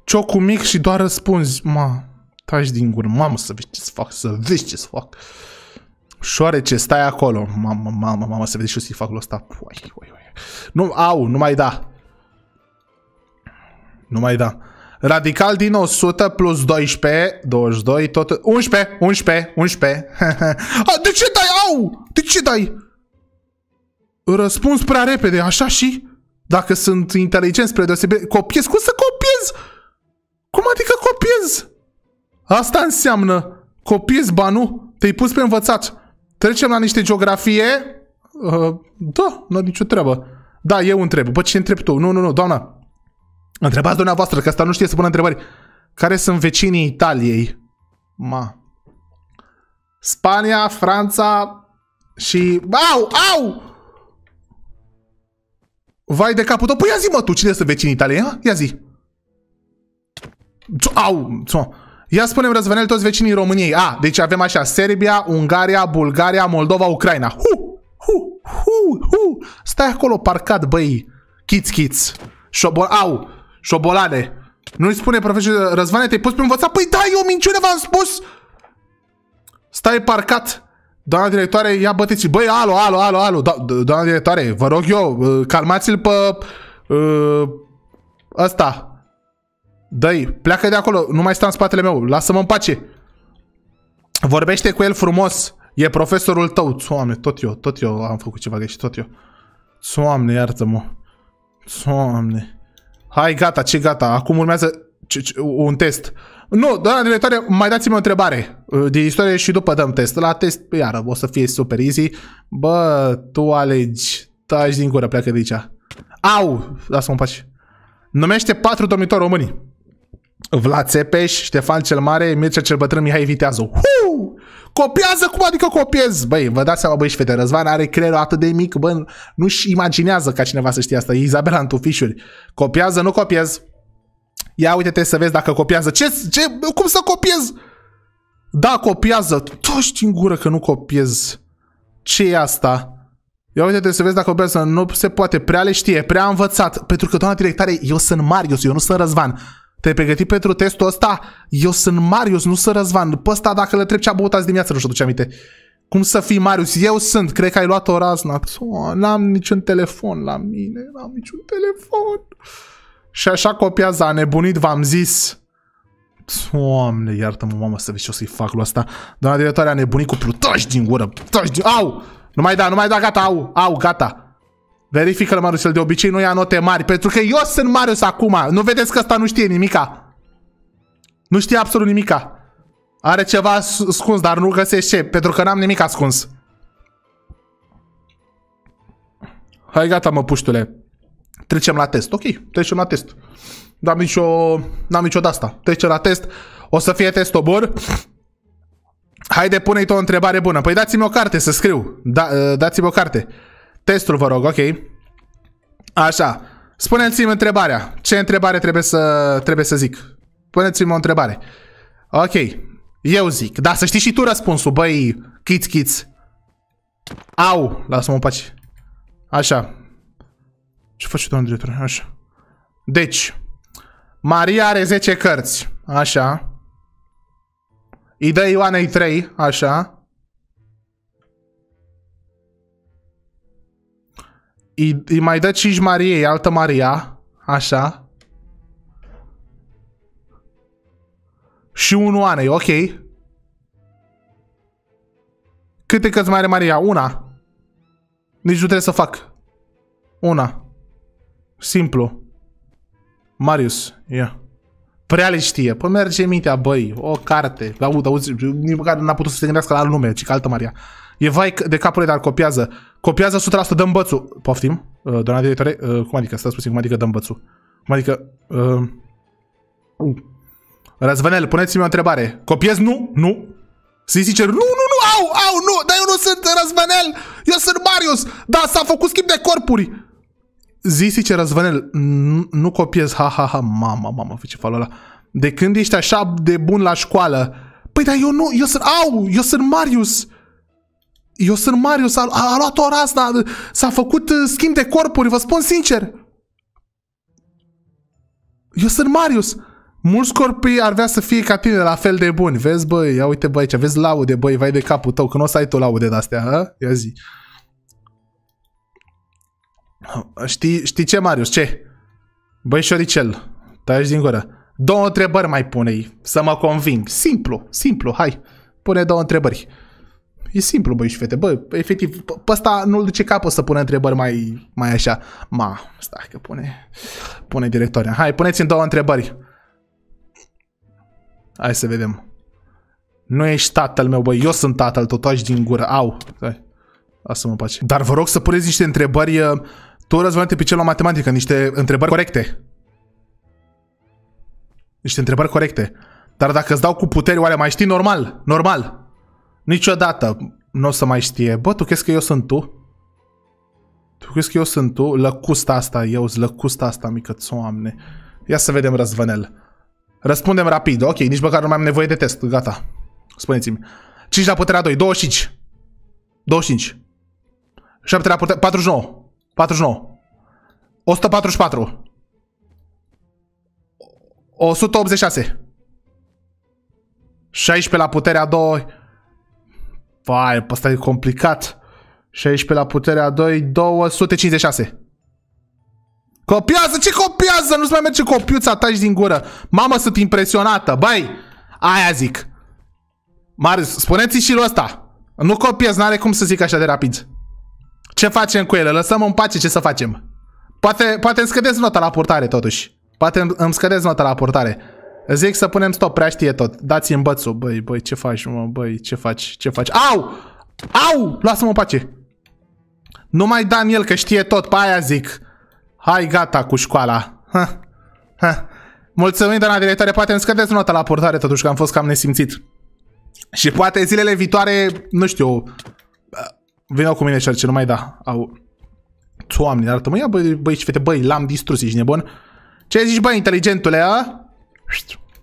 Ciocul mic și doar răspunzi, ma taci din gură, mamă să vezi ce să fac, să vezi ce să fac. Șoarece, stai acolo, mamă, mamă, mamă, să vezi ce o să-i fac la ăsta. Uai, uai, uai. Nu, au, nu mai da. Nu mai da. Radical din 100 plus 12, 22, tot... 11, 11, 11. A, de ce dai, au? De ce dai? Răspuns prea repede, așa și? Dacă sunt inteligent spre deosebire, copiez? Cum să copiez? Cum adică copiez? Asta înseamnă copiezi banu, te-ai pus pe învățat. Trecem la niște geografie? Uh, da, nu nicio treabă. Da, eu întreb. Bă, ce întreb tu? Nu, nu, nu, doamna. Întrebați dumneavoastră, că asta nu știe să pună întrebări. Care sunt vecinii Italiei? Ma. Spania, Franța și... Au, au! Vai de capul tău. Păi ia zi, mă, tu, cine sunt vecinii Italiei? Ia zi. Au! Au! Ia spunem, Răzvenel, toți vecinii României. A, deci avem așa Serbia, Ungaria, Bulgaria, Moldova, Ucraina. Hu! Hu! Hu! Hu! Stai acolo parcat, băi. Kids, kids. Șobol... Au! Șobolane. Nu-i spune profesor Răzvane, te-ai pus pe învățat? Păi da, eu minciune v-am spus! Stai parcat. Doamna directoare, ia bătiți. Băi, alo, alo, alo, alo. Do doamna directoare, vă rog eu, uh, calmați-l pe... Uh, ăsta, Dai, pleacă de acolo, nu mai sta în spatele meu, lasă-mă în pace. Vorbește cu el frumos, e profesorul tău. soamne, tot eu, tot eu am făcut ceva greșit, tot eu. soamne, iartă-mă. Soamne. Hai, gata, ce gata, acum urmează ce, ce, un test. Nu, doamna directoare, mai dați-mi o întrebare uh, de istorie și după dăm test. La test, iară, o să fie super easy. Bă, tu alegi, Tași din gură, pleacă de aici. Au, lasă-mă în pace. Numește patru domnitori români. Vlad Țepeș, Ștefan cel Mare, Mircea cel Bătrân, Mihai Viteazu. Huu! Copiază cum adică copiez? Băi, vă dați seama, băi și fete, Răzvan are creierul atât de mic, bă, nu-și imaginează ca cineva să știe asta. E Izabela în Copiază, nu copiez. Ia uite-te să vezi dacă copiază. Ce, ce, cum să copiez? Da, copiază. Toți în gură că nu copiez. ce e asta? Ia uite-te să vezi dacă copiază. Nu se poate. Prea le știe, prea învățat. Pentru că doamna directare, eu sunt Marius, eu nu sunt Răzvan. Te-ai pregătit pentru testul ăsta? Eu sunt Marius, nu sunt Răzvan. Pe ăsta dacă le trec ce a băut azi dimineață, nu știu ce aminte. Cum să fii Marius? Eu sunt, cred că ai luat o razna. n-am niciun telefon la mine, n-am niciun telefon. Și așa copiază, a nebunit, v-am zis. Doamne, iartă-mă, mamă, să vezi ce o să-i fac lui asta. Doamna directoare a nebunit cu plutași din gură, plutași din... Au! Nu mai da, nu mai da, gata, au, au, gata. Verifică-l, Marius, de obicei nu ia note mari, pentru că eu sunt Marius acum. Nu vedeți că ăsta nu știe nimica? Nu știe absolut nimica. Are ceva ascuns, dar nu găsește, pentru că n-am nimic ascuns. Hai, gata, mă, puștule. Trecem la test. Ok, trecem la test. N-am nicio... N-am nicio de asta. Trecem la test. O să fie test obor. Haide, pune-i o întrebare bună. Păi dați-mi o carte să scriu. Da, dați-mi o carte. Testul, vă rog, ok. Așa. Spuneți-mi întrebarea. Ce întrebare trebuie să, trebuie să zic? Puneți-mi o întrebare. Ok. Eu zic. Da, să știi și tu răspunsul, băi, kids, kids. Au! Lasă-mă în pace. Așa. Ce faci tu, doamne director? Așa. Deci. Maria are 10 cărți. Așa. Îi dă Ioanei 3. Așa. Îi, îi mai dă 5 Mariei, altă Maria, așa. Și unul Anei, ok. Câte cărți mai are Maria? Una. Nici nu trebuie să fac. Una. Simplu. Marius, ia. Yeah. Prea le știe. Păi merge mintea, băi, o carte. Aud, auzi, nici măcar n-a putut să se gândească la nume, ci că altă Maria. E vai de capul dar copiază. Copiază 100%, dăm bățul. Poftim, uh, doamna directoare. Uh, cum adică? Stați puțin, cum adică dăm bățul? Cum adică... Uh... uh. Răzvanel, puneți-mi o întrebare. Copiez? Nu, nu. Să-i cer, nu, nu, nu, au, au, nu, dar eu nu sunt Răzvanel, eu sunt Marius. Da, s-a făcut schimb de corpuri. zici cer, Răzvanel, nu copiez, ha, ha, ha, mama, mama, ce falul ăla. De când ești așa de bun la școală? Păi, dar eu nu, eu sunt, au, eu sunt Marius eu sunt Marius, a, a luat ora asta, s-a făcut uh, schimb de corpuri, vă spun sincer. Eu sunt Marius. Mulți corpii ar vrea să fie ca tine, la fel de buni. Vezi, băi, ia uite, băi, ce vezi laude, băi, vai de capul tău, că nu o să ai tu laude de-astea, ha? ia zi. Știi, știi ce, Marius, ce? Băi, șoricel, taci din gură. Două întrebări mai pune-i, să mă conving. Simplu, simplu, hai, pune două întrebări. E simplu, băi și fete. Bă, efectiv, pe ăsta nu-l duce capul să pună întrebări mai, mai așa. Ma, stai că pune, pune directoarea. Hai, puneți în două întrebări. Hai să vedem. Nu ești tatăl meu, băi. Eu sunt tatăl, totuși din gură. Au. Stai. asta mă pace. Dar vă rog să puneți niște întrebări... Uh, tu, pe cel la matematică. Niște întrebări corecte. Niște întrebări corecte. Dar dacă îți dau cu puteri, oare mai știi normal? Normal. Niciodată nu o să mai știe. Bă, tu crezi că eu sunt tu? Tu crezi că eu sunt tu? Lăcusta asta, eu lăcusta asta mică, țoamne. Ia să vedem răzvănel. Răspundem rapid. Ok, nici măcar nu mai am nevoie de test. Gata. Spuneți-mi. 5 la puterea 2. 25. 25. 7 la puterea... 49. 49. 144. 186. 16 la puterea 2. Vai, asta e complicat. 16 la puterea 2, 256. Copiază, ce copiază? Nu-ți mai merge copiuța, taci din gură. Mamă, sunt impresionată, bai! Aia zic. Marius, spuneți și lui ăsta. Nu copiez, n-are cum să zic așa de rapid. Ce facem cu ele? Lăsăm în pace, ce să facem? Poate, poate îmi scădeți nota la portare, totuși. Poate îmi scădeți nota la portare. Zic să punem stop, prea știe tot. Dați-mi bățul. Băi, băi, ce faci, mă? Băi, ce faci? Ce faci? Au! Au! Lasă-mă pace. Nu mai dam el, că știe tot. Pe aia zic. Hai, gata cu școala. Ha. Ha. Mulțumim, doamna directoare. Poate îmi scădeți nota la portare, totuși, că am fost cam nesimțit. Și poate zilele viitoare, nu știu, vină cu mine și nu mai da. Au... Doamne, arată-mă, ia băi, băi, fete, băi, l-am distrus, ești nebun. Ce zici, băi, inteligentule, a?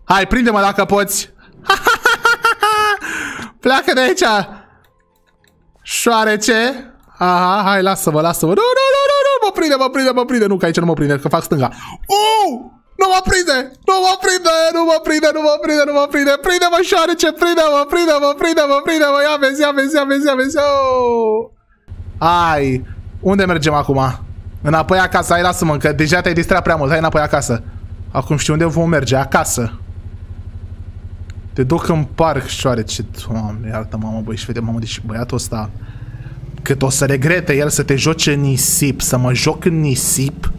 Hai, prinde-mă dacă poți. Pleacă de aici. Șoarece. Aha, hai, lasă-mă, lasă-mă. Nu, nu, nu, nu, nu, mă prinde, mă prinde, mă prinde. Nu, că aici nu mă prinde, că fac stânga. Uuu! Nu mă prinde! Nu mă prinde! Nu mă prinde! Nu mă prinde! Nu mă prinde! Prinde-mă șoarece! Prinde-mă! Prinde-mă! Prinde-mă! Prinde-mă! Ia vezi! Ia vezi! Ia vezi! Ia vezi! Hai, Unde mergem acum? Înapoi acasă, hai lasă-mă, că deja te-ai distrat prea mult, hai înapoi acasă. Acum știu unde vom merge, acasă. Te duc în parc, șoarece. Doamne, iartă mamă, băi, și vede, mamă, deci băiatul ăsta... Cât o să regrete el să te joce în nisip, să mă joc în nisip...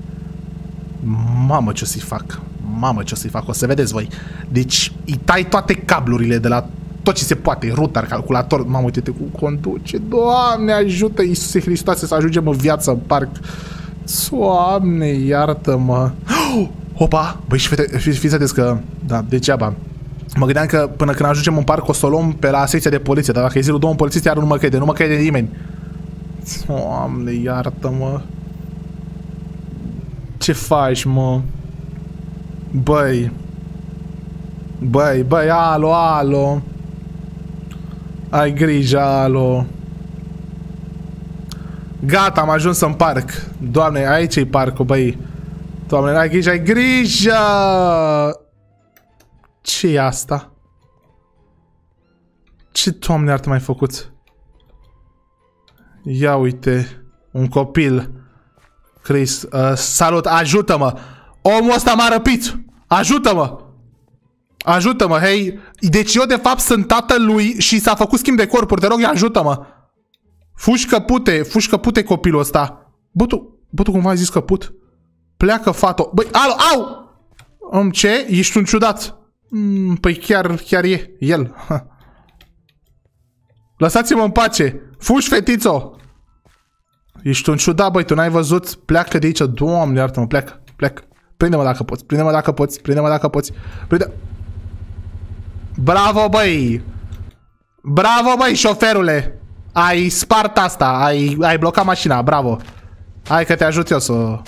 Mamă, ce o să-i fac. Mamă, ce o să-i fac, o să vedeți voi. Deci, îi tai toate cablurile de la tot ce se poate, router, calculator, mamă, uite-te cu conduce, Doamne, ajută Iisuse Hristoase să ajungem în viață, în parc. Doamne, iartă-mă. Oh! Opa, băi și fete, fi, fiți atenți că, da, degeaba. Mă gândeam că până când ajungem în parc o să o luăm pe la secția de poliție, dar dacă e zilul două polițiști, iar nu mă crede, nu mă crede nimeni. Doamne, iartă-mă. Ce faci, mă? Băi. Băi, băi, alo, alo. Ai grijă, alo. Gata, am ajuns în parc. Doamne, aici e parcul, băi. Doamne, n-ai grijă, ai grijă! ce e asta? Ce doamne ar mai făcut? Ia uite, un copil. Chris, uh, salut, ajută-mă! Omul ăsta m-a răpit! Ajută-mă! Ajută-mă, hei! Deci eu de fapt sunt tatăl lui și s-a făcut schimb de corpuri, te rog, ajută-mă! Fușcă pute, fușcă pute copilul ăsta! Butu, Butu cumva ai zis că put? Pleacă, fato. Băi, alo, au! Om, ce? Ești un ciudat. Mm, păi chiar, chiar e. El. Lăsați-mă în pace. Fugi, fetițo! Ești un ciudat, băi, tu n-ai văzut? Pleacă de aici. Doamne, iartă-mă, pleacă, pleacă. Prinde-mă dacă poți, prinde-mă dacă poți, prinde-mă dacă poți. Prinde... Bravo, băi! Bravo, băi, șoferule! Ai spart asta, ai, ai blocat mașina, bravo! Hai că te ajut eu să...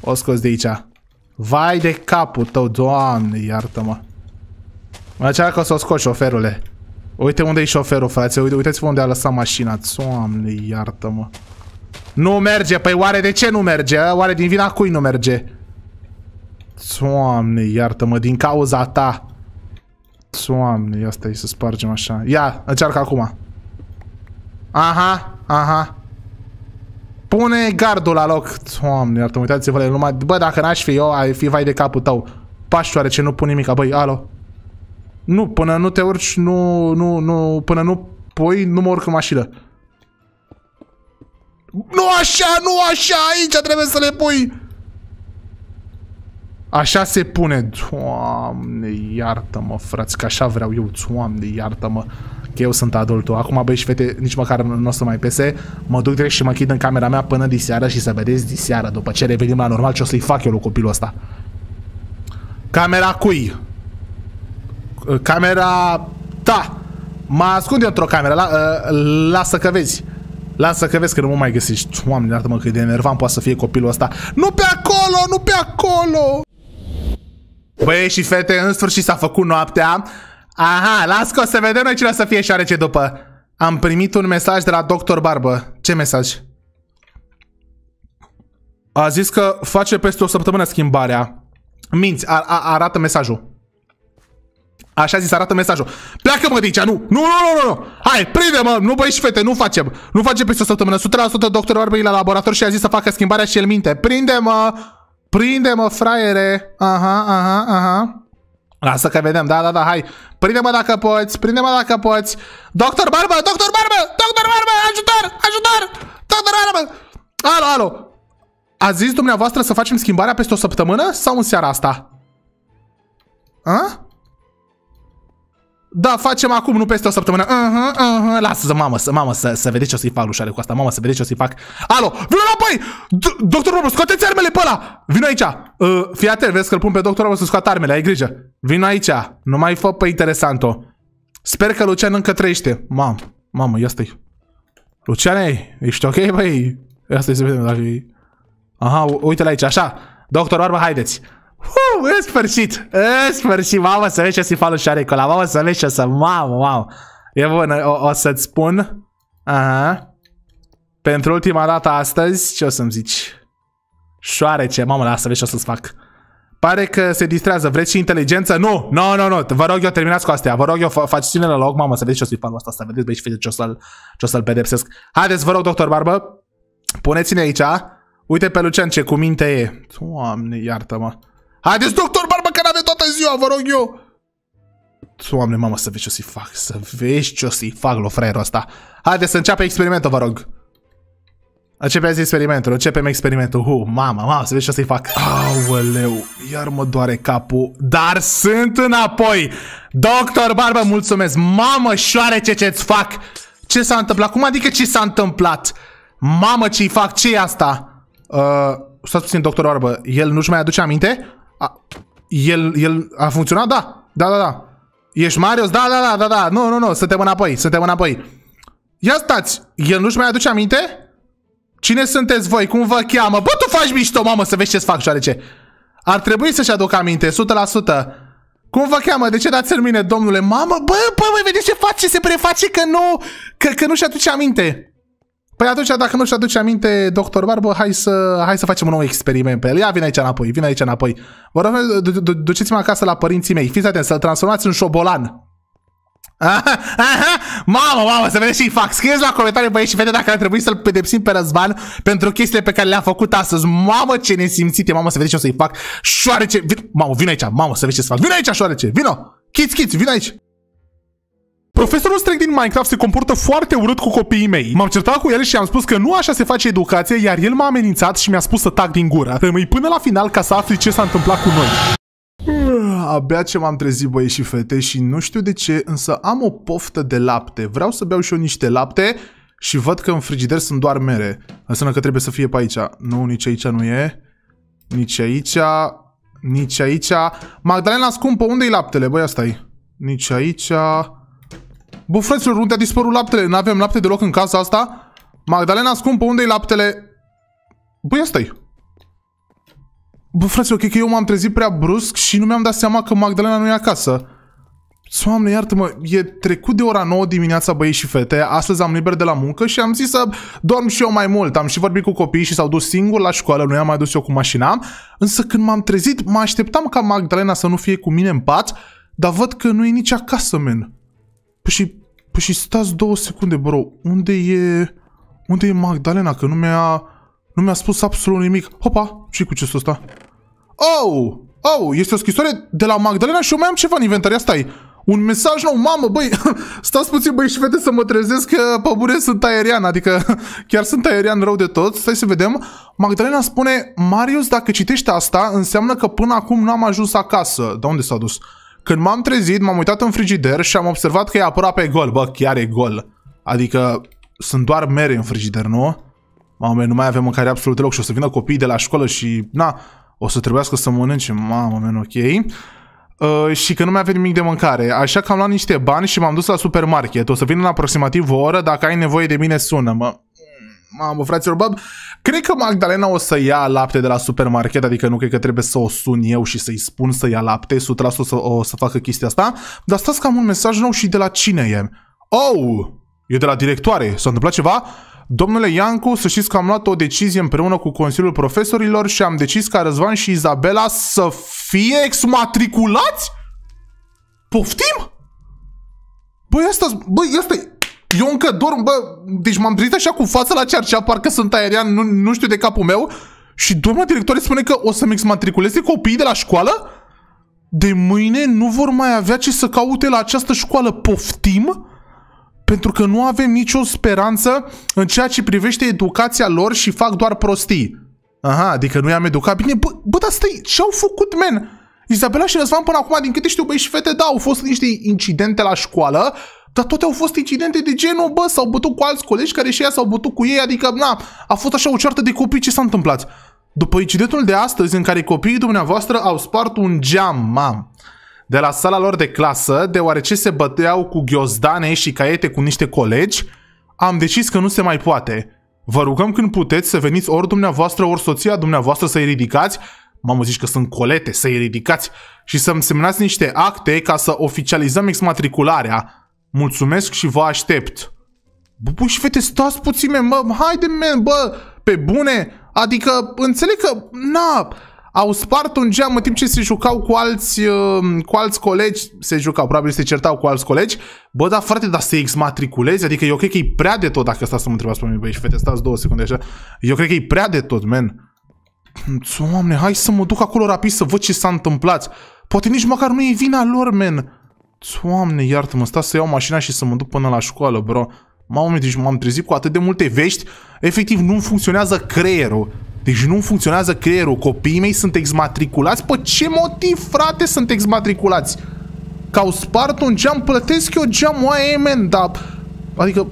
O scos de aici. Vai de capul tău, doamne, iartă-mă. Mă cea că o să o scot, șoferule. Uite unde e șoferul, frate. Uite, uitați unde a lăsat mașina. Doamne, iartă-mă. Nu merge, păi oare de ce nu merge? Oare din vina cui nu merge? Doamne, iartă-mă, din cauza ta. Doamne, asta e să spargem așa. Ia, încearcă acum. Aha, aha. Pune gardul la loc. Doamne, iartă, uitați-vă, numai... Bă, dacă n-aș fi eu, ai fi vai de capul tău. Pașoare, ce nu pun nimic, băi, alo. Nu, până nu te urci, nu, nu, nu, până nu pui, nu mă urc în mașină. Nu așa, nu așa, aici trebuie să le pui. Așa se pune. Doamne, iartă-mă, frați, că așa vreau eu. Doamne, iartă-mă că eu sunt adultul. Acum, băi și fete, nici măcar nu o să mai pese. Mă duc direct și mă închid în camera mea până diseară și să vedeți diseară, după ce revenim la normal, ce o să-i fac eu lui copilul ăsta. Camera cui? Camera... Ta! Mă ascund într-o cameră, la, uh, lasă că vezi. Lasă că vezi că nu mă mai găsești. Oameni, iartă-mă cât de enervam poate să fie copilul ăsta. Nu pe acolo, nu pe acolo! Băi și fete, în sfârșit s-a făcut noaptea. Aha, las că o să vedem noi cine o să fie șoarece după. Am primit un mesaj de la Dr. Barbă. Ce mesaj? A zis că face peste o săptămână schimbarea. Minți, a, a, arată mesajul. Așa zis, arată mesajul. Pleacă mă de nu! Nu, nu, nu, nu! Hai, prinde-mă! Nu și fete, nu facem! Nu facem peste o săptămână. 100% Barbă e la laborator și a zis să facă schimbarea și el minte. Prinde-mă! Prinde-mă, fraiere! Aha, aha, aha. Lasă că vedem, da, da, da, hai. Prinde-mă dacă poți, prinde-mă dacă poți. Doctor Barbă, doctor Barbă, doctor Barbă, ajutor, ajutor, doctor Barbă. Alo, alo. A zis dumneavoastră să facem schimbarea peste o săptămână sau în seara asta? A? Da, facem acum, nu peste o săptămână. Uh-huh, uh-huh. Lasă-mă, mamă, să, mamă, să, să vedeți ce o să-i fac lușare cu asta. Mamă, să vedeți ce o să-i fac. Alo, vină înapoi! D- doctor Robo, scoateți armele pe ăla! Vino aici! Uh, fii atent, vezi că-l pun pe doctor Robo să scoată armele, ai grijă. Vino aici, nu mai fă pe interesant-o. Sper că Lucian încă trăiește. Mam, mamă, ia stai. Lucian, ești ok, băi? Ia stai să vedem dacă e... Aha, uite-l aici, așa. Doctor Orba, haideți. Uh, e sfârșit! e sfârșit! Mamă, să vezi ce simt falul are ăla, Mamă, să vezi ce o să... Mamă, mamă! E bun, o, o să-ți spun. Aha. Pentru ultima dată astăzi, ce o să-mi zici? Șoarece. Mamă, lasă, vezi ce o să-ți fac. Pare că se distrează. Vreți și inteligență? Nu! Nu, nu, nu! Vă rog eu, terminați cu astea. Vă rog eu, faci cine la loc, mamă, să vezi ce o să-i falul asta. Să vedeți, băieți, ce o să-l să pedepsesc. Haideți, vă rog, doctor Barbă, puneți-ne aici. Uite pe Lucian ce cuminte e. Doamne, iartă-mă. Haideți, doctor n-avem toată ziua, vă rog eu! Doamne, mamă, să vezi ce o să-i fac, să vezi ce o să-i fac, lo fraierul ăsta. Haideți să înceapă experimentul, vă rog. Începe azi experimentul, începem experimentul. Hu, mama, mama, să vezi ce o să-i fac. Aoleu, iar mă doare capul, dar sunt înapoi. Doctor Barbă, mulțumesc. Mamă, șoare ce-ți ce fac. Ce s-a întâmplat? Cum adică ce s-a întâmplat? Mamă, ce-i fac? ce e asta? Uh, stați puțin, doctor Barbă, el nu-și mai aduce aminte? A, el, el a funcționat? Da, da, da, da. Ești Marius? Da, da, da, da, da. Nu, nu, nu, suntem înapoi, suntem înapoi. Ia stați, el nu-și mai aduce aminte? Cine sunteți voi? Cum vă cheamă? Bă, tu faci mișto, mamă, să vezi ce-ți fac, ce. Ar trebui să-și aducă aminte, 100%. Cum vă cheamă? De ce dați în mine, domnule? Mamă, bă, bă, mai vedeți ce face? Se preface că nu, că, că nu-și aduce aminte. Păi atunci, dacă nu-și aduce aminte, doctor Barbă, hai să, hai să facem un nou experiment pe el. Ia, vine aici înapoi, vine aici înapoi. Vă rog, duceți-mă acasă la părinții mei. Fiți atenți, să-l transformați în șobolan. Aha, aha, mamă, mamă, să vedeți ce-i fac. Scrieți la comentarii, băieți, și vede dacă ar trebui să-l pedepsim pe Răzvan pentru chestiile pe care le-a făcut astăzi. Mamă, ce nesimțite, mamă, să vedeți ce o să-i fac. Șoarece, vin, mamă, vine aici, mamă, să vezi ce să fac. Vine aici, șoarece, vino. Chiți, chiți, vine aici. Profesorul Streng din Minecraft se comportă foarte urât cu copiii mei. M-am certat cu el și am spus că nu așa se face educație, iar el m-a amenințat și mi-a spus să tac din gură. Rămâi până la final ca să afli ce s-a întâmplat cu noi. Abia ce m-am trezit băieți și fete și nu știu de ce, însă am o poftă de lapte. Vreau să beau și eu niște lapte și văd că în frigider sunt doar mere. Înseamnă că trebuie să fie pe aici. Nu, nici aici nu e. Nici aici. Nici aici. Magdalena scumpă, unde i laptele? Băi, asta e. Nici aici. Bă, fraților, unde a dispărut laptele? N-avem lapte deloc în casa asta? Magdalena, scumpă, unde e laptele? Păi Bă, asta -i. Bă, fraților, cred că eu m-am trezit prea brusc și nu mi-am dat seama că Magdalena nu e acasă. Doamne, iartă-mă, e trecut de ora 9 dimineața, băieți și fete, astăzi am liber de la muncă și am zis să dorm și eu mai mult. Am și vorbit cu copiii și s-au dus singur la școală, nu i-am mai dus eu cu mașina, însă când m-am trezit, mă așteptam ca Magdalena să nu fie cu mine în pat, dar văd că nu e nici acasă, men. Păi și, păi și stați două secunde, bro. Unde e... Unde e Magdalena? Că nu mi-a... Nu mi-a spus absolut nimic. Hopa! și cu ce sus ăsta? Oh! Oh! Este o scrisoare de la Magdalena și eu mai am ceva în inventar. Ia stai! Un mesaj nou, mamă, băi, stați puțin, băi, și vedeți să mă trezesc că, pe bune, sunt aerian, adică chiar sunt aerian rău de tot. Stai să vedem. Magdalena spune, Marius, dacă citești asta, înseamnă că până acum nu am ajuns acasă. Da unde s-a dus? Uh, când m-am trezit, m-am uitat în frigider și am observat că e aproape gol. Bă, chiar e gol. Adică sunt doar mere în frigider, nu? Mame, nu mai avem mâncare absolut deloc și o să vină copiii de la școală și, na, o să trebuiască să mănânce. Mamă, men, ok. Uh, și că nu mai avem nimic de mâncare. Așa că am luat niște bani și m-am dus la supermarket. O să vin în aproximativ o oră. Dacă ai nevoie de mine, sună-mă. Mamă, fraților, bab, cred că Magdalena o să ia lapte de la supermarket, adică nu cred că trebuie să o sun eu și să-i spun să ia lapte, 100% o să, o să facă chestia asta, dar stați că am un mesaj nou și de la cine e. Oh, e de la directoare, s-a întâmplat ceva? Domnule Iancu, să știți că am luat o decizie împreună cu Consiliul Profesorilor și am decis ca Răzvan și Izabela să fie exmatriculați? Poftim? Băi, asta, băi, asta e eu încă dorm, bă, deci m-am trezit așa cu fața la cercea, parcă sunt aerian, nu, nu știu de capul meu. Și doamna directoare spune că o să-mi exmatriculeze copiii de la școală? De mâine nu vor mai avea ce să caute la această școală, poftim? Pentru că nu avem nicio speranță în ceea ce privește educația lor și fac doar prostii. Aha, adică nu i-am educat bine? Bă, bă dar stai, ce-au făcut, men? Izabela și Răzvan până acum, din câte știu băi și fete, da, au fost niște incidente la școală, dar toate au fost incidente de genul, bă, s-au bătut cu alți colegi care și ea s-au bătut cu ei, adică, na, a fost așa o ceartă de copii, ce s-a întâmplat? După incidentul de astăzi în care copiii dumneavoastră au spart un geam, mam, de la sala lor de clasă, deoarece se băteau cu ghiozdane și caiete cu niște colegi, am decis că nu se mai poate. Vă rugăm când puteți să veniți ori dumneavoastră, ori soția dumneavoastră să-i ridicați, mamă zici că sunt colete, să-i ridicați și să-mi semnați niște acte ca să oficializăm exmatricularea. Mulțumesc și vă aștept. Bă, bă și fete, stați puțin, mă, haide, men, bă, pe bune. Adică, înțeleg că, na, au spart un geam în timp ce se jucau cu alți, uh, cu alți colegi, se jucau, probabil se certau cu alți colegi, bă, da, frate, dar să exmatriculezi? Adică eu cred că e prea de tot, dacă stați să mă întrebați pe mine, și fete, stați două secunde așa, eu cred că e prea de tot, men. Doamne, hai să mă duc acolo rapid să văd ce s-a întâmplat. Poate nici măcar nu e vina lor, men. Doamne, iartă-mă, sta să iau mașina și să mă duc până la școală, bro. Mamă, deci m-am trezit cu atât de multe vești, efectiv nu funcționează creierul. Deci nu funcționează creierul. Copiii mei sunt exmatriculați. Pe păi ce motiv, frate, sunt exmatriculați? Că au spart un geam, plătesc eu geamul aia, man, dar Adică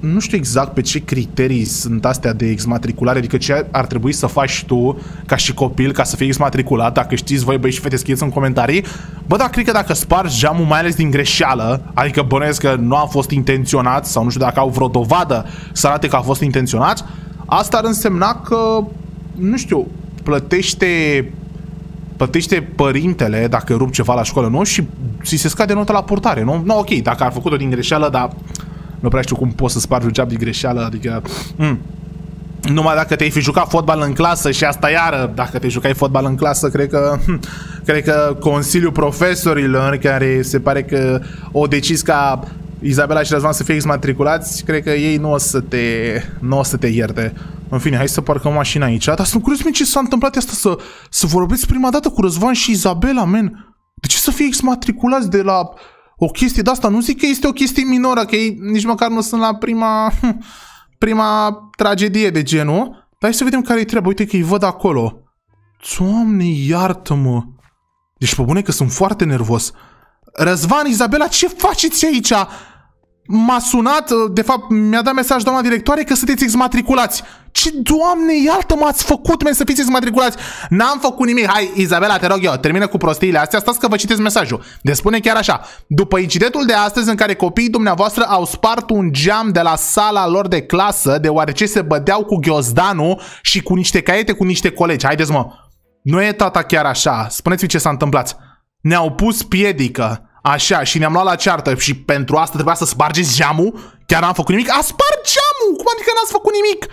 nu știu exact pe ce criterii sunt astea de exmatriculare, adică ce ar trebui să faci tu ca și copil ca să fii exmatriculat, dacă știți voi băieți și fete scrieți în comentarii. Bă, dar cred că dacă spargi geamul, mai ales din greșeală, adică bănuiesc că nu a fost intenționat sau nu știu dacă au vreo dovadă să arate că a fost intenționat, asta ar însemna că, nu știu, plătește plătește părintele dacă rup ceva la școală, nu? Și, și se scade nota la portare, nu? No, ok, dacă ar făcut-o din greșeală, dar nu prea știu cum poți să spargi un geam din greșeală, adică... Mm. Numai dacă te-ai fi jucat fotbal în clasă și asta iară, dacă te jucai fotbal în clasă, cred că, hm, cred că Consiliul Profesorilor, care se pare că o decis ca Izabela și Răzvan să fie exmatriculați, cred că ei nu o să te, nu o să te ierte. În fine, hai să parcăm mașina aici. Dar sunt curios, ce s-a întâmplat asta să, să vorbiți prima dată cu Răzvan și Izabela, men. De ce să fie exmatriculați de la o chestie de asta, nu zic că este o chestie minoră, că ei nici măcar nu sunt la prima, prima tragedie de genul, dar hai să vedem care-i treaba, uite că îi văd acolo. Doamne, iartă-mă! Deci pe bune că sunt foarte nervos. Răzvan, Izabela, ce faceți aici? m-a sunat, uh, de fapt mi-a dat mesaj doamna directoare că sunteți exmatriculați. Ce, doamne, iartă m-ați făcut, mai să fiți exmatriculați. N-am făcut nimic. Hai, Izabela, te rog eu, termină cu prostiile astea, stați că vă citesc mesajul. De spune chiar așa. După incidentul de astăzi în care copiii dumneavoastră au spart un geam de la sala lor de clasă, deoarece se bădeau cu ghiozdanul și cu niște caiete cu niște colegi. Haideți, mă. Nu e tata chiar așa. Spuneți-mi ce s-a întâmplat. Ne-au pus piedică. Așa, și ne-am luat la ceartă și pentru asta trebuia să spargeți geamul? Chiar n-am făcut nimic? A spart geamul! Cum adică n-ați făcut nimic?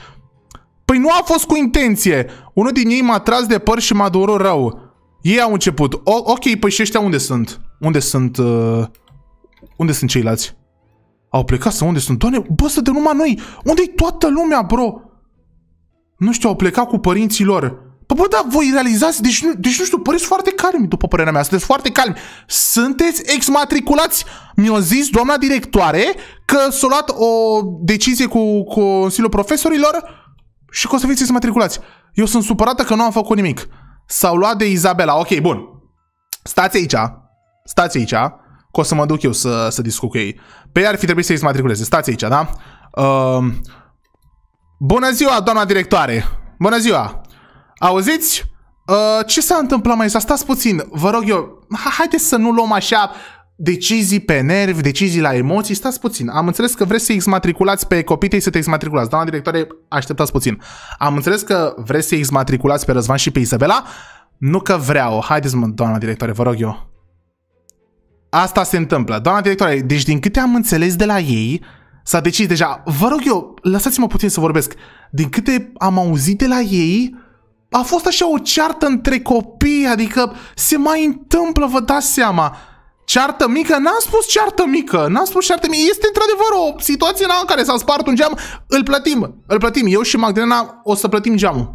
Păi nu a fost cu intenție. Unul din ei m-a tras de păr și m-a durut rău. Ei au început. O ok, păi și ăștia unde sunt? Unde sunt... Uh... Unde sunt ceilalți? Au plecat sau unde sunt? Doamne, bă, să de numai noi! Unde-i toată lumea, bro? Nu știu, au plecat cu părinții lor. Pă, bă, da, voi realizați, deci nu, deci nu știu, păreți foarte calmi, după părerea mea, sunteți foarte calmi. Sunteți exmatriculați. Mi-a zis doamna directoare că s-a luat o decizie cu, Consiliul Profesorilor și că o să fiți exmatriculați. Eu sunt supărată că nu am făcut nimic. S-au luat de Izabela. Ok, bun. Stați aici. Stați aici. Că o să mă duc eu să, să discut cu ei. Pe ei ar fi trebuit să-i Stați aici, da? Uh, bună ziua, doamna directoare. Bună ziua. Auziți? Uh, ce s-a întâmplat mai Asta Stați puțin, vă rog eu, haideți să nu luăm așa decizii pe nervi, decizii la emoții, stați puțin. Am înțeles că vreți să exmatriculați pe copitei să te exmatriculați. Doamna directoare, așteptați puțin. Am înțeles că vreți să exmatriculați pe Răzvan și pe Isabela? Nu că vreau. Haideți, mă, doamna directoare, vă rog eu. Asta se întâmplă. Doamna directoare, deci din câte am înțeles de la ei, s-a decis deja. Vă rog eu, lăsați-mă puțin să vorbesc. Din câte am auzit de la ei, uh, a fost așa o ceartă între copii, adică se mai întâmplă, vă dați seama. Ceartă mică? N-am spus ceartă mică, n-am spus ceartă mică. Este într-adevăr o situație în care s-a spart un geam, îl plătim, îl plătim. Eu și Magdalena o să plătim geamul.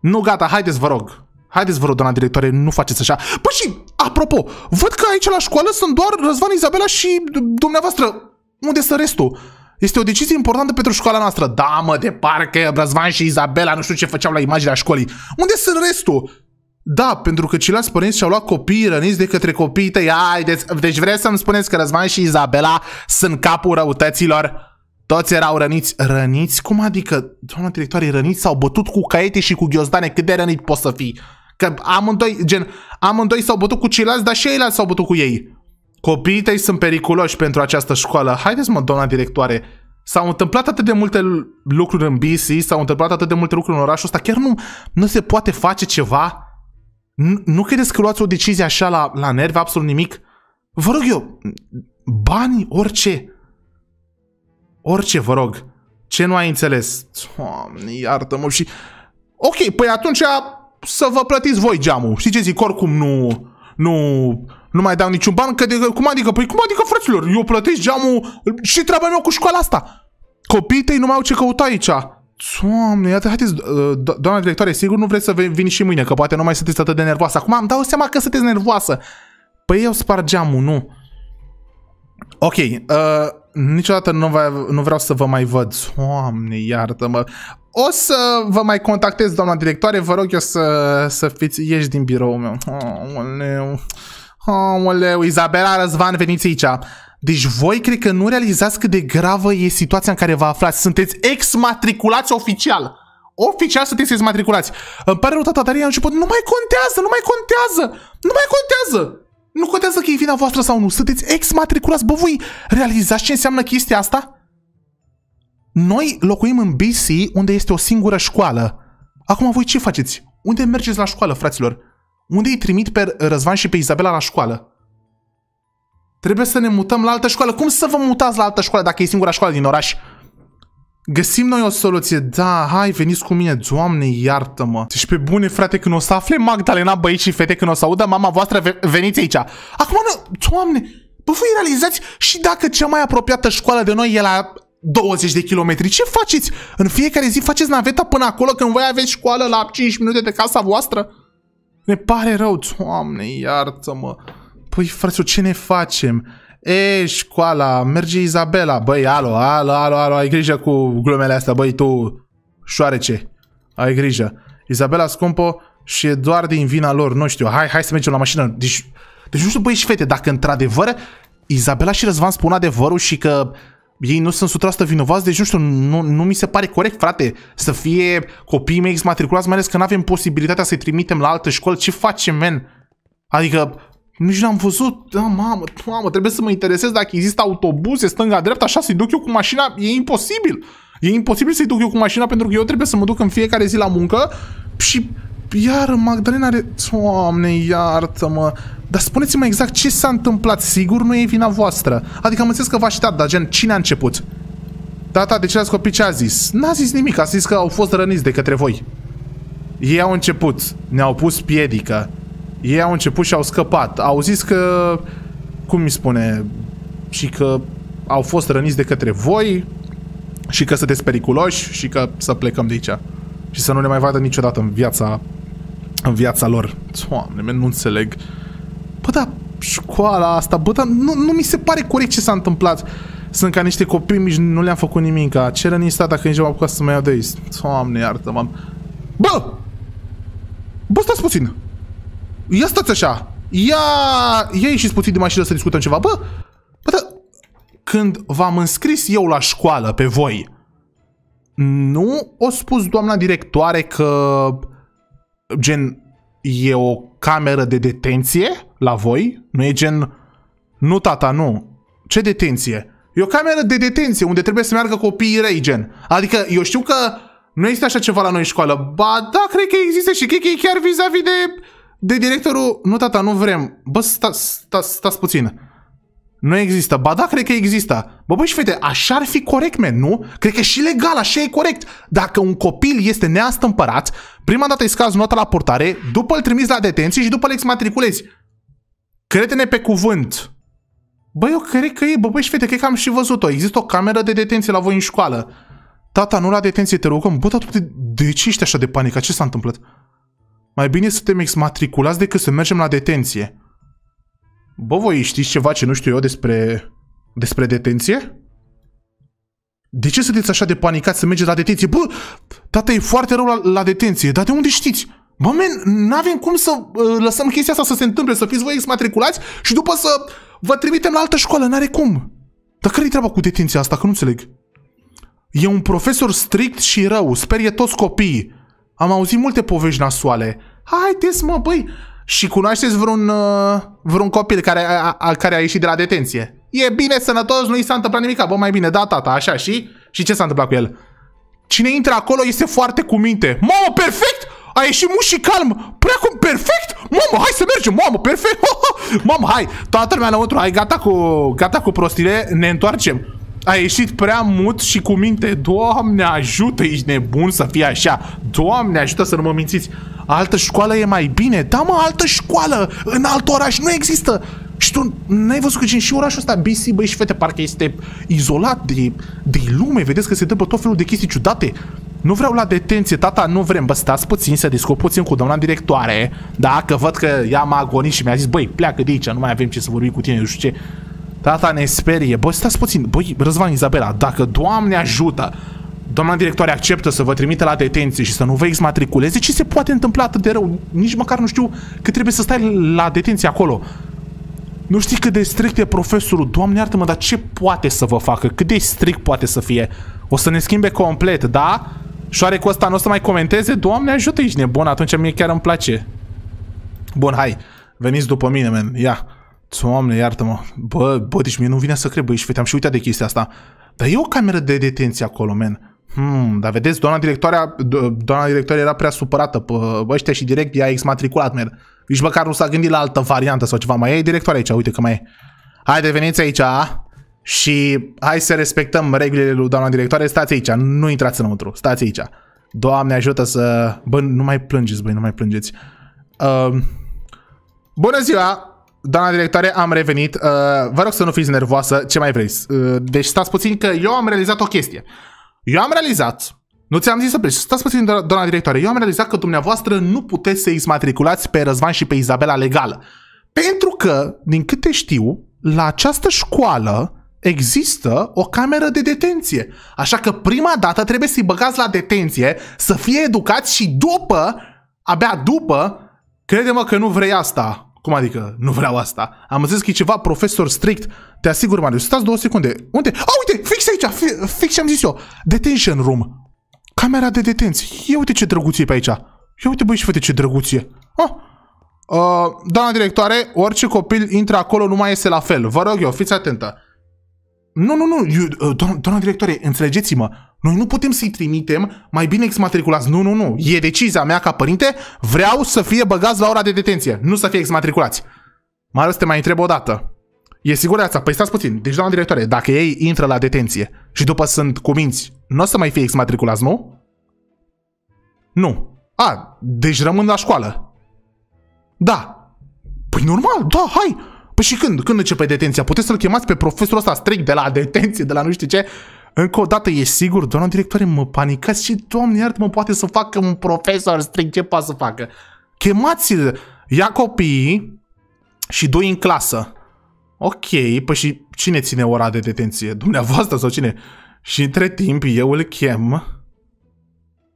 Nu, gata, haideți, vă rog. Haideți, vă rog, doamna directoare, nu faceți așa. Păi și, apropo, văd că aici la școală sunt doar Răzvan, Izabela și dumneavoastră. Unde sunt restul? Este o decizie importantă pentru școala noastră. Da, mă, de parcă Brăzvan și Izabela nu știu ce făceau la imaginea școlii. Unde sunt restul? Da, pentru că ceilalți părinți și-au luat copiii răniți de către copiii tăi. Haideți, deci vreți să-mi spuneți că Răzvan și Izabela sunt capul răutăților? Toți erau răniți. Răniți? Cum adică? Doamna directoare, răniți? S-au bătut cu caiete și cu ghiozdane. Cât de rănit poți să fii? Că amândoi, gen, amândoi s-au bătut cu ceilalți, dar și ei s-au bătut cu ei copiii tăi sunt periculoși pentru această școală, haideți mă, doamna directoare, S-au întâmplat atât de multe lucruri în BC, s-au întâmplat atât de multe lucruri în orașul ăsta, chiar nu, nu se poate face ceva? Nu, nu credeți că luați o decizie așa la, la nervi, absolut nimic? Vă rog eu, bani, orice. Orice, vă rog. Ce nu ai înțeles? Doamne, iartă-mă și... Ok, păi atunci să vă plătiți voi geamul. Știi ce zic? Oricum nu nu, nu mai dau niciun ban, că de, cum adică? Păi cum adică, fraților? Eu plătesc geamul și treaba mea cu școala asta. Copiii tăi nu mai au ce căuta aici. Doamne, iată, haideți, do- doamna directoare, sigur nu vreți să vin și mâine, că poate nu mai sunteți atât de nervoasă. Acum am dau seama că sunteți nervoasă. Păi eu spar geamul, nu. Ok, uh, niciodată nu, va, nu vreau să vă mai văd. Doamne, iartă-mă. O să vă mai contactez, doamna directoare, vă rog eu să, să fiți, ieși din biroul meu. Aoleu, aoleu, Izabela Răzvan, veniți aici. Deci voi cred că nu realizați cât de gravă e situația în care vă aflați. Sunteți exmatriculați oficial. Oficial sunteți exmatriculați. Îmi pare rău, tata, dar ea început. Nu mai contează, nu mai contează, nu mai contează. Nu contează că e vina voastră sau nu. Sunteți exmatriculați. Bă, voi realizați ce înseamnă chestia asta? Noi locuim în BC, unde este o singură școală. Acum voi ce faceți? Unde mergeți la școală, fraților? Unde îi trimit pe Răzvan și pe Izabela la școală? Trebuie să ne mutăm la altă școală. Cum să vă mutați la altă școală dacă e singura școală din oraș? Găsim noi o soluție. Da, hai, veniți cu mine. Doamne, iartă-mă. Deci pe bune, frate, când o să afle Magdalena, băieți și fete, când o să audă mama voastră, veniți aici. Acum, doamne, bă, voi realizați și dacă cea mai apropiată școală de noi e la 20 de kilometri. Ce faceți? În fiecare zi faceți naveta până acolo când voi aveți școală la 5 minute de casa voastră? Ne pare rău, doamne, iartă-mă. Păi, frate, ce ne facem? E, școala, merge Izabela. Băi, alo, alo, alo, alo, ai grijă cu glumele astea, băi, tu șoarece. Ai grijă. Izabela scumpo și e doar din vina lor, nu știu. Hai, hai să mergem la mașină. Deci, deci nu știu, băi și fete, dacă într-adevăr Izabela și Răzvan spun adevărul și că ei nu sunt 100% vinovați, deci nu știu, nu, nu mi se pare corect, frate, să fie copiii mei exmatriculați, mai ales că nu avem posibilitatea să-i trimitem la altă școală. Ce facem, men? Adică, nici n-am văzut. Da, mamă, mamă, trebuie să mă interesez dacă există autobuze stânga-dreapta, așa să-i duc eu cu mașina. E imposibil. E imposibil să-i duc eu cu mașina pentru că eu trebuie să mă duc în fiecare zi la muncă și iar Magdalena are... Doamne, iartă-mă! Dar spuneți-mă exact ce s-a întâmplat. Sigur nu e vina voastră. Adică am înțeles că v-a citat, dar gen, cine a început? Tata, da, de ce ați copii ce a zis? N-a zis nimic, a zis că au fost răniți de către voi. Ei au început, ne-au pus piedică. Ei au început și au scăpat. Au zis că, cum mi spune, și că au fost răniți de către voi și că sunteți periculoși și că să plecăm de aici. Și să nu ne mai vadă niciodată în viața, în viața lor. Doamne, nu înțeleg. Uh, Bă, da, școala asta, bă, da, nu, nu mi se pare corect ce s-a întâmplat. Sunt ca niște copii mici, nu le-am făcut nimic. Ce rănii stat dacă nici m-am apucat să mă iau de aici. Doamne, iartă, m-am... Bă! Bă, stați puțin! Ia stați așa! Ia... Ia ieșiți puțin din mașină să discutăm ceva. Bă! Bă, da... Când v-am înscris eu la școală pe voi, nu o spus doamna directoare că... Gen, e o cameră de detenție? la voi? Nu e gen, nu tata, nu. Ce detenție? E o cameră de detenție unde trebuie să meargă copiii răi, gen. Adică eu știu că nu există așa ceva la noi în școală. Ba da, cred că există și cred că e chiar vis-a-vis de, de directorul. Nu tata, nu vrem. Bă, stați, stați, stați puțin. Nu există. Ba da, cred că există. Bă, băi și fete, așa ar fi corect, men, nu? Cred că și legal, așa e corect. Dacă un copil este neastâmpărat, prima dată îi scazi nota la portare, după îl trimiți la detenție și după îl exmatriculezi. Crede-ne pe cuvânt. Băi, eu cred că e, bă, băi și fete, cred că am și văzut-o. Există o cameră de detenție la voi în școală. Tata, nu la detenție, te rugăm. Bă, tata, de, de ce ești așa de panică? Ce s-a întâmplat? Mai bine să te exmatriculați decât să mergem la detenție. Bă, voi știți ceva ce nu știu eu despre... despre detenție? De ce sunteți așa de panicați să mergeți la detenție? Bă, tata, e foarte rău la, la detenție. Dar de unde știți? Bă, men, n-avem cum să uh, lăsăm chestia asta să se întâmple, să fiți voi exmatriculați și după să vă trimitem la altă școală, n-are cum. Dar care-i treaba cu detenția asta, că nu înțeleg. E un profesor strict și rău, sperie toți copiii. Am auzit multe povești nasoale. Haideți, mă, băi, și cunoașteți vreun, uh, vreun copil care a, a, care a ieșit de la detenție. E bine, sănătos, nu i s-a întâmplat nimic, bă, mai bine, da, tata, așa, și? Și ce s-a întâmplat cu el? Cine intră acolo este foarte cuminte. Mamă, perfect! a ieșit mușii calm, prea cum perfect, mamă, hai să mergem, mamă, perfect, mamă, hai, toată lumea înăuntru, hai, gata cu, gata cu prostile, ne întoarcem. A ieșit prea mut și cu minte, Doamne ajută, ești nebun să fie așa, Doamne ajută să nu mă mințiți. Altă școală e mai bine, da mă, altă școală, în alt oraș nu există. Și tu n-ai văzut că și orașul ăsta BC, băi și fete, parcă este izolat de, de lume, vedeți că se întâmplă tot felul de chestii ciudate. Nu vreau la detenție, tata, nu vrem, bă, stați puțin să discut puțin cu doamna directoare, da, că văd că ea m-a agonit și mi-a zis, băi, pleacă de aici, nu mai avem ce să vorbim cu tine, nu știu ce. Tata ne sperie, bă, stați puțin, băi, Răzvan Izabela, dacă Doamne ajută, doamna directoare acceptă să vă trimite la detenție și să nu vă exmatriculeze, ce se poate întâmpla atât de rău? Nici măcar nu știu că trebuie să stai la detenție acolo. Nu știi cât de strict e profesorul, doamne iartă-mă, dar ce poate să vă facă? Cât de strict poate să fie? O să ne schimbe complet, da? Șoarecul ăsta nu o să mai comenteze? Doamne ajută, ești nebun, atunci mie chiar îmi place. Bun, hai. Veniți după mine, men. Ia. Doamne, iartă-mă. Bă, bă, deci mie nu vine să cred, bă, ești am și uitat de chestia asta. Dar e o cameră de detenție acolo, men. Hmm, dar vedeți, doamna directoarea, do doamna directoare era prea supărată pe ăștia și direct i-a exmatriculat, men. Nici măcar nu s-a gândit la altă variantă sau ceva. Mai e directoarea aici, uite că mai e. Haide, veniți aici, a? și hai să respectăm regulile lui doamna directoare, stați aici, nu intrați înăuntru, stați aici. Doamne ajută să... Bă, nu mai plângeți, băi, nu mai plângeți. Uh, bună ziua, doamna directoare, am revenit. Uh, vă rog să nu fiți nervoasă, ce mai vrei? Uh, deci stați puțin că eu am realizat o chestie. Eu am realizat, nu ți-am zis să pleci, stați puțin, doamna directoare, eu am realizat că dumneavoastră nu puteți să exmatriculați pe Răzvan și pe Izabela legală. Pentru că, din câte știu, la această școală există o cameră de detenție. Așa că prima dată trebuie să-i băgați la detenție, să fie educați și după, abia după, crede-mă că nu vrei asta. Cum adică nu vreau asta? Am zis că e ceva profesor strict. Te asigur, Marius. Stați două secunde. Unde? A, uite, fix aici, fi, fix ce am zis eu. Detention room. Camera de detenție. Ia uite ce drăguție e pe aici. Ia uite, băi, și fete, ce drăguție. Oh, ah. Uh, doamna directoare, orice copil intră acolo nu mai iese la fel. Vă rog eu, fiți atentă. Nu, nu, nu, eu, uh, doamna, doamna directoare, înțelegeți-mă, noi nu putem să-i trimitem, mai bine exmatriculați. Nu, nu, nu, e decizia mea ca părinte, vreau să fie băgați la ora de detenție, nu să fie exmatriculați. Mai ales te mai întreb o dată. E sigur asta? Păi stați puțin. Deci, doamna directoare, dacă ei intră la detenție și după sunt cuminți, nu o să mai fie exmatriculați, nu? Nu. A, deci rămân la școală. Da. Păi normal, da, hai. Păi și când? Când începe detenția? Puteți să-l chemați pe profesorul ăsta strict de la detenție, de la nu știu ce? Încă o dată, e sigur, doamna directoare, mă panicați și, doamne, iartă mă poate să facă un profesor strict, ce poate să facă? Chemați-l, ia copiii și doi în clasă. Ok, păi și cine ține ora de detenție? Dumneavoastră sau cine? Și între timp eu îl chem.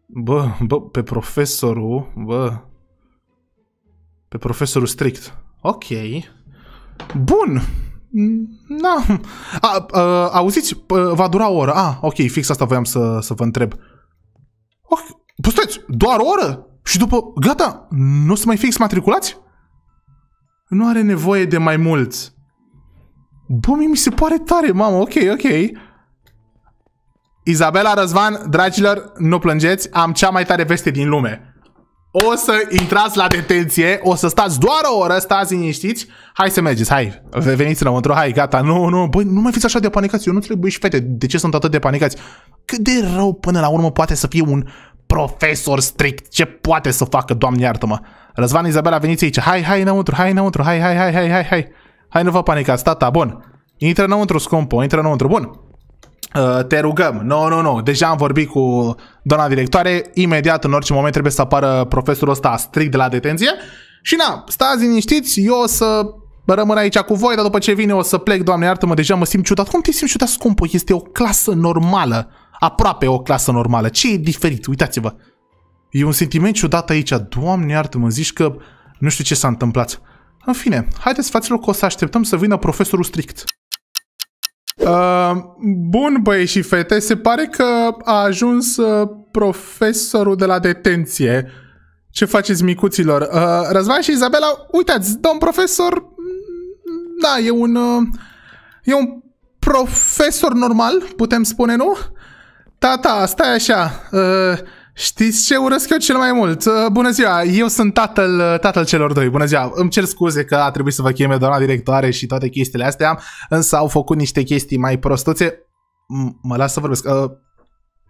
Bă, bă, pe profesorul, bă. Pe profesorul strict. Ok. Bun. na, A, a, auziți, va dura o oră. A, ok, fix asta voiam să, să vă întreb. Ok, păi doar o oră? Și după, gata, nu se mai fix matriculați? Nu are nevoie de mai mulți. Bă, mi se pare tare, mamă, ok, ok. Izabela Răzvan, dragilor, nu plângeți, am cea mai tare veste din lume. O să intrați la detenție, o să stați doar o oră, stați liniștiți. Hai să mergeți, hai, veniți înăuntru, hai, gata, nu, nu, băi, nu mai fiți așa de panicați, eu nu trebuie și fete, de ce sunt atât de panicați? Cât de rău până la urmă poate să fie un profesor strict, ce poate să facă, doamne iartă-mă. Răzvan, Izabela, veniți aici, hai, hai înăuntru, hai înăuntru, hai, hai, hai, hai, hai, hai, hai, nu vă panicați, tata, bun. Intră înăuntru, scumpo, intră înăuntru, bun. Uh, te rugăm, nu, no, nu, nu, deja am vorbit cu doamna directoare, imediat în orice moment trebuie să apară profesorul ăsta strict de la detenție și na, stați liniștiți, eu o să rămân aici cu voi, dar după ce vine o să plec, doamne iartă-mă, deja mă simt ciudat. Cum te simți ciudat, scumpă? Este o clasă normală, aproape o clasă normală. Ce e diferit? Uitați-vă. E un sentiment ciudat aici, doamne iartă-mă, zici că nu știu ce s-a întâmplat. În fine, haideți, fraților, că o să așteptăm să vină profesorul strict. Uh, bun, băie și fete, se pare că a ajuns uh, profesorul de la detenție. Ce faceți, micuților? Uh, Răzvan și Izabela, uitați, domn profesor, mm, da, e un, uh, e un profesor normal, putem spune, nu? Tata, da, da, stai așa, uh, Știți ce urăsc eu cel mai mult? Uh, bună ziua, eu sunt tatăl, uh, tatăl celor doi, bună ziua. Îmi cer scuze că a trebuit să vă cheme doamna directoare și toate chestiile astea, însă au făcut niște chestii mai prostuțe. M mă las să vorbesc. Uh,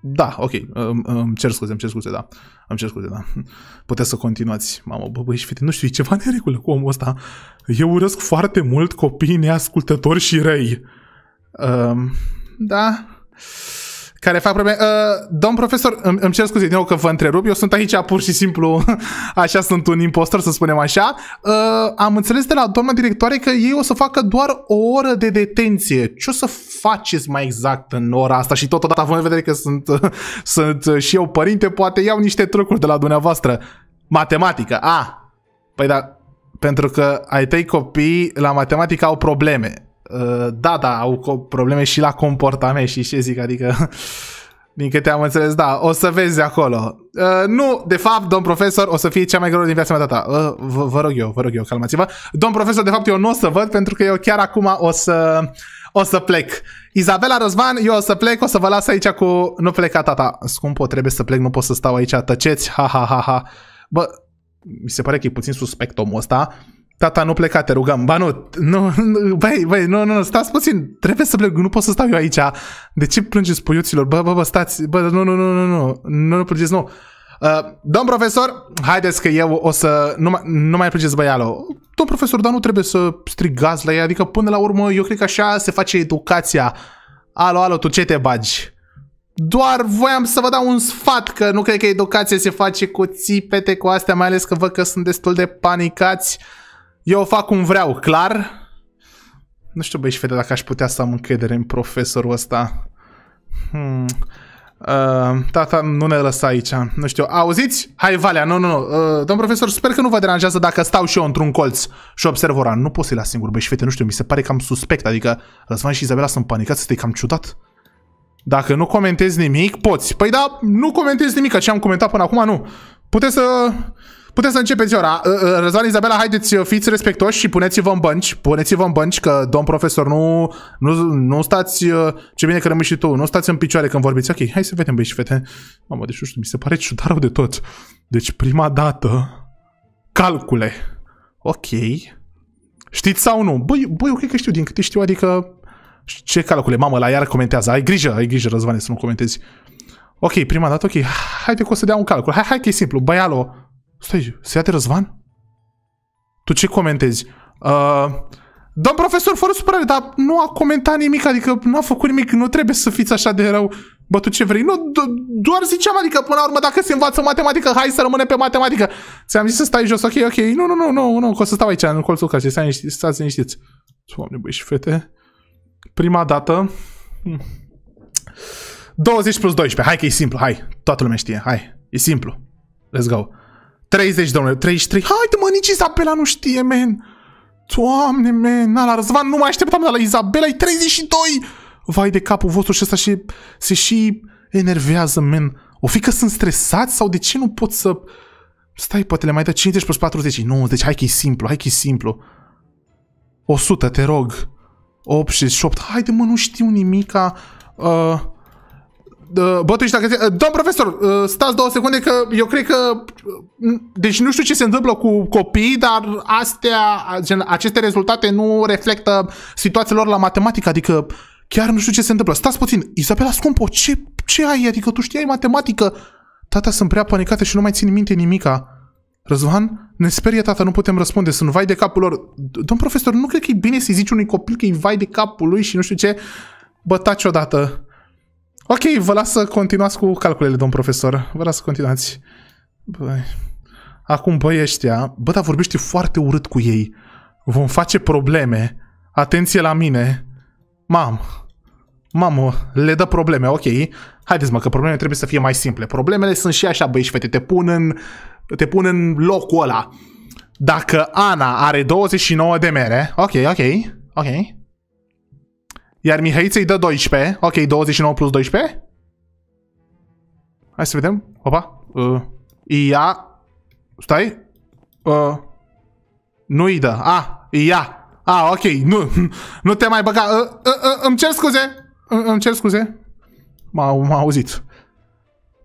da, ok, uh, îmi, cer scuze, îmi cer scuze, da. Îmi cer scuze, da. Puteți să continuați. Mamă, bă, băi și fete, nu știu, e ceva în regulă cu omul ăsta. Eu urăsc foarte mult copiii neascultători și răi. Uh, da care fac probleme. Uh, domn profesor, îmi, îmi cer scuze din nou că vă întrerup, eu sunt aici pur și simplu, așa sunt un impostor, să spunem așa. Uh, am înțeles de la doamna directoare că ei o să facă doar o oră de detenție. Ce o să faceți mai exact în ora asta? Și totodată, având în vedere că sunt, sunt și eu părinte, poate iau niște trucuri de la dumneavoastră. Matematică, a, ah, păi da, pentru că ai tăi copii la matematică au probleme Uh, da, da, au probleme și la comportament și ce zic, adică din câte am înțeles, da, o să vezi acolo. Uh, nu, de fapt, domn profesor, o să fie cea mai greu din viața mea data. Uh, vă, vă rog eu, vă rog eu, calmați-vă. Domn profesor, de fapt, eu nu o să văd pentru că eu chiar acum o să, o să plec. Izabela Răzvan, eu o să plec, o să vă las aici cu... Nu pleca tata. Scumpo, trebuie să plec, nu pot să stau aici, tăceți, ha, ha, ha, ha. Bă, mi se pare că e puțin suspect omul ăsta. Uh, Tata, nu pleca, te rugăm. Ba nu, nu, băi, băi, nu, nu, stați puțin, trebuie să plec, nu pot să stau eu aici. De ce plângeți puiuților? Bă, bă, bă, stați, bă, nu, nu, nu, nu, nu, nu, nu plângeți, nu. Uh, domn profesor, haideți că eu o să... Nu mai, nu mai plângeți băialo. Domn profesor, dar nu trebuie să strigați la ea, adică până la urmă, eu cred că așa se face educația. Alo, alo, tu ce te bagi? Doar voiam să vă dau un sfat, că nu cred că educația se face cu țipete, cu astea, mai ales că văd că sunt destul de panicați. Eu o fac cum vreau, clar? Nu știu, băi, și fete, dacă aș putea să am încredere în profesorul ăsta. Hmm. Uh, tata, nu ne lăsa aici. Nu știu. Auziți? Hai, Valea, nu, nu, nu. Uh, domn profesor, sper că nu vă deranjează dacă stau și eu într-un colț și observ ora. Nu pot să-i las singur, băi, și fete, nu știu, mi se pare cam suspect. Adică Răzvan și Izabela sunt panicați, este cam ciudat. Dacă nu comentezi nimic, poți. Păi da, nu comentezi nimic, ce am comentat până acum, nu. Puteți să... Putem să începeți ora. Da? Ă, ă, Răzvan Izabela, haideți, ă, fiți respectoși și puneți-vă în bănci. Puneți-vă în bănci că, domn profesor, nu, nu, nu stați... Ce bine că rămâi și tu. Nu stați în picioare când vorbiți. Ok, hai să vedem, băi și fete. Mamă, deci nu știu, mi se pare ciudat de tot. Deci, prima dată, calcule. Ok. Știți sau nu? Băi, băi, eu cred că știu, din câte știu, adică... Ce calcule? Mamă, la iar comentează. Ai grijă, ai grijă, Răzvan, să nu comentezi. Ok, prima dată, ok. Haide că o să dea un calcul. Hai, hai că e simplu. Băialo, Stai, se ia de Răzvan? Tu ce comentezi? Uh, Domn profesor, fără supărare, dar nu a comentat nimic, adică nu a făcut nimic, nu trebuie să fiți așa de rău. Bă, tu ce vrei? Nu, do- doar ziceam, adică până la urmă, dacă se învață matematică, hai să rămâne pe matematică. Ți-am zis să stai jos, ok, ok, nu, nu, nu, nu, nu, că o să stau aici, în colțul casei, stai liniștiți, stați liniștiți. Doamne, băi și fete. Prima dată... 20 hmm. plus 12, hai că e simplu, hai, toată lumea știe, hai, e simplu. Let's go. 30, domnule, 33. Haide, mă, nici Isabela, nu știe, men. Doamne, men, na, la Răzvan nu mai așteptam, dar la Isabela. e 32. Vai de capul vostru și ăsta și se și enervează, men. O fi că sunt stresați sau de ce nu pot să... Stai, poate le mai dă 50 plus 40, deci hai că e simplu, hai că e simplu. 100, te rog. 88, haide mă, nu știu nimica. Uh, la uh, dacă... Uh, domn profesor, uh, stați două secunde că eu cred că... Deci nu știu ce se întâmplă cu copiii, dar astea, gen, aceste rezultate nu reflectă situația lor la matematică, adică chiar nu știu ce se întâmplă. Stați puțin, Isabela Scumpo, ce, ce ai? Adică tu știai matematică? Tata, sunt prea panicată și nu mai țin minte nimica. Răzvan, ne sperie tata, nu putem răspunde, sunt vai de capul lor. Domn profesor, nu cred că e bine să-i zici unui copil că e vai de capul lui și nu știu ce. Bă, taci odată. Ok, vă las să continuați cu calculele, domn profesor. Vă las să continuați. Băi. Acum, băi ăștia... Bă, dar vorbește foarte urât cu ei. Vom face probleme. Atenție la mine. Mam. Mamă, le dă probleme, ok. Haideți mă, că problemele trebuie să fie mai simple. Problemele sunt și așa, băi și fete, te pun în, te pun în locul ăla. Dacă Ana are 29 de mere, ok, ok, ok. Iar Mihăiță îi dă 12. Ok, 29 plus 12. Hai să vedem. Opa. Uh, ia. Stai. Uh, nu îi dă. A, ah, ia. A, ah, ok. Nu, nu te mai băga. Uh, uh, uh, îmi cer scuze. Uh, îmi cer scuze. m a auzit.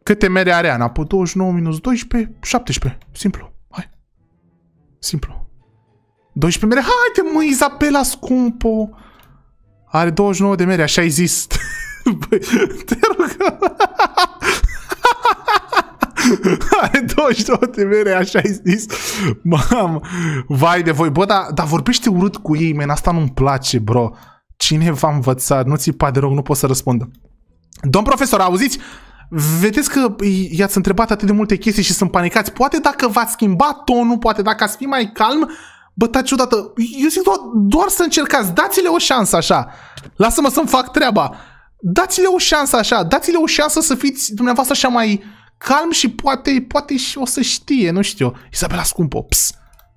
Câte mere are Ana? 29 păi minus 12, 17. Simplu. Hai. Simplu. 12 mere. Haide, mă, Izabela, scumpo. Are 29 păi, de mere, așa ai zis. Băi, te rog. Are 29 de mere, așa ai zis. Mamă, vai de voi. Bă, dar da vorbește urât cu ei, men, asta nu-mi place, bro. Cine v-a învățat? Nu țipa de rog, nu pot să răspund. Domn profesor, auziți? Vedeți că i-ați întrebat atât de multe chestii și sunt panicați. Poate dacă v-ați schimbat tonul, poate dacă ați fi mai calm, bă, taci odată, eu zic doar, doar să încercați, dați-le o șansă așa, lasă-mă să-mi fac treaba, dați-le o șansă așa, dați-le o șansă să fiți dumneavoastră așa mai calm și poate, poate și o să știe, nu știu, Isabela scumpo, ps,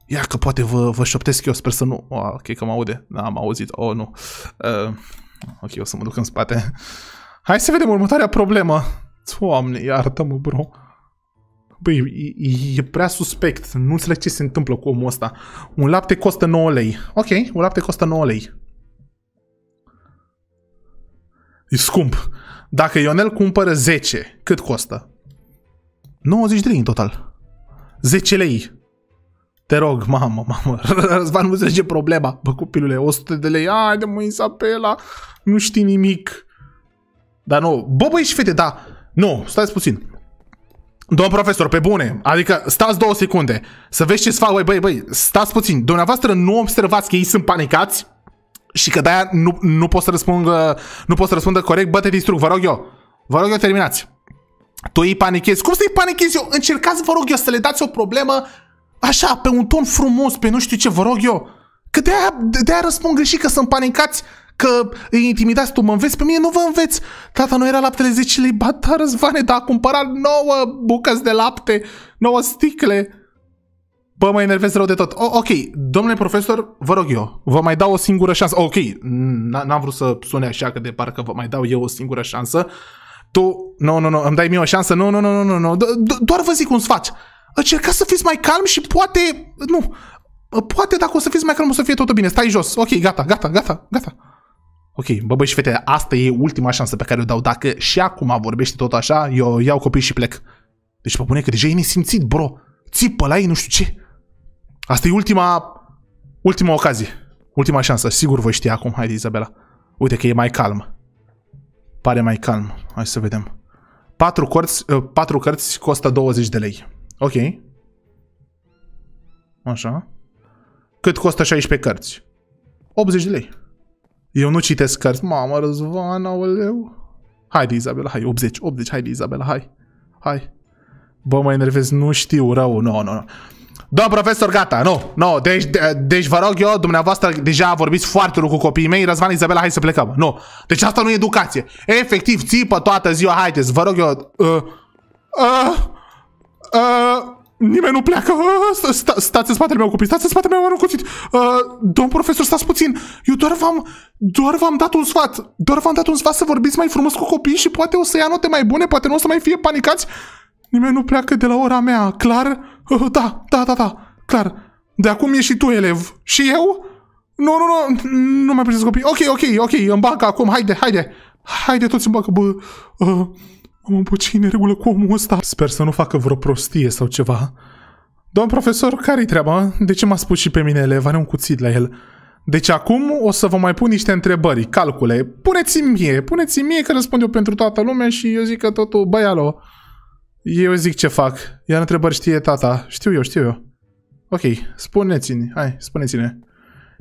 ia că poate vă, vă șoptesc eu, sper să nu, O, ah, ok că mă aude, Da, am auzit, oh, nu, uh, ok, o să mă duc în spate, hai să vedem următoarea problemă, doamne, iartă-mă, bro, Băi, e, e prea suspect. Nu înțeleg ce se întâmplă cu omul ăsta. Un lapte costă 9 lei. Ok, un lapte costă 9 lei. E scump. Dacă Ionel cumpără 10, cât costă? 90 de lei în total. 10 lei. Te rog, mamă, mamă, Răzvan, nu înțelege problema. Bă, copilule, 100 de lei, haide mă, Isabela, nu știi nimic. Dar nu, bă, băi și fete, da, nu, stați puțin. Domn profesor, pe bune, adică stați două secunde să vezi ce-ți fac, băi, băi, băi, stați puțin. Dumneavoastră nu observați că ei sunt panicați și că de-aia nu, nu pot să răspundă, nu pot să răspundă corect, bă, te distrug, vă rog eu. Vă rog eu, terminați. Tu îi panichezi. Cum să-i panichezi eu? Încercați, vă rog eu, să le dați o problemă așa, pe un ton frumos, pe nu știu ce, vă rog eu. Că de-aia, de răspund greșit că sunt panicați că îi intimidați, tu mă înveți, pe mine nu vă înveți. Tata nu era laptele 10 lei, ba da, Răzvane, dar a cumpărat 9 bucăți de lapte, 9 sticle. Bă, mă enervez rău de tot. O, ok, domnule profesor, vă rog eu, vă mai dau o singură șansă. Ok, n-am vrut să sune așa că de parcă vă mai dau eu o singură șansă. Tu, nu, nu, nu, îmi dai mie o șansă? Nu, nu, nu, nu, nu, doar vă zic cum sfat. Încercați să fiți mai calm și poate, nu, poate dacă o să fiți mai calm o să fie totul bine. Stai jos. Ok, gata, gata, gata, gata. Ok, bă, bă și fete, asta e ultima șansă pe care o dau. Dacă și acum vorbește tot așa, eu iau copii și plec. Deci pe că deja e simțit, bro. Țipă la ei, nu știu ce. Asta e ultima, ultima ocazie. Ultima șansă. Sigur voi ști acum. Haide, Izabela. Uite că e mai calm. Pare mai calm. Hai să vedem. Patru, corți, uh, patru cărți costă 20 de lei. Ok. Așa. Cât costă 16 cărți? 80 de lei. Eu nu citesc cărți. Mamă, Răzvan, aoleu. Haide, Izabela, hai, 80, 80, haide, Izabela, hai. Hai. Bă, mă enervez, nu știu, rău, nu, no, nu, no, nu. No. Domn profesor, gata, nu, nu, deci, de, deci vă rog eu, dumneavoastră deja vorbiți foarte mult cu copiii mei, Răzvan, Izabela, hai să plecăm, nu. Deci asta nu e educație. Efectiv, țipă toată ziua, haideți, vă rog eu, uh, uh, uh, Nimeni nu pleacă. Ah, sta, sta, stați în spatele meu, copii. Stați în spatele meu, mă cuțit. Uh, ah, domn profesor, stați puțin. Eu doar v-am, doar v-am dat un sfat. Doar v-am dat un sfat să vorbiți mai frumos cu copiii și poate o să ia note mai bune, poate nu o să mai fie panicați. Nimeni nu pleacă de la ora mea, clar? Uh, da, da, da, da, clar. De acum ești și tu elev. Și eu? Nu, nu, nu, nu mai prins copii. Ok, ok, ok, în banca acum, haide, haide. Haide toți în banca, bă. Uh. Omul, ce în regulă cu omul ăsta? Sper să nu facă vreo prostie sau ceva. Domn profesor, care-i treaba? De ce m-a spus și pe mine eleva un cuțit la el? Deci acum o să vă mai pun niște întrebări, calcule. Puneți-mi mie, puneți-mi mie că răspund eu pentru toată lumea și eu zic că totul, băi, alo. Eu zic ce fac. Iar întrebări știe tata. Știu eu, știu eu. Ok, spuneți-ne, hai, spuneți-ne.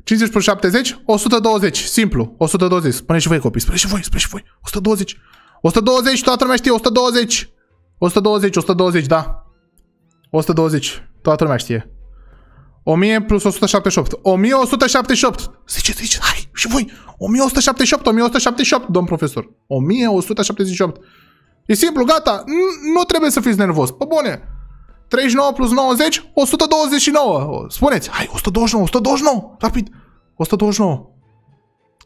50 plus 70, 120, simplu, 120. Spuneți și voi copii, spuneți și voi, spuneți și voi, 120. 120, toată lumea știe, 120. 120, 120, da. 120, toată lumea știe. 1000 plus 178. 1178. Zice, zice, hai, și voi. 1178, 1178, domn profesor. 1178. E simplu, gata. Nu trebuie să fiți nervos. Pă bune. 39 plus 90, 129. Spuneți, hai, 129, 129, rapid. 129.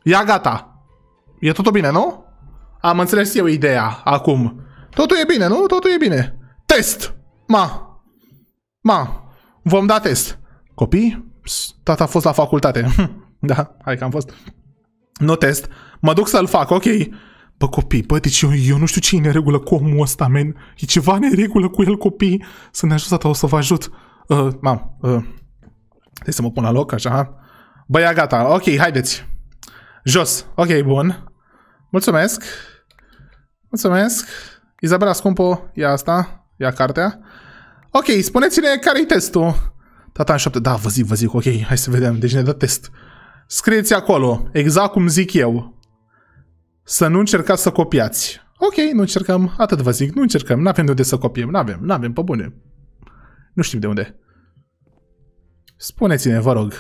Ia gata. E totul bine, nu? Am înțeles eu ideea acum. Totul e bine, nu? Totul e bine. Test! Ma! Ma! Vom da test. Copii? tata a fost la facultate. da, hai că am fost. Nu test. Mă duc să-l fac, ok. Bă, copii, bă, deci eu, eu nu știu ce e în regulă cu omul ăsta, men. E ceva în regulă cu el, copii. Să ne ajută, o să vă ajut. Uh, mam, uh, trebuie să mă pun la loc, așa. Băia, gata, ok, haideți. Jos, ok, bun. Mulțumesc. Mulțumesc. Izabela Scumpo, ia asta, ia cartea. Ok, spuneți-ne care-i testul. Tata în șapte, da, vă zic, vă zic, ok, hai să vedem. Deci ne dă test. Scrieți acolo, exact cum zic eu. Să nu încercați să copiați. Ok, nu încercăm, atât vă zic, nu încercăm, nu avem de unde să copiem, nu avem, nu avem, pe bune. Nu știm de unde. Spuneți-ne, vă rog.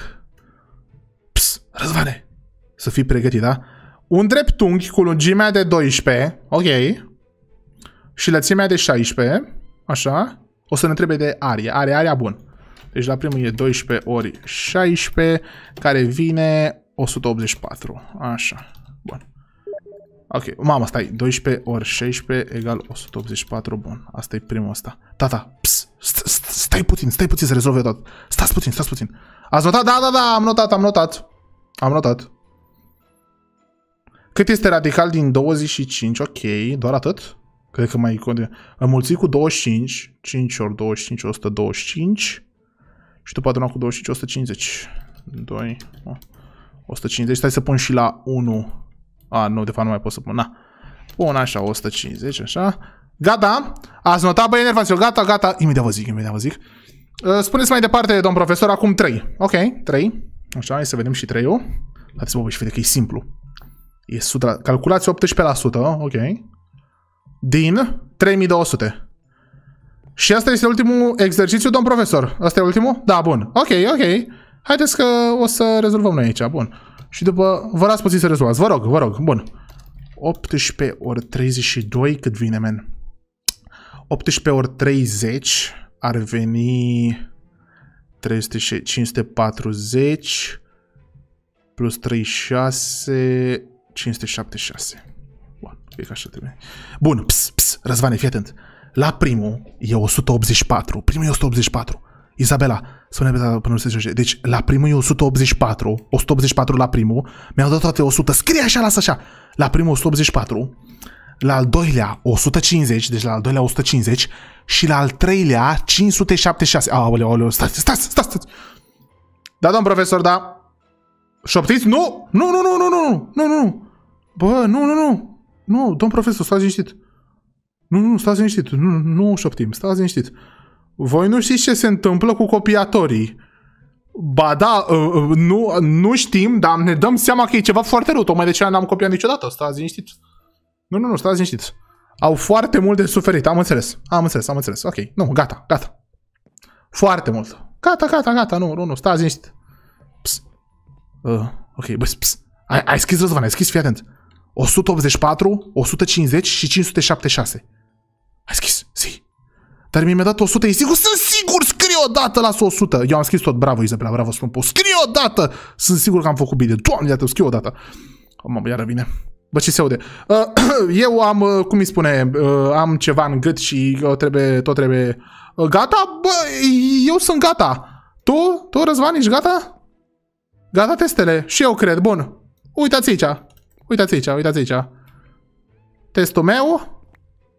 Ps, Răzvane, să fii pregătit, da? un dreptunghi cu lungimea de 12, ok, și lățimea de 16, așa, o să ne trebuie de aria. are aria bun. Deci la primul e 12 ori 16, care vine 184, așa, bun. Ok, mamă, stai, 12 ori 16 egal 184, bun, asta e primul ăsta. Tata, ps, st st stai puțin, stai puțin să rezolve tot. Stați puțin, stați puțin. Ați notat? Da, da, da, am notat, am notat. Am notat. Cât este radical din 25? Ok, doar atât? Cred că mai înmulțit cu 25, 5 ori 25, 125 și după adunat cu 25, 150. 2, 150. Stai să pun și la 1. A, nu, de fapt nu mai pot să pun. Na. Pun așa, 150, așa. Gata, ați notat, băi, enervați-o, gata, gata. Imediat vă zic, imediat vă zic. Uh, spuneți mai departe, domn profesor, acum 3. Ok, 3. Așa, hai să vedem și 3-ul. Haideți, vă și vede că e simplu. E sutra... calculați 18%, ok. Din 3200. Și asta este ultimul exercițiu, domn profesor. Asta e ultimul? Da, bun. Ok, ok. Haideți că o să rezolvăm noi aici, bun. Și după, vă las puțin să rezolvați. Vă rog, vă rog, bun. 18 ori 32, cât vine, men? 18 ori 30 ar veni 300, 540 plus 36 576. Bun, cred că așa trebuie. Bun, ps, ps, Răzvane, fii atent. La primul e 184. Primul e 184. Izabela, spune până nu se joace. Deci, la primul e 184. 184 la primul. Mi-au dat toate 100. Scrie așa, lasă așa. La primul 184. La al doilea 150, deci la al doilea 150 și la al treilea 576. Aoleu, aoleu, stați, stați, stați, stați. Da, domn profesor, da. Șoptiți? Nu! Nu, nu, nu, nu, nu, nu, nu, nu. Bă, nu, nu, nu. Nu, domn profesor, stați liniștit. Nu, nu, stați liniștit. Nu, nu șoptim, stați liniștit. Voi nu știți ce se întâmplă cu copiatorii. Ba da, nu, nu știm, dar ne dăm seama că e ceva foarte rău. Tocmai de ce n-am copiat niciodată. Stați liniștit. Nu, nu, nu, stați liniștit. Au foarte mult de suferit, am înțeles. Am înțeles, am înțeles. Ok, nu, gata, gata. Foarte mult. Gata, gata, gata, nu, nu, nu, stați liniștit. Uh, ok, băi, pss, ai, ai scris, Răzvan, ai scris, fii atent. 184, 150 și 576. Ai scris, zi. Dar mi-a dat 100, e sigur? Sunt sigur, scrie o dată, la 100. Eu am scris tot, bravo, Izabela, bravo, spun, scrie o dată. Sunt sigur că am făcut bine. Doamne, iată, scrie o dată. O, mamă, iară vine. Bă, ce se aude? Uh, eu am, uh, cum îi spune, uh, am ceva în gât și uh, trebuie, tot trebuie... Uh, gata? Bă, eu sunt gata. Tu? Tu, Răzvan, ești gata? Gata testele? Și eu cred, bun. Uitați aici. Uitați aici, uitați aici. Testul meu.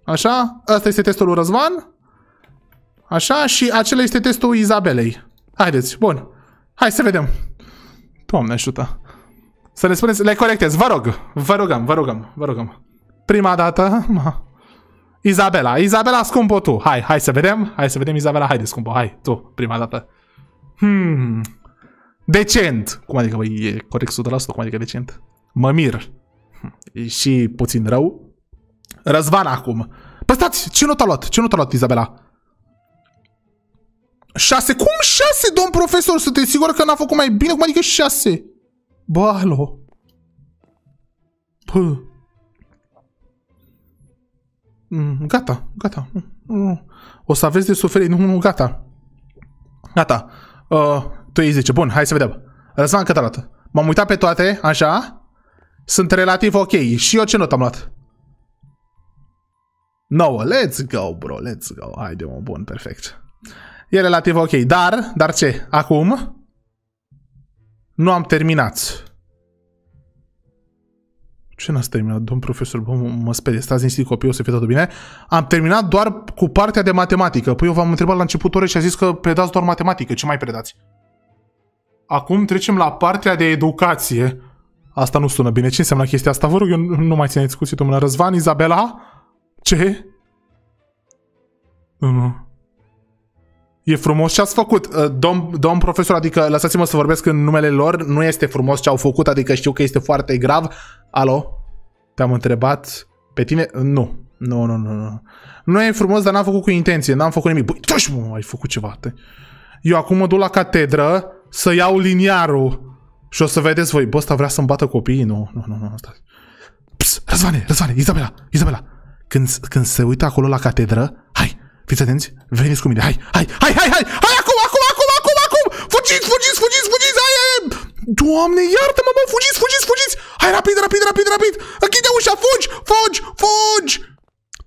Așa. Asta este testul lui Răzvan. Așa. Și acela este testul Izabelei. Haideți, bun. Hai să vedem. Doamne ajută. Să le spuneți, le corectez, vă rog. Vă rugăm, vă rugăm, vă rugăm. Prima dată... Izabela, Izabela scumpo tu. Hai, hai să vedem. Hai să vedem Izabela, haide scumpo, hai, tu, prima dată. Hmm, Decent! Cum adică, bă, e corect 100%? Cum adică decent? Mă mir. Hm. E și puțin rău. Răzvan acum. Păi stați, ce nu a luat? Ce nu a luat Izabela? 6? Cum 6, domn profesor? Să te sigur că n-a făcut mai bine? Cum adică 6? Bă, alo. Pă. Mm, gata, gata. Mm, mm. O să aveți de suferit. Nu, nu, gata. Gata. Uh, tu ei zice, bun, hai să vedem. Răzvan cât arată? M-am uitat pe toate, așa. Sunt relativ ok. Și eu ce notă am luat? 9. Let's go, bro, let's go. Haide, mă, bun, perfect. E relativ ok. Dar, dar ce? Acum? Nu am terminat. Ce n-ați terminat, domn profesor? Bă, mă sperie, stați niște copii, o să fie totul bine. Am terminat doar cu partea de matematică. Păi eu v-am întrebat la început ore și a zis că predați doar matematică. Ce mai predați? Acum trecem la partea de educație. Asta nu sună bine. Ce înseamnă chestia asta? Vă rog, eu nu mai țineți discuții domnule Răzvan, Izabela? Ce? Nu. E frumos ce ați făcut. Uh, domn, domn profesor, adică lăsați-mă să vorbesc în numele lor. Nu este frumos ce au făcut, adică știu că este foarte grav. Alo? Te-am întrebat pe tine? Uh, nu. Nu, nu, nu, nu. Nu e frumos, dar n-am făcut cu intenție. N-am făcut nimic. Băi, tu ai făcut ceva. Te... Eu acum mă duc la catedră să iau liniarul. Și o să vedeți voi, bă, ăsta vrea să-mi bată copiii? Nu, nu, nu, nu, stați. Ps, Răzvane, Răzvane, Izabela, Izabela. Când, când se uită acolo la catedră, hai, fiți atenți, veniți cu mine, hai, hai, hai, hai, hai, hai, acum, acum, acum, acum, acum, fugiți, fugiți, fugiți, fugiți, hai, hai, Doamne, iartă-mă, mă, fugiți, fugiți, fugiți, hai, rapid, rapid, rapid, rapid, închide ușa, fugi, fugi, fugi.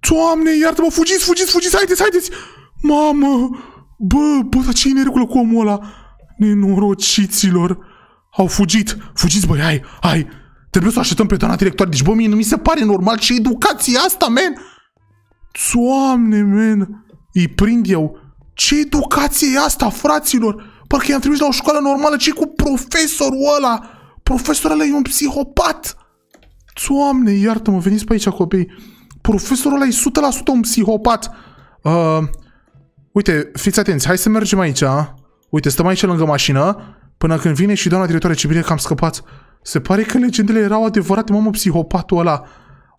Doamne, iartă-mă, fugiți, fugiți, fugiți, haideți, haideți. Mamă, bă, bă, dar ce e în regulă cu omul ăla? Nenorociților! Au fugit! Fugiți, băi, hai, hai! Trebuie să așteptăm pe doamna director. Deci, bă, mie nu mi se pare normal ce educație asta, men! Doamne, men! Îi prind eu. Ce educație e asta, fraților? Parcă i-am trimis la o școală normală. ce cu profesorul ăla? Profesorul ăla e un psihopat! Doamne, iartă-mă, veniți pe aici, copii. Profesorul ăla e 100% un psihopat. Uh, uite, fiți atenți, hai să mergem aici. uh. Uite, stăm aici lângă mașină, până când vine și doamna directoare, ce bine că am scăpat. Se pare că legendele erau adevărate, mamă, psihopatul ăla.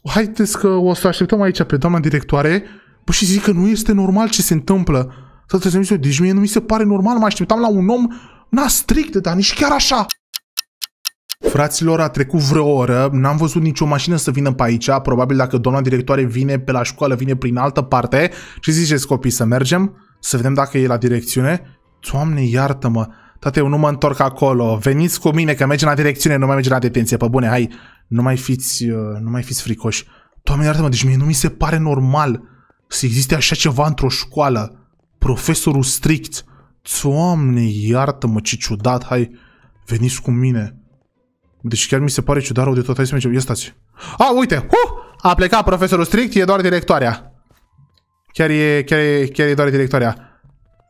Haideți că o să așteptăm aici pe doamna directoare. Bă, păi și zic că nu este normal ce se întâmplă. Să te zic, deci mie nu mi se pare normal, mă așteptam la un om, na, strict, dar nici chiar așa. Fraților, a trecut vreo oră, n-am văzut nicio mașină să vină pe aici, probabil dacă doamna directoare vine pe la școală, vine prin altă parte. Ce ziceți copii, să mergem? Să vedem dacă e la direcțiune? Doamne, iartă-mă, Tată, eu nu mă întorc acolo, veniți cu mine că merge la direcțiune, nu mai merge la detenție, pe bune, hai, nu mai fiți, uh, nu mai fiți fricoși. Doamne, iartă-mă, deci mie nu mi se pare normal să existe așa ceva într-o școală. Profesorul strict. Doamne, iartă-mă, ce ciudat, hai, veniți cu mine. Deci chiar mi se pare ciudat rău de tot, hai să mergem, ia stați. A, uite, huh! a plecat profesorul strict, e doar directoarea. Chiar e, chiar e, chiar e doar directoarea.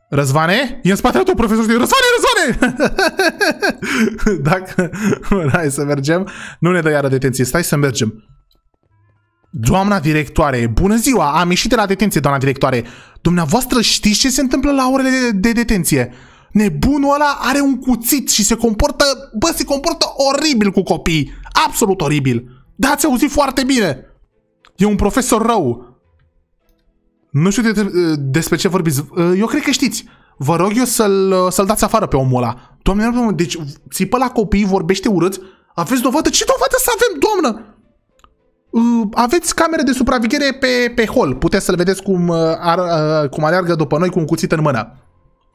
Răzvane? E în spatele tău, profesor. Răzvane, Răzvane! Dacă... Hai să mergem. Nu ne dă iară detenție. Stai să mergem. Doamna directoare, bună ziua! Am ieșit de la detenție, doamna directoare. Dumneavoastră știți ce se întâmplă la orele de, de detenție? Nebunul ăla are un cuțit și se comportă... Bă, se comportă oribil cu copii. Absolut oribil. Da, ați auzit foarte bine. E un profesor rău. Nu știu de, despre ce vorbiți. Eu cred că știți. Vă rog eu să-l, să dați afară pe omul ăla. Doamne, deci țipă la copii, vorbește urât. Aveți dovadă? Ce dovadă să avem, doamnă? Aveți camere de supraveghere pe, pe hol. Puteți să-l vedeți cum, uh, ar, uh, cum aleargă după noi cu un cuțit în mână.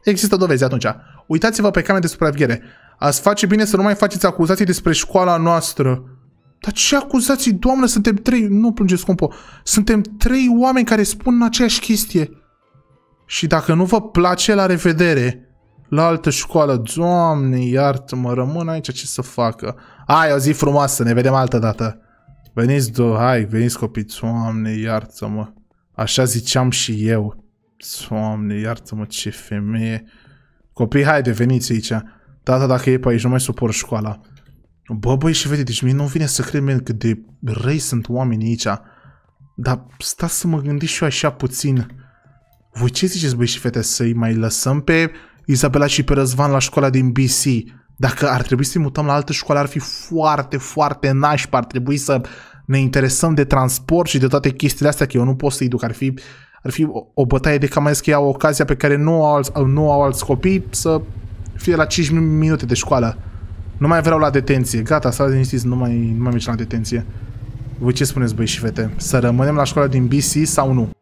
Există dovezi atunci. Uitați-vă pe camere de supraveghere. Ați face bine să nu mai faceți acuzații despre școala noastră. Dar ce acuzații, doamnă, suntem trei, nu plângeți, compo, suntem trei oameni care spun aceeași chestie. Și dacă nu vă place, la revedere. La altă școală, doamne, iartă-mă, rămân aici, ce să facă? Hai, o zi frumoasă, ne vedem altă dată. Veniți, do hai, veniți copii, doamne, iartă-mă. Așa ziceam și eu. Doamne, iartă-mă, ce femeie. Copii, haide, veniți aici. Tata, dacă e pe aici, nu mai suport școala. Bă, băi, și vede, deci mie nu vine să cred, man, cât de răi sunt oamenii aici. Dar stați să mă gândesc și eu așa puțin. Voi ce ziceți, băi și fete, să-i mai lăsăm pe Izabela și pe Răzvan la școala din BC? Dacă ar trebui să-i mutăm la altă școală, ar fi foarte, foarte nașpa. Ar trebui să ne interesăm de transport și de toate chestiile astea, că eu nu pot să-i duc. Ar fi, ar fi o bătaie de cam că iau ocazia pe care nu au alți, nu au alți copii să fie la 5 minute de școală. Nu mai vreau la detenție. Gata, s-a liniștiți, nu mai, nu mai merge la detenție. Voi ce spuneți, băi și fete? Să rămânem la școala din BC sau nu?